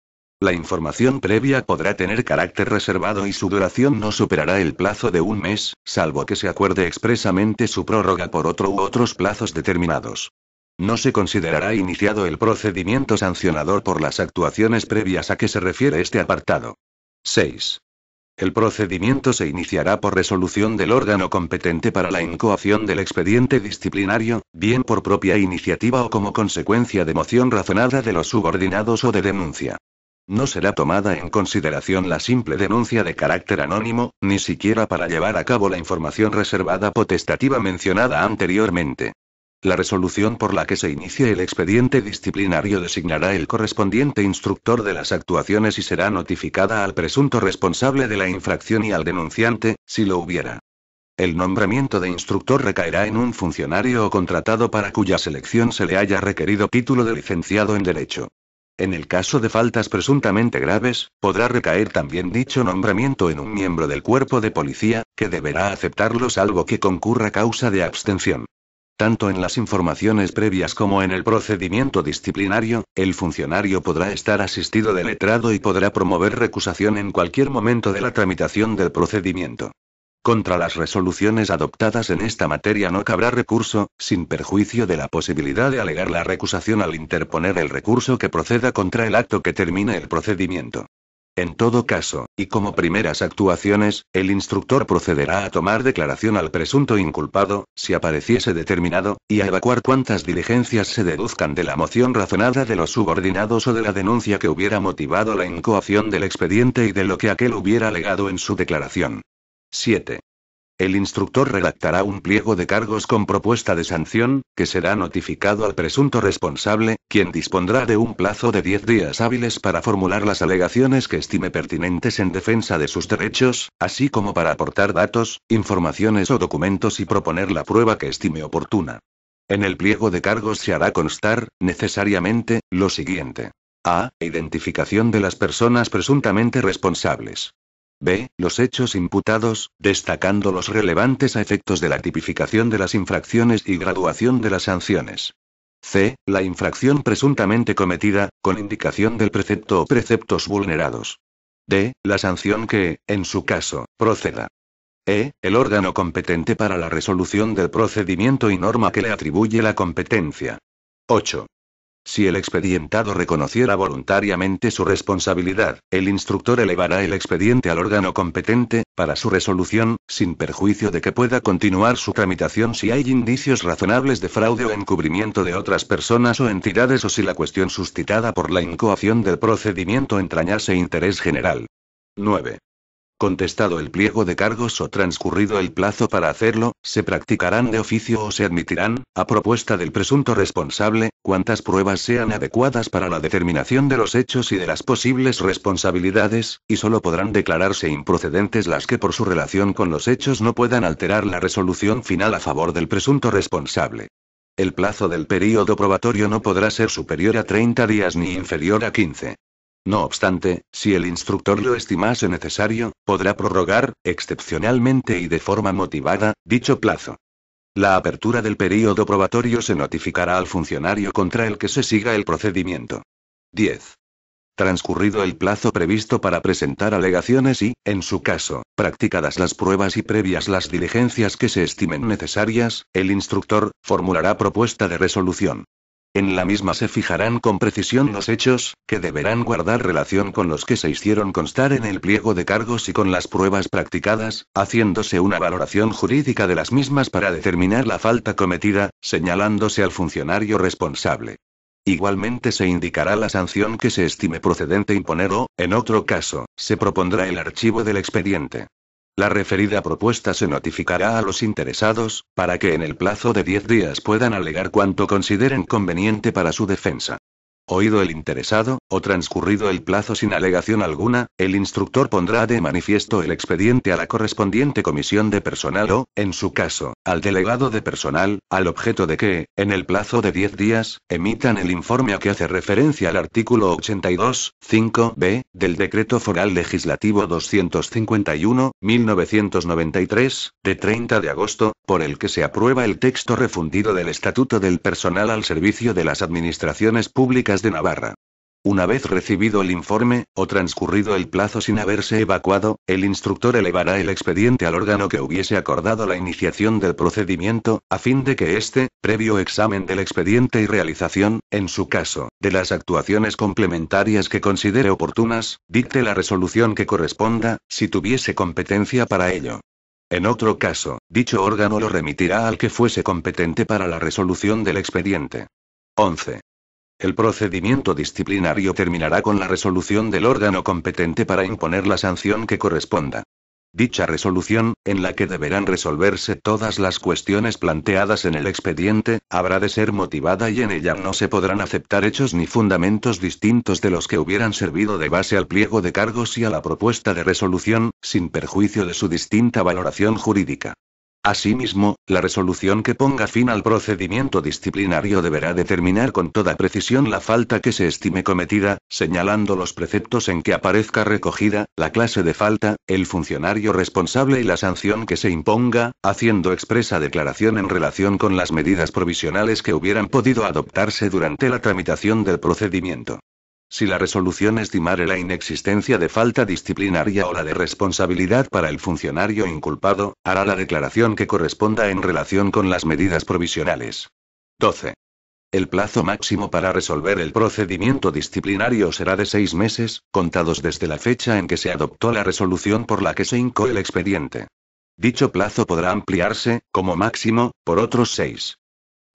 La información previa podrá tener carácter reservado y su duración no superará el plazo de un mes, salvo que se acuerde expresamente su prórroga por otro u otros plazos determinados. No se considerará iniciado el procedimiento sancionador por las actuaciones previas a que se refiere este apartado. 6. El procedimiento se iniciará por resolución del órgano competente para la incoación del expediente disciplinario, bien por propia iniciativa o como consecuencia de moción razonada de los subordinados o de denuncia. No será tomada en consideración la simple denuncia de carácter anónimo, ni siquiera para llevar a cabo la información reservada potestativa mencionada anteriormente. La resolución por la que se inicie el expediente disciplinario designará el correspondiente instructor de las actuaciones y será notificada al presunto responsable de la infracción y al denunciante, si lo hubiera. El nombramiento de instructor recaerá en un funcionario o contratado para cuya selección se le haya requerido título de licenciado en Derecho. En el caso de faltas presuntamente graves, podrá recaer también dicho nombramiento en un miembro del cuerpo de policía, que deberá aceptarlo salvo que concurra causa de abstención. Tanto en las informaciones previas como en el procedimiento disciplinario, el funcionario podrá estar asistido de letrado y podrá promover recusación en cualquier momento de la tramitación del procedimiento. Contra las resoluciones adoptadas en esta materia no cabrá recurso, sin perjuicio de la posibilidad de alegar la recusación al interponer el recurso que proceda contra el acto que termine el procedimiento. En todo caso, y como primeras actuaciones, el instructor procederá a tomar declaración al presunto inculpado, si apareciese determinado, y a evacuar cuantas diligencias se deduzcan de la moción razonada de los subordinados o de la denuncia que hubiera motivado la incoación del expediente y de lo que aquel hubiera alegado en su declaración. 7. El instructor redactará un pliego de cargos con propuesta de sanción, que será notificado al presunto responsable, quien dispondrá de un plazo de 10 días hábiles para formular las alegaciones que estime pertinentes en defensa de sus derechos, así como para aportar datos, informaciones o documentos y proponer la prueba que estime oportuna. En el pliego de cargos se hará constar, necesariamente, lo siguiente. A. Identificación de las personas presuntamente responsables. B. Los hechos imputados, destacando los relevantes a efectos de la tipificación de las infracciones y graduación de las sanciones. C. La infracción presuntamente cometida, con indicación del precepto o preceptos vulnerados. D. La sanción que, en su caso, proceda. E. El órgano competente para la resolución del procedimiento y norma que le atribuye la competencia. 8. Si el expedientado reconociera voluntariamente su responsabilidad, el instructor elevará el expediente al órgano competente, para su resolución, sin perjuicio de que pueda continuar su tramitación si hay indicios razonables de fraude o encubrimiento de otras personas o entidades o si la cuestión suscitada por la incoación del procedimiento entrañase interés general. 9 contestado el pliego de cargos o transcurrido el plazo para hacerlo, se practicarán de oficio o se admitirán, a propuesta del presunto responsable, cuantas pruebas sean adecuadas para la determinación de los hechos y de las posibles responsabilidades, y solo podrán declararse improcedentes las que por su relación con los hechos no puedan alterar la resolución final a favor del presunto responsable. El plazo del período probatorio no podrá ser superior a 30 días ni inferior a 15. No obstante, si el instructor lo estimase necesario, podrá prorrogar, excepcionalmente y de forma motivada, dicho plazo. La apertura del período probatorio se notificará al funcionario contra el que se siga el procedimiento. 10. Transcurrido el plazo previsto para presentar alegaciones y, en su caso, practicadas las pruebas y previas las diligencias que se estimen necesarias, el instructor formulará propuesta de resolución. En la misma se fijarán con precisión los hechos, que deberán guardar relación con los que se hicieron constar en el pliego de cargos y con las pruebas practicadas, haciéndose una valoración jurídica de las mismas para determinar la falta cometida, señalándose al funcionario responsable. Igualmente se indicará la sanción que se estime procedente imponer o, en otro caso, se propondrá el archivo del expediente. La referida propuesta se notificará a los interesados, para que en el plazo de 10 días puedan alegar cuanto consideren conveniente para su defensa. Oído el interesado, o transcurrido el plazo sin alegación alguna, el instructor pondrá de manifiesto el expediente a la correspondiente comisión de personal o, en su caso, al delegado de personal, al objeto de que, en el plazo de 10 días, emitan el informe a que hace referencia al artículo 82, 5b, del Decreto Foral Legislativo 251, 1993, de 30 de agosto, por el que se aprueba el texto refundido del Estatuto del Personal al servicio de las Administraciones Públicas de Navarra. Una vez recibido el informe, o transcurrido el plazo sin haberse evacuado, el instructor elevará el expediente al órgano que hubiese acordado la iniciación del procedimiento, a fin de que este, previo examen del expediente y realización, en su caso, de las actuaciones complementarias que considere oportunas, dicte la resolución que corresponda, si tuviese competencia para ello. En otro caso, dicho órgano lo remitirá al que fuese competente para la resolución del expediente. 11. El procedimiento disciplinario terminará con la resolución del órgano competente para imponer la sanción que corresponda. Dicha resolución, en la que deberán resolverse todas las cuestiones planteadas en el expediente, habrá de ser motivada y en ella no se podrán aceptar hechos ni fundamentos distintos de los que hubieran servido de base al pliego de cargos y a la propuesta de resolución, sin perjuicio de su distinta valoración jurídica. Asimismo, la resolución que ponga fin al procedimiento disciplinario deberá determinar con toda precisión la falta que se estime cometida, señalando los preceptos en que aparezca recogida, la clase de falta, el funcionario responsable y la sanción que se imponga, haciendo expresa declaración en relación con las medidas provisionales que hubieran podido adoptarse durante la tramitación del procedimiento si la resolución estimare la inexistencia de falta disciplinaria o la de responsabilidad para el funcionario inculpado, hará la declaración que corresponda en relación con las medidas provisionales. 12. El plazo máximo para resolver el procedimiento disciplinario será de seis meses, contados desde la fecha en que se adoptó la resolución por la que se incó el expediente. Dicho plazo podrá ampliarse, como máximo, por otros seis.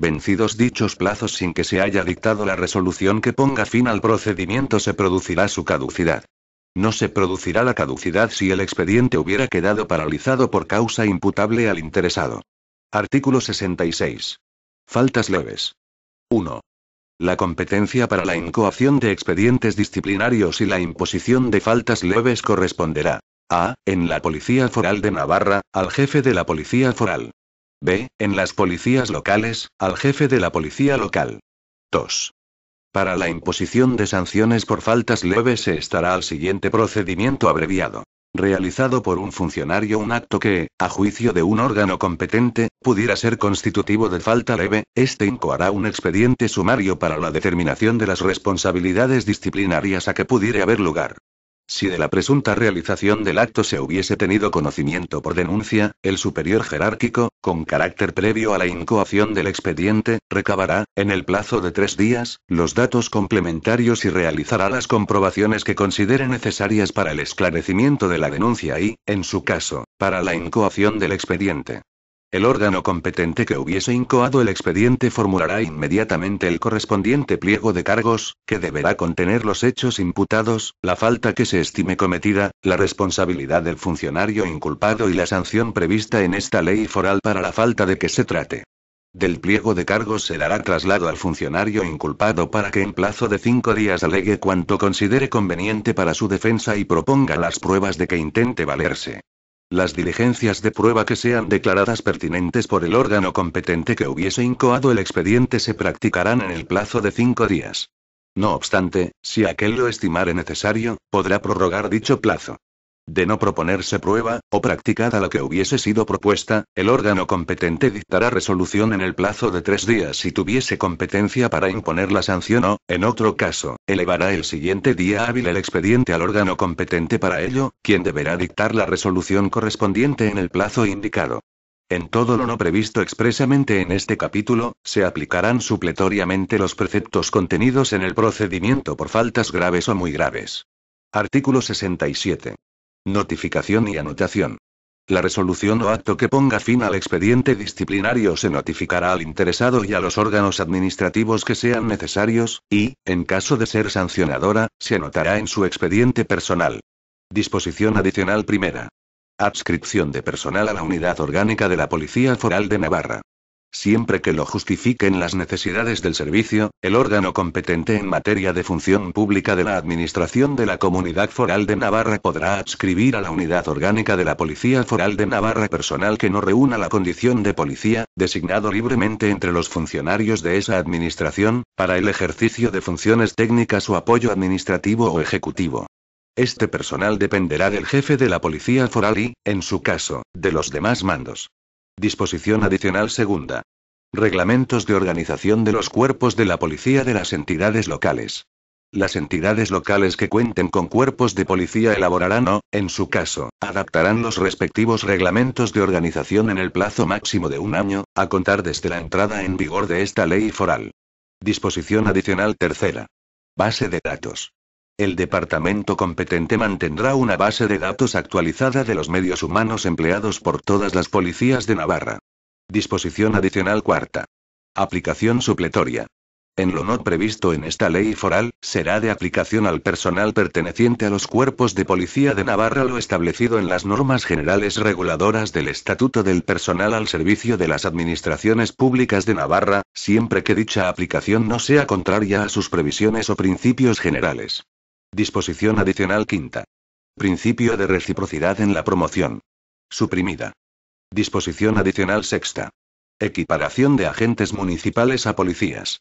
Vencidos dichos plazos sin que se haya dictado la resolución que ponga fin al procedimiento se producirá su caducidad. No se producirá la caducidad si el expediente hubiera quedado paralizado por causa imputable al interesado. Artículo 66. Faltas leves. 1. La competencia para la incoación de expedientes disciplinarios y la imposición de faltas leves corresponderá a. En la Policía Foral de Navarra, al jefe de la Policía Foral. B. En las policías locales, al jefe de la policía local. 2. Para la imposición de sanciones por faltas leves se estará al siguiente procedimiento abreviado. Realizado por un funcionario un acto que, a juicio de un órgano competente, pudiera ser constitutivo de falta leve, este incoará un expediente sumario para la determinación de las responsabilidades disciplinarias a que pudiera haber lugar. Si de la presunta realización del acto se hubiese tenido conocimiento por denuncia, el superior jerárquico, con carácter previo a la incoación del expediente, recabará, en el plazo de tres días, los datos complementarios y realizará las comprobaciones que considere necesarias para el esclarecimiento de la denuncia y, en su caso, para la incoación del expediente. El órgano competente que hubiese incoado el expediente formulará inmediatamente el correspondiente pliego de cargos, que deberá contener los hechos imputados, la falta que se estime cometida, la responsabilidad del funcionario inculpado y la sanción prevista en esta ley foral para la falta de que se trate. Del pliego de cargos se dará traslado al funcionario inculpado para que en plazo de cinco días alegue cuanto considere conveniente para su defensa y proponga las pruebas de que intente valerse. Las diligencias de prueba que sean declaradas pertinentes por el órgano competente que hubiese incoado el expediente se practicarán en el plazo de cinco días. No obstante, si aquel lo estimare necesario, podrá prorrogar dicho plazo. De no proponerse prueba, o practicada la que hubiese sido propuesta, el órgano competente dictará resolución en el plazo de tres días si tuviese competencia para imponer la sanción o, en otro caso, elevará el siguiente día hábil el expediente al órgano competente para ello, quien deberá dictar la resolución correspondiente en el plazo indicado. En todo lo no previsto expresamente en este capítulo, se aplicarán supletoriamente los preceptos contenidos en el procedimiento por faltas graves o muy graves. Artículo 67. Notificación y anotación. La resolución o acto que ponga fin al expediente disciplinario se notificará al interesado y a los órganos administrativos que sean necesarios, y, en caso de ser sancionadora, se anotará en su expediente personal. Disposición adicional primera. Adscripción de personal a la unidad orgánica de la Policía Foral de Navarra. Siempre que lo justifiquen las necesidades del servicio, el órgano competente en materia de función pública de la Administración de la Comunidad Foral de Navarra podrá adscribir a la unidad orgánica de la Policía Foral de Navarra personal que no reúna la condición de policía, designado libremente entre los funcionarios de esa Administración, para el ejercicio de funciones técnicas o apoyo administrativo o ejecutivo. Este personal dependerá del jefe de la Policía Foral y, en su caso, de los demás mandos. Disposición adicional segunda. Reglamentos de organización de los cuerpos de la policía de las entidades locales. Las entidades locales que cuenten con cuerpos de policía elaborarán o, en su caso, adaptarán los respectivos reglamentos de organización en el plazo máximo de un año, a contar desde la entrada en vigor de esta ley foral. Disposición adicional tercera. Base de datos. El departamento competente mantendrá una base de datos actualizada de los medios humanos empleados por todas las policías de Navarra. Disposición adicional cuarta. Aplicación supletoria. En lo no previsto en esta ley foral, será de aplicación al personal perteneciente a los cuerpos de policía de Navarra lo establecido en las normas generales reguladoras del Estatuto del Personal al servicio de las administraciones públicas de Navarra, siempre que dicha aplicación no sea contraria a sus previsiones o principios generales. Disposición adicional quinta. Principio de reciprocidad en la promoción. Suprimida. Disposición adicional sexta. Equiparación de agentes municipales a policías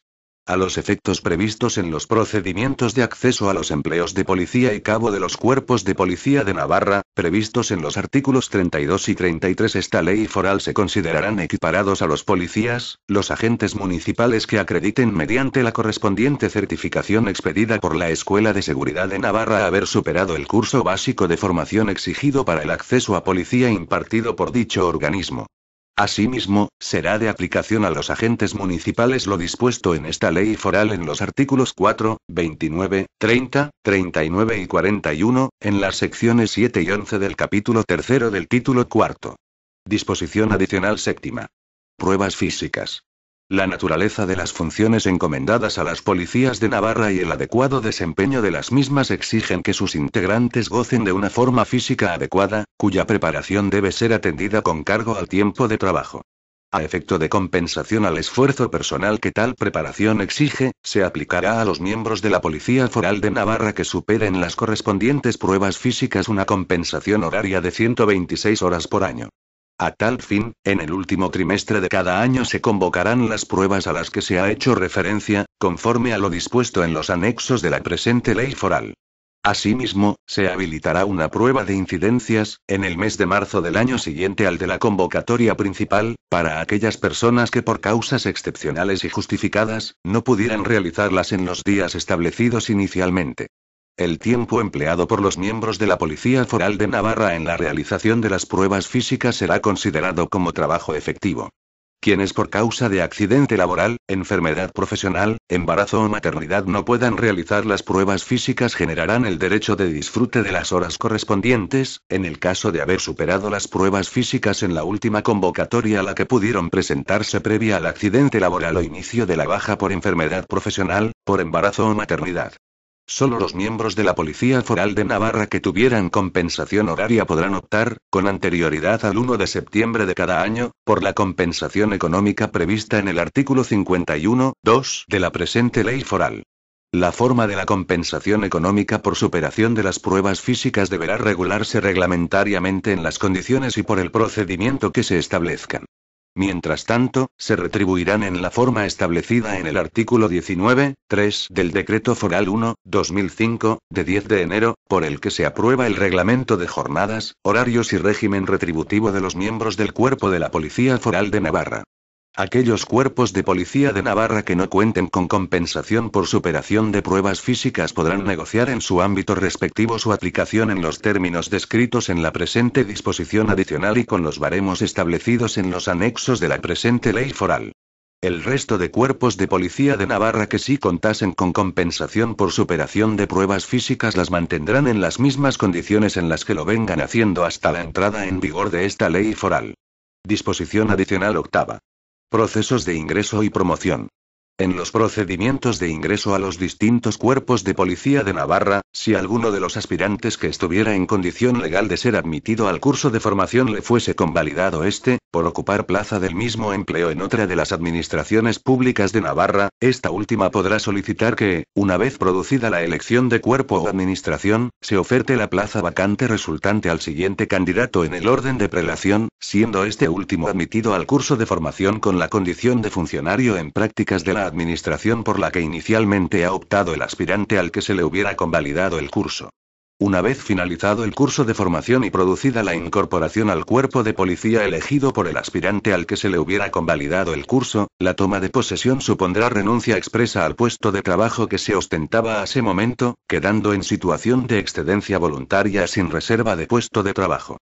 a los efectos previstos en los procedimientos de acceso a los empleos de policía y cabo de los cuerpos de policía de Navarra, previstos en los artículos 32 y 33 esta ley foral se considerarán equiparados a los policías, los agentes municipales que acrediten mediante la correspondiente certificación expedida por la Escuela de Seguridad de Navarra haber superado el curso básico de formación exigido para el acceso a policía impartido por dicho organismo. Asimismo, será de aplicación a los agentes municipales lo dispuesto en esta ley foral en los artículos 4, 29, 30, 39 y 41, en las secciones 7 y 11 del capítulo 3 del título 4. Disposición adicional séptima. Pruebas físicas. La naturaleza de las funciones encomendadas a las policías de Navarra y el adecuado desempeño de las mismas exigen que sus integrantes gocen de una forma física adecuada, cuya preparación debe ser atendida con cargo al tiempo de trabajo. A efecto de compensación al esfuerzo personal que tal preparación exige, se aplicará a los miembros de la Policía Foral de Navarra que superen las correspondientes pruebas físicas una compensación horaria de 126 horas por año. A tal fin, en el último trimestre de cada año se convocarán las pruebas a las que se ha hecho referencia, conforme a lo dispuesto en los anexos de la presente ley foral. Asimismo, se habilitará una prueba de incidencias, en el mes de marzo del año siguiente al de la convocatoria principal, para aquellas personas que por causas excepcionales y justificadas, no pudieran realizarlas en los días establecidos inicialmente. El tiempo empleado por los miembros de la Policía Foral de Navarra en la realización de las pruebas físicas será considerado como trabajo efectivo. Quienes por causa de accidente laboral, enfermedad profesional, embarazo o maternidad no puedan realizar las pruebas físicas generarán el derecho de disfrute de las horas correspondientes, en el caso de haber superado las pruebas físicas en la última convocatoria a la que pudieron presentarse previa al accidente laboral o inicio de la baja por enfermedad profesional, por embarazo o maternidad. Solo los miembros de la Policía Foral de Navarra que tuvieran compensación horaria podrán optar, con anterioridad al 1 de septiembre de cada año, por la compensación económica prevista en el artículo 51.2 de la presente ley foral. La forma de la compensación económica por superación de las pruebas físicas deberá regularse reglamentariamente en las condiciones y por el procedimiento que se establezcan. Mientras tanto, se retribuirán en la forma establecida en el artículo 19, 3 del Decreto Foral 1, 2005, de 10 de enero, por el que se aprueba el reglamento de jornadas, horarios y régimen retributivo de los miembros del cuerpo de la Policía Foral de Navarra. Aquellos cuerpos de policía de Navarra que no cuenten con compensación por superación de pruebas físicas podrán negociar en su ámbito respectivo su aplicación en los términos descritos en la presente disposición adicional y con los baremos establecidos en los anexos de la presente ley foral. El resto de cuerpos de policía de Navarra que sí contasen con compensación por superación de pruebas físicas las mantendrán en las mismas condiciones en las que lo vengan haciendo hasta la entrada en vigor de esta ley foral. Disposición adicional octava. Procesos de ingreso y promoción. En los procedimientos de ingreso a los distintos cuerpos de policía de Navarra, si alguno de los aspirantes que estuviera en condición legal de ser admitido al curso de formación le fuese convalidado este, por ocupar plaza del mismo empleo en otra de las administraciones públicas de Navarra, esta última podrá solicitar que, una vez producida la elección de cuerpo o administración, se oferte la plaza vacante resultante al siguiente candidato en el orden de prelación, siendo este último admitido al curso de formación con la condición de funcionario en prácticas de la administración por la que inicialmente ha optado el aspirante al que se le hubiera convalidado el curso. Una vez finalizado el curso de formación y producida la incorporación al cuerpo de policía elegido por el aspirante al que se le hubiera convalidado el curso, la toma de posesión supondrá renuncia expresa al puesto de trabajo que se ostentaba a ese momento, quedando en situación de excedencia voluntaria sin reserva de puesto de trabajo.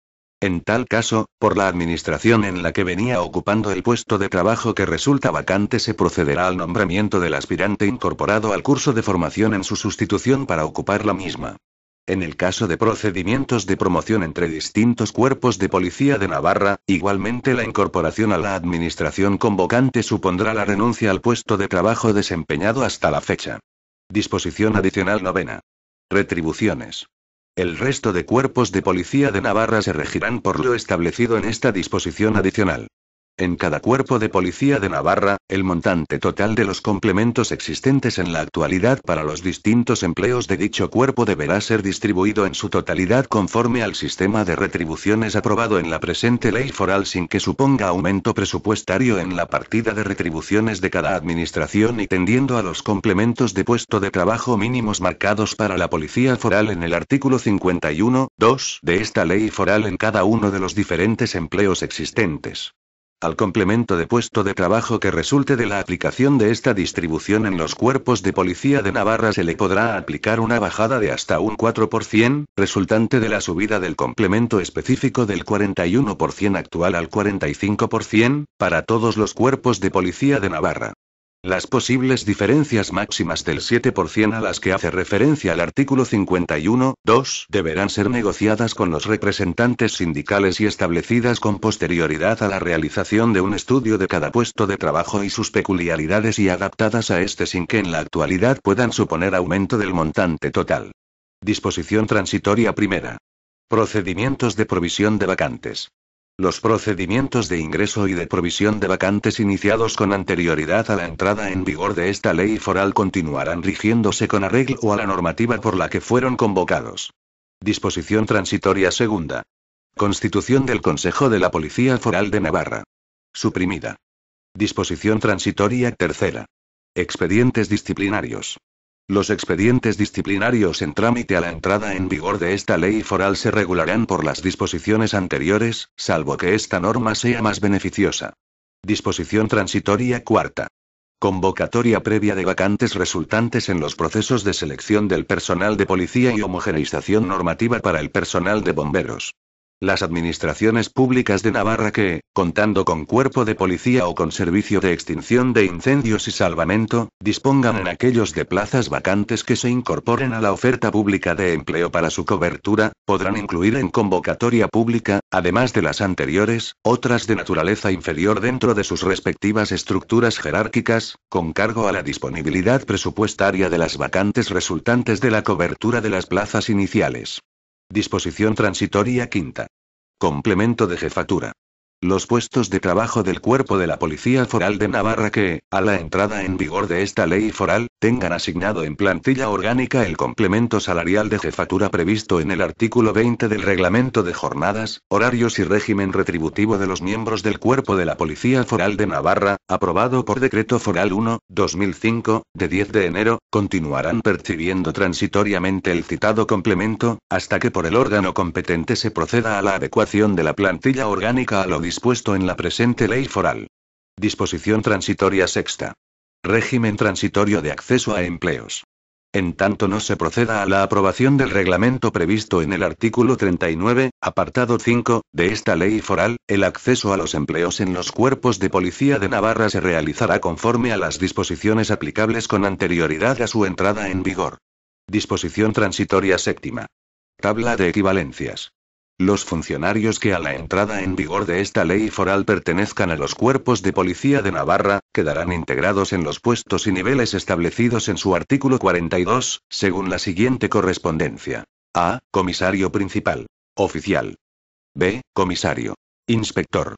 En tal caso, por la administración en la que venía ocupando el puesto de trabajo que resulta vacante se procederá al nombramiento del aspirante incorporado al curso de formación en su sustitución para ocupar la misma. En el caso de procedimientos de promoción entre distintos cuerpos de policía de Navarra, igualmente la incorporación a la administración convocante supondrá la renuncia al puesto de trabajo desempeñado hasta la fecha. Disposición adicional novena. Retribuciones. El resto de cuerpos de policía de Navarra se regirán por lo establecido en esta disposición adicional. En cada cuerpo de policía de Navarra, el montante total de los complementos existentes en la actualidad para los distintos empleos de dicho cuerpo deberá ser distribuido en su totalidad conforme al sistema de retribuciones aprobado en la presente ley foral sin que suponga aumento presupuestario en la partida de retribuciones de cada administración y tendiendo a los complementos de puesto de trabajo mínimos marcados para la policía foral en el artículo 51, 2 de esta ley foral en cada uno de los diferentes empleos existentes al complemento de puesto de trabajo que resulte de la aplicación de esta distribución en los cuerpos de policía de Navarra se le podrá aplicar una bajada de hasta un 4%, resultante de la subida del complemento específico del 41% actual al 45%, para todos los cuerpos de policía de Navarra. Las posibles diferencias máximas del 7% a las que hace referencia el artículo 51.2 deberán ser negociadas con los representantes sindicales y establecidas con posterioridad a la realización de un estudio de cada puesto de trabajo y sus peculiaridades y adaptadas a este sin que en la actualidad puedan suponer aumento del montante total. Disposición transitoria primera. Procedimientos de provisión de vacantes. Los procedimientos de ingreso y de provisión de vacantes iniciados con anterioridad a la entrada en vigor de esta ley foral continuarán rigiéndose con arreglo a la normativa por la que fueron convocados. Disposición transitoria segunda. Constitución del Consejo de la Policía Foral de Navarra. Suprimida. Disposición transitoria tercera. Expedientes disciplinarios. Los expedientes disciplinarios en trámite a la entrada en vigor de esta ley foral se regularán por las disposiciones anteriores, salvo que esta norma sea más beneficiosa. Disposición transitoria cuarta. Convocatoria previa de vacantes resultantes en los procesos de selección del personal de policía y homogeneización normativa para el personal de bomberos. Las administraciones públicas de Navarra que, contando con cuerpo de policía o con servicio de extinción de incendios y salvamento, dispongan en aquellos de plazas vacantes que se incorporen a la oferta pública de empleo para su cobertura, podrán incluir en convocatoria pública, además de las anteriores, otras de naturaleza inferior dentro de sus respectivas estructuras jerárquicas, con cargo a la disponibilidad presupuestaria de las vacantes resultantes de la cobertura de las plazas iniciales. Disposición transitoria quinta. Complemento de jefatura los puestos de trabajo del cuerpo de la Policía Foral de Navarra que, a la entrada en vigor de esta ley foral, tengan asignado en plantilla orgánica el complemento salarial de jefatura previsto en el artículo 20 del Reglamento de Jornadas, Horarios y Régimen Retributivo de los miembros del cuerpo de la Policía Foral de Navarra, aprobado por Decreto Foral 1, 2005, de 10 de enero, continuarán percibiendo transitoriamente el citado complemento, hasta que por el órgano competente se proceda a la adecuación de la plantilla orgánica a lo dispuesto en la presente ley foral. Disposición transitoria sexta. Régimen transitorio de acceso a empleos. En tanto no se proceda a la aprobación del reglamento previsto en el artículo 39, apartado 5, de esta ley foral, el acceso a los empleos en los cuerpos de policía de Navarra se realizará conforme a las disposiciones aplicables con anterioridad a su entrada en vigor. Disposición transitoria séptima. Tabla de equivalencias. Los funcionarios que a la entrada en vigor de esta ley foral pertenezcan a los cuerpos de policía de Navarra, quedarán integrados en los puestos y niveles establecidos en su artículo 42, según la siguiente correspondencia. A. Comisario principal. Oficial. B. Comisario. Inspector.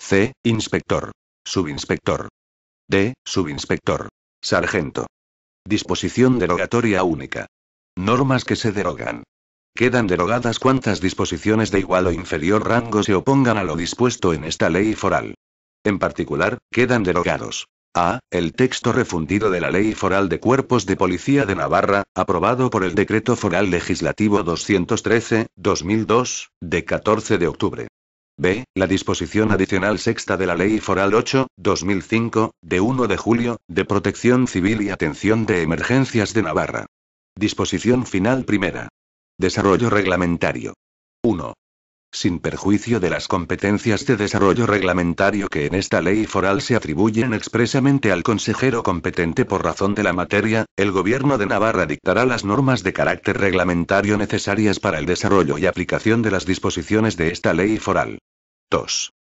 C. Inspector. Subinspector. D. Subinspector. Sargento. Disposición derogatoria única. Normas que se derogan. Quedan derogadas cuantas disposiciones de igual o inferior rango se opongan a lo dispuesto en esta ley foral. En particular, quedan derogados. A. El texto refundido de la Ley Foral de Cuerpos de Policía de Navarra, aprobado por el Decreto Foral Legislativo 213-2002, de 14 de octubre. B. La disposición adicional sexta de la Ley Foral 8-2005, de 1 de julio, de Protección Civil y Atención de Emergencias de Navarra. Disposición final primera. Desarrollo reglamentario. 1. Sin perjuicio de las competencias de desarrollo reglamentario que en esta ley foral se atribuyen expresamente al consejero competente por razón de la materia, el Gobierno de Navarra dictará las normas de carácter reglamentario necesarias para el desarrollo y aplicación de las disposiciones de esta ley foral. 2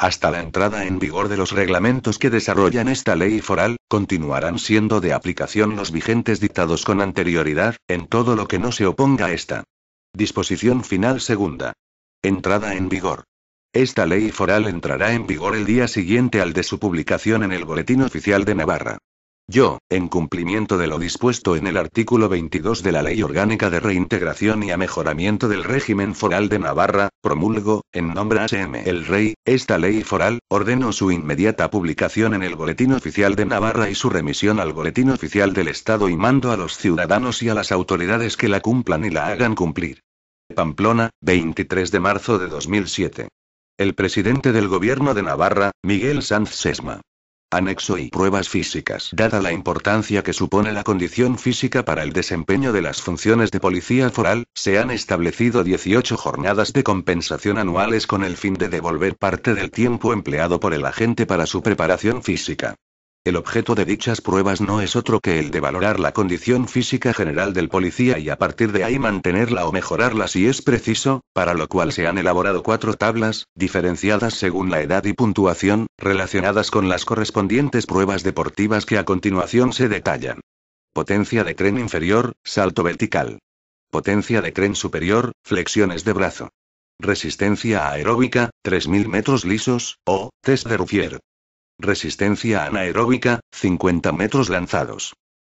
hasta la entrada en vigor de los reglamentos que desarrollan esta ley foral, continuarán siendo de aplicación los vigentes dictados con anterioridad, en todo lo que no se oponga a esta. Disposición final segunda. Entrada en vigor. Esta ley foral entrará en vigor el día siguiente al de su publicación en el Boletín Oficial de Navarra. Yo, en cumplimiento de lo dispuesto en el artículo 22 de la Ley Orgánica de Reintegración y Amejoramiento del Régimen Foral de Navarra, promulgo, en nombre ASM el Rey, esta ley foral, ordeno su inmediata publicación en el Boletín Oficial de Navarra y su remisión al Boletín Oficial del Estado y mando a los ciudadanos y a las autoridades que la cumplan y la hagan cumplir. Pamplona, 23 de marzo de 2007. El presidente del Gobierno de Navarra, Miguel Sanz Sesma. Anexo y pruebas físicas. Dada la importancia que supone la condición física para el desempeño de las funciones de policía foral, se han establecido 18 jornadas de compensación anuales con el fin de devolver parte del tiempo empleado por el agente para su preparación física. El objeto de dichas pruebas no es otro que el de valorar la condición física general del policía y a partir de ahí mantenerla o mejorarla si es preciso, para lo cual se han elaborado cuatro tablas, diferenciadas según la edad y puntuación, relacionadas con las correspondientes pruebas deportivas que a continuación se detallan. Potencia de tren inferior, salto vertical. Potencia de tren superior, flexiones de brazo. Resistencia aeróbica, 3.000 metros lisos, o test de Ruffier. Resistencia anaeróbica, 50 metros lanzados.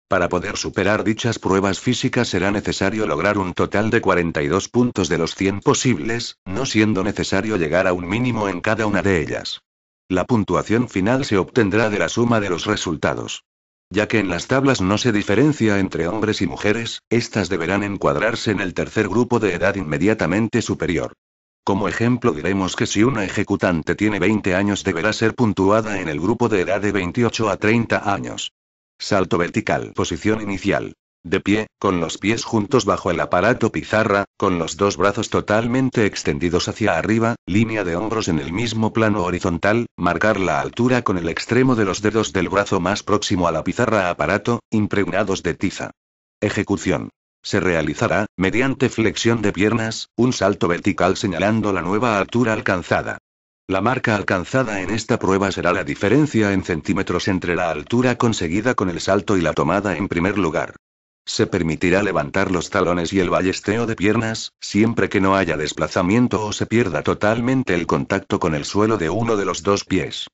Para poder superar dichas pruebas físicas será necesario lograr un total de 42 puntos de los 100 posibles, no siendo necesario llegar a un mínimo en cada una de ellas. La puntuación final se obtendrá de la suma de los resultados. Ya que en las tablas no se diferencia entre hombres y mujeres, estas deberán encuadrarse en el tercer grupo de edad inmediatamente superior. Como ejemplo diremos que si una ejecutante tiene 20 años deberá ser puntuada en el grupo de edad de 28 a 30 años. Salto vertical. Posición inicial. De pie, con los pies juntos bajo el aparato pizarra, con los dos brazos totalmente extendidos hacia arriba, línea de hombros en el mismo plano horizontal, marcar la altura con el extremo de los dedos del brazo más próximo a la pizarra aparato, impregnados de tiza. Ejecución. Se realizará, mediante flexión de piernas, un salto vertical señalando la nueva altura alcanzada. La marca alcanzada en esta prueba será la diferencia en centímetros entre la altura conseguida con el salto y la tomada en primer lugar. Se permitirá levantar los talones y el ballesteo de piernas, siempre que no haya desplazamiento o se pierda totalmente el contacto con el suelo de uno de los dos pies.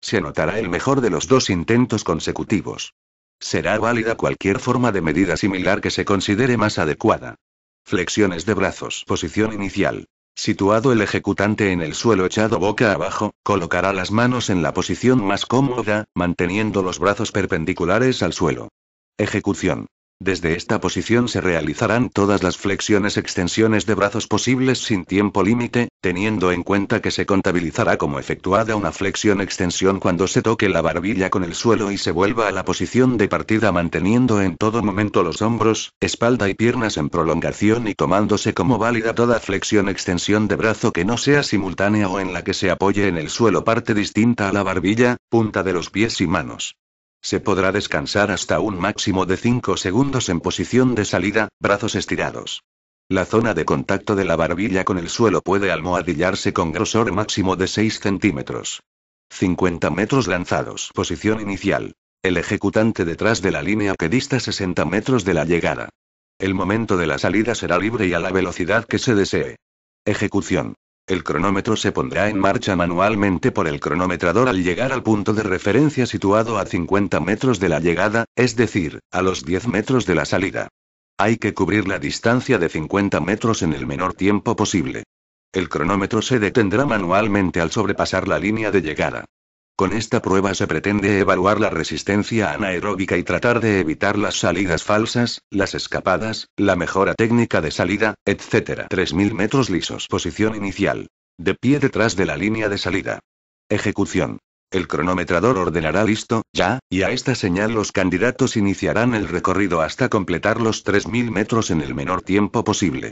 Se anotará el mejor de los dos intentos consecutivos. Será válida cualquier forma de medida similar que se considere más adecuada. Flexiones de brazos. Posición inicial. Situado el ejecutante en el suelo echado boca abajo, colocará las manos en la posición más cómoda, manteniendo los brazos perpendiculares al suelo. Ejecución. Desde esta posición se realizarán todas las flexiones extensiones de brazos posibles sin tiempo límite, teniendo en cuenta que se contabilizará como efectuada una flexión extensión cuando se toque la barbilla con el suelo y se vuelva a la posición de partida manteniendo en todo momento los hombros, espalda y piernas en prolongación y tomándose como válida toda flexión extensión de brazo que no sea simultánea o en la que se apoye en el suelo parte distinta a la barbilla, punta de los pies y manos. Se podrá descansar hasta un máximo de 5 segundos en posición de salida, brazos estirados. La zona de contacto de la barbilla con el suelo puede almohadillarse con grosor máximo de 6 centímetros. 50 metros lanzados. Posición inicial. El ejecutante detrás de la línea que dista 60 metros de la llegada. El momento de la salida será libre y a la velocidad que se desee. Ejecución. El cronómetro se pondrá en marcha manualmente por el cronometrador al llegar al punto de referencia situado a 50 metros de la llegada, es decir, a los 10 metros de la salida. Hay que cubrir la distancia de 50 metros en el menor tiempo posible. El cronómetro se detendrá manualmente al sobrepasar la línea de llegada. Con esta prueba se pretende evaluar la resistencia anaeróbica y tratar de evitar las salidas falsas, las escapadas, la mejora técnica de salida, etc. 3.000 metros lisos. Posición inicial. De pie detrás de la línea de salida. Ejecución. El cronometrador ordenará listo, ya, y a esta señal los candidatos iniciarán el recorrido hasta completar los 3.000 metros en el menor tiempo posible.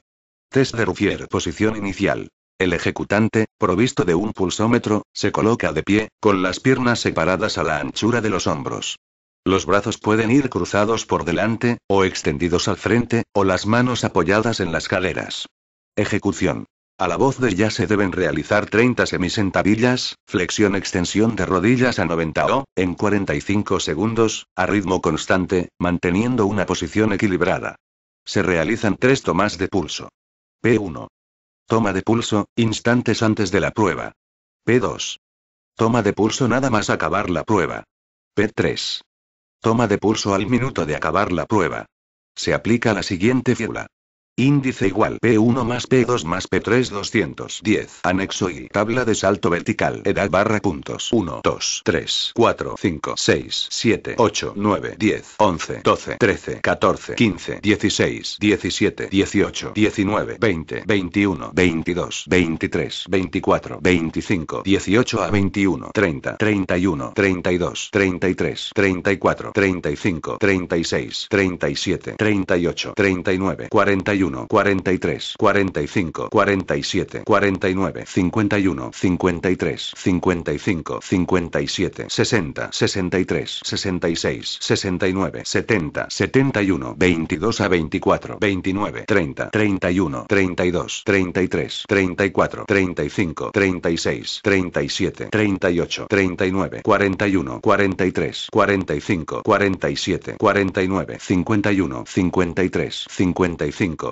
Test de Ruffier. Posición inicial. El ejecutante, provisto de un pulsómetro, se coloca de pie, con las piernas separadas a la anchura de los hombros. Los brazos pueden ir cruzados por delante, o extendidos al frente, o las manos apoyadas en las caderas. Ejecución. A la voz de ya se deben realizar 30 semisentadillas, flexión-extensión de rodillas a 90 o, en 45 segundos, a ritmo constante, manteniendo una posición equilibrada. Se realizan tres tomas de pulso. P1, Toma de pulso, instantes antes de la prueba. P2. Toma de pulso nada más acabar la prueba. P3. Toma de pulso al minuto de acabar la prueba. Se aplica la siguiente fórmula. Índice igual P1 más P2 más P3 210. Anexo y tabla de salto vertical. Edad barra puntos. 1, 2, 3, 4, 5, 6, 7, 8, 9, 10, 11, 12, 13, 14, 15, 16, 17, 18, 19, 20, 21, 22, 23, 24, 25, 18 a 21, 30, 31, 32, 33, 34, 35, 36, 37, 38, 39, 41. 43, 45, 47, 49, 51, 53, 55, 57, 60, 63, 66, 69, 70, 71, 22 a 24, 29, 30, 31, 32, 33, 34, 35, 36, 37, 38, 39, 41, 43, 45, 47, 49, 51, 53, 55,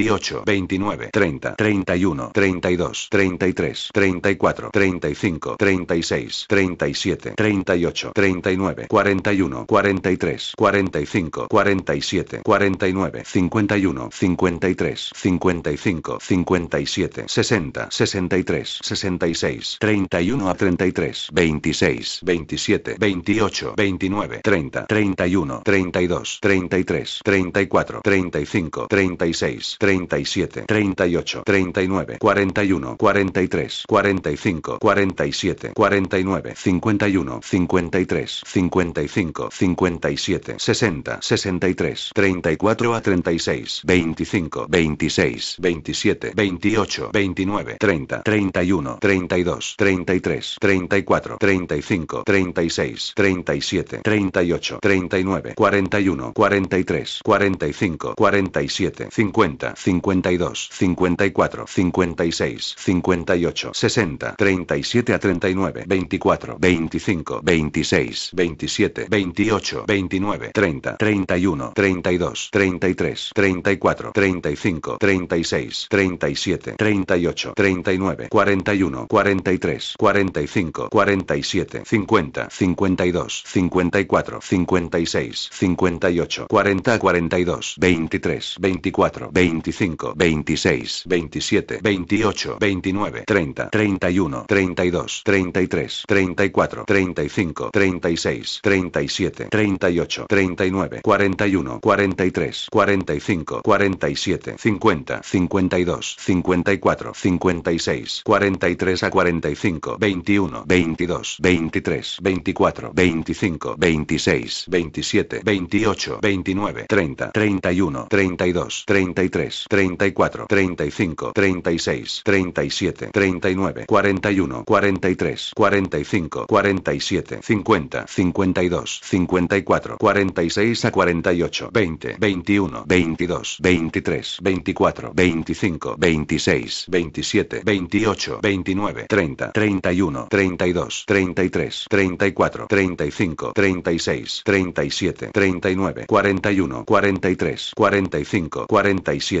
28, 29, 30, 31, 32, 33, 34, 35, 36, 37, 38, 39, 41, 43, 45, 47, 49, 51, 53, 55, 57, 60, 63, 66, 31 a 33, 26, 27, 28, 29, 30, 31, 32, 33, 34, 35, 36, 36 37, 38, 39, 41, 43, 45, 47, 49, 51, 53, 55, 57, 60, 63, 34 a 36, 25, 26, 27, 28, 29, 30, 31, 32, 33, 34, 35, 36, 37, 38, 39, 41, 43, 45, 47, 50, 52, 54, 56, 58, 60, 37 a 39, 24, 25, 26, 27, 28, 29, 30, 31, 32, 33, 34, 35, 36, 37, 38, 39, 41, 43, 45, 47, 50, 52, 54, 56, 58, 40, 42, 23, 24, 25, 25, 26, 27, 28, 29, 30, 31, 32, 33, 34, 35, 36, 37, 38, 39, 41, 43, 45, 47, 50, 52, 54, 56, 43 a 45, 21, 22, 23, 24, 25, 26, 27, 28, 29, 30, 31, 32, 33, 34, 35, 36, 37, 39, 41, 43, 45, 47, 50, 52, 54, 46 a 48, 20, 21, 22, 23, 24, 25, 26, 27, 28, 29, 30, 31, 32, 33, 34, 35, 36, 37, 39, 41, 43, 45, 47,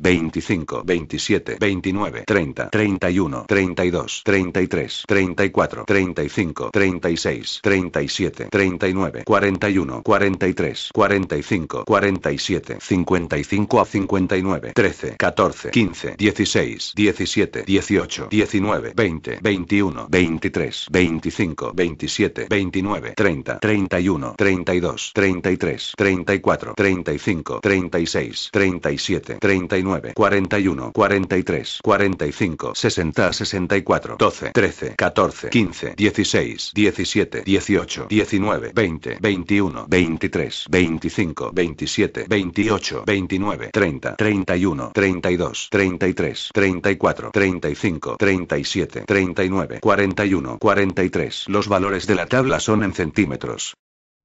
25, 27, 29, 30, 31, 32, 33, 34, 35, 36, 37, 39, 41, 43, 45, 47, 55 a 59, 13, 14, 15, 16, 17, 18, 19, 20, 21, 23, 25, 27, 29, 30, 31, 32, 33, 34, 35, 36, 37, 38, 49, 41, 43, 45, 60, 64, 12, 13, 14, 15, 16, 17, 18, 19, 20, 21, 23, 25, 27, 28, 29, 30, 31, 32, 33, 34, 35, 37, 39, 41, 43. Los valores de la tabla son en centímetros.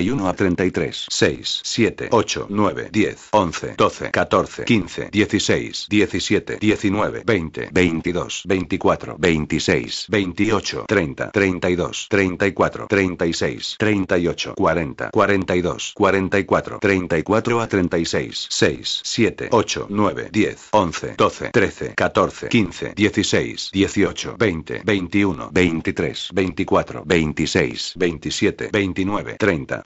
31 a 33, 6, 7, 8, 9, 10, 11, 12, 14, 15, 16, 17, 19, 20, 22, 24, 26, 28, 30, 32, 34, 36, 38, 40, 42, 44, 34 a 36, 6, 7, 8, 9, 10, 11, 12, 13, 14, 15, 16, 18, 20, 21, 23, 24, 26, 27, 29, 30,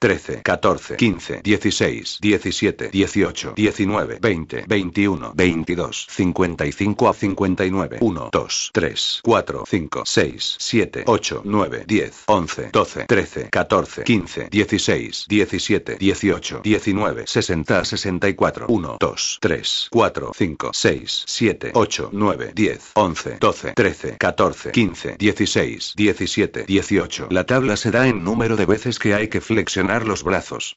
13, 14, 15, 16, 17, 18, 19, 20, 21, 22, 55 a 59, 1, 2, 3, 4, 5, 6, 7, 8, 9, 10, 11, 12, 13, 14, 15, 16, 17, 18, 19, 60 a 64, 1, 2, 3, 4, 5, 6, 7, 8, 9, 10, 11, 12, 13, 14, 15, 16, 17, 18. La tabla se da en número de veces que hay que flexionar flexionar los brazos.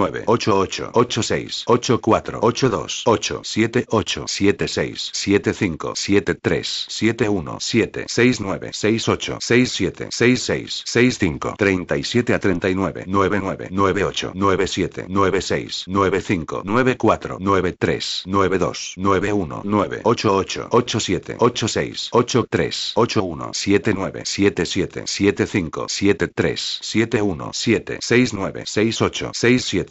8 8 8 6 8 4 8 2 8 7 8 7 6 7 5 7 3 7 1 7 6 9 6 8 6 7 6 6 6 5 37 a 39 9 9 9 8 9 7 9 6 9 5 9 4 9 3 9 2 9 1 9 8 8 8 7 8 6 8 3 8 1 7 9 7 7 7 5 7 3 7 1 7 6 9 6 8 6 7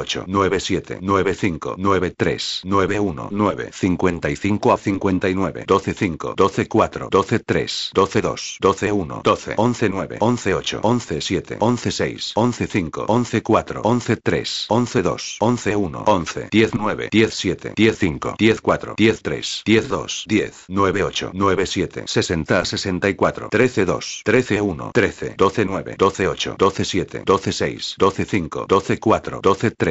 98 9 5 9 3 9 55 a 59 12 5 12 4 12 3 12 2 12 1 12 11 9 11 8 11 7 11 6 11 5 11 4 11 3 11 2 11 1 11 10 9 10 7 10 5 10 4 10 3 10 2 10 9 8 9 7 60 a 64 13 2 13 1 13 12 9 12 8 12 7 12 6 12 5 12 4 12 3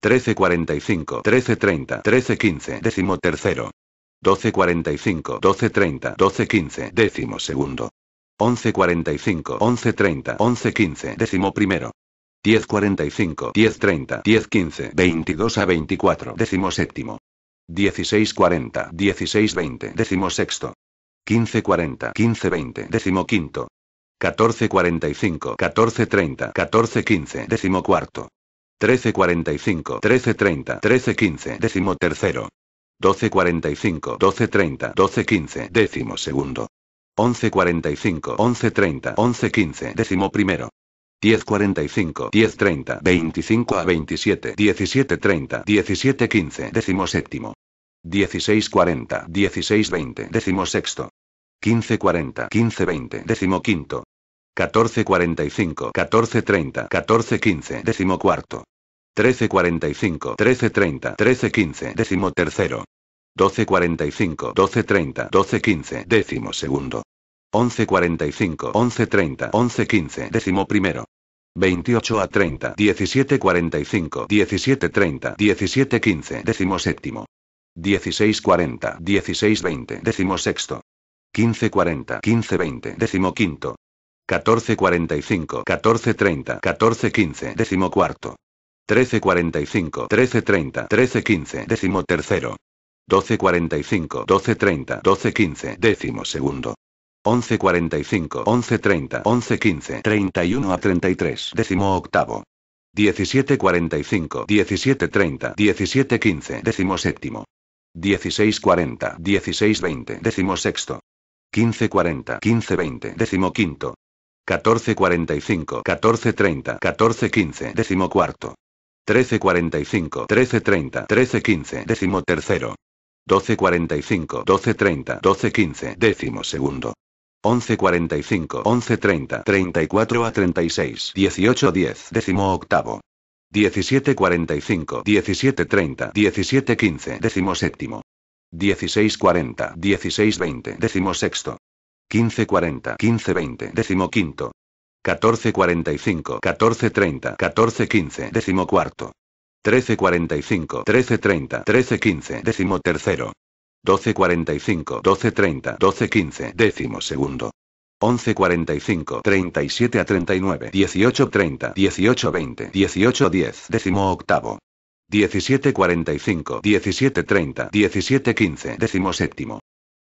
13.45, 13.30, 13.15, décimo tercero. 12.45, 12.30, 12.15, décimo segundo. 11.45, 11.30, 11.15, décimo primero. 10.45, 10.30, 10.15, 22 a 24, décimo séptimo. 16.40, 16.20, décimo sexto. 15.40, 15.20, décimo quinto. 14.45, 14.30, 14.15, décimo cuarto. 13.45, 13.30, 13.15, décimo tercero. 12.45, 12.30, 12.15, décimo segundo. 11.45, 11.30, 11.15, décimo primero. 10.45, 10.30, 25 a 27, 17.30, 17.15, décimo séptimo. 16.40, 16.20, décimo sexto. 15.40, 15.20, décimo quinto. 14.45, 14.30, 14.15, décimo cuarto. 13.45, 13.30, 13.15, décimo tercero. 12.45, 12.30, 12.15, décimo segundo. 11.45, 11.30, 11.15, décimo primero. 28 a 30, 17.45, 17.30, 17.15, décimo séptimo. 16.40, 16.20, décimo sexto. 15.40, 15.20, décimo quinto. 14.45, 14.30, 14.15, décimo cuarto. 13.45, 13.30, 13.15, décimo tercero. 12.45, 12.30, 12.15, décimo segundo. 11.45, 11.30, 11.15, 31 a 33, décimo octavo. 17.45, 17.30, 17.15, décimo séptimo. 16.40, 16.20, décimo sexto. 15.40, 15.20, décimo quinto. 14.45, 14.30, 14.15, décimo cuarto. 13.45, 13.30, 13.15, décimo tercero. 12.45, 12.30, 12.15, décimo segundo. 11.45, 11.30, 34 a 36, 18.10, décimo octavo. 17.45, 17.30, 17.15, décimo séptimo. 16.40, 16.20, décimo sexto. 1540, 1520, décimo quinto. 1445, 1430, 1415, décimo cuarto. 1345, 1330, 1315, décimo tercero. 1245, 1230, 1215, décimo segundo. 1145, 37 a 39, 1830, 1820, 1810, décimo octavo. 1745, 1730, 1715, décimo séptimo.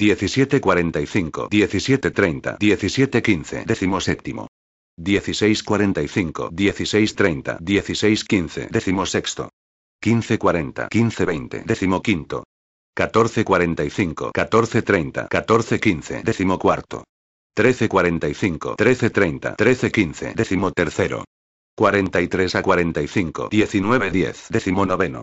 1745, 1730, 1715, décimo séptimo. 1645, 1630, 1615, décimo sexto. 1540, 1520, décimo quinto. 1445, 1430, 1415, décimo cuarto. 1345, 1330, 1315, décimo tercero. 43 a 45, 1910, décimo noveno.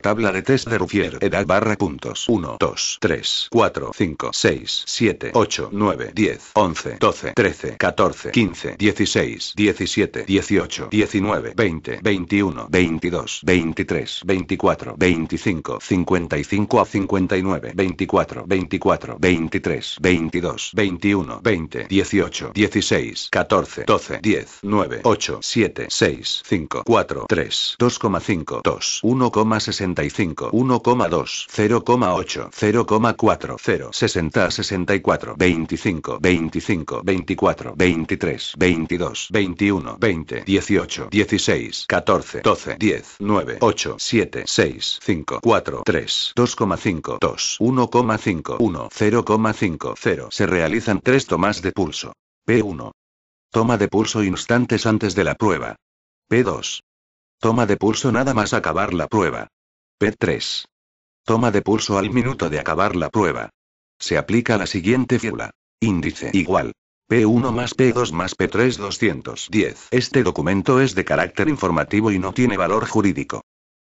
Tabla de test de Rufier. Edad barra puntos. 1, 2, 3, 4, 5, 6, 7, 8, 9, 10, 11, 12, 13, 14, 15, 16, 17, 18, 19, 20, 21, 22, 23, 24, 25, 55 a 59, 24, 24, 23, 22, 21, 20, 18, 16, 14, 12, 10, 9, 8, 7, 6, 5, 4, 3, 2,5, 2, 1,60. 1,2 0,8 0,4 0 60 64 25 25 24 23 22 21 20 18 16 14 12 10 9 8 7 6 5 4 3 2,5 2 1,5 1 0,5 0 se realizan tres tomas de pulso P1 Toma de pulso instantes antes de la prueba. P2. Toma de pulso nada más acabar la prueba. P3. Toma de pulso al minuto de acabar la prueba. Se aplica la siguiente fórmula. Índice igual. P1 más P2 más P3 210. Este documento es de carácter informativo y no tiene valor jurídico.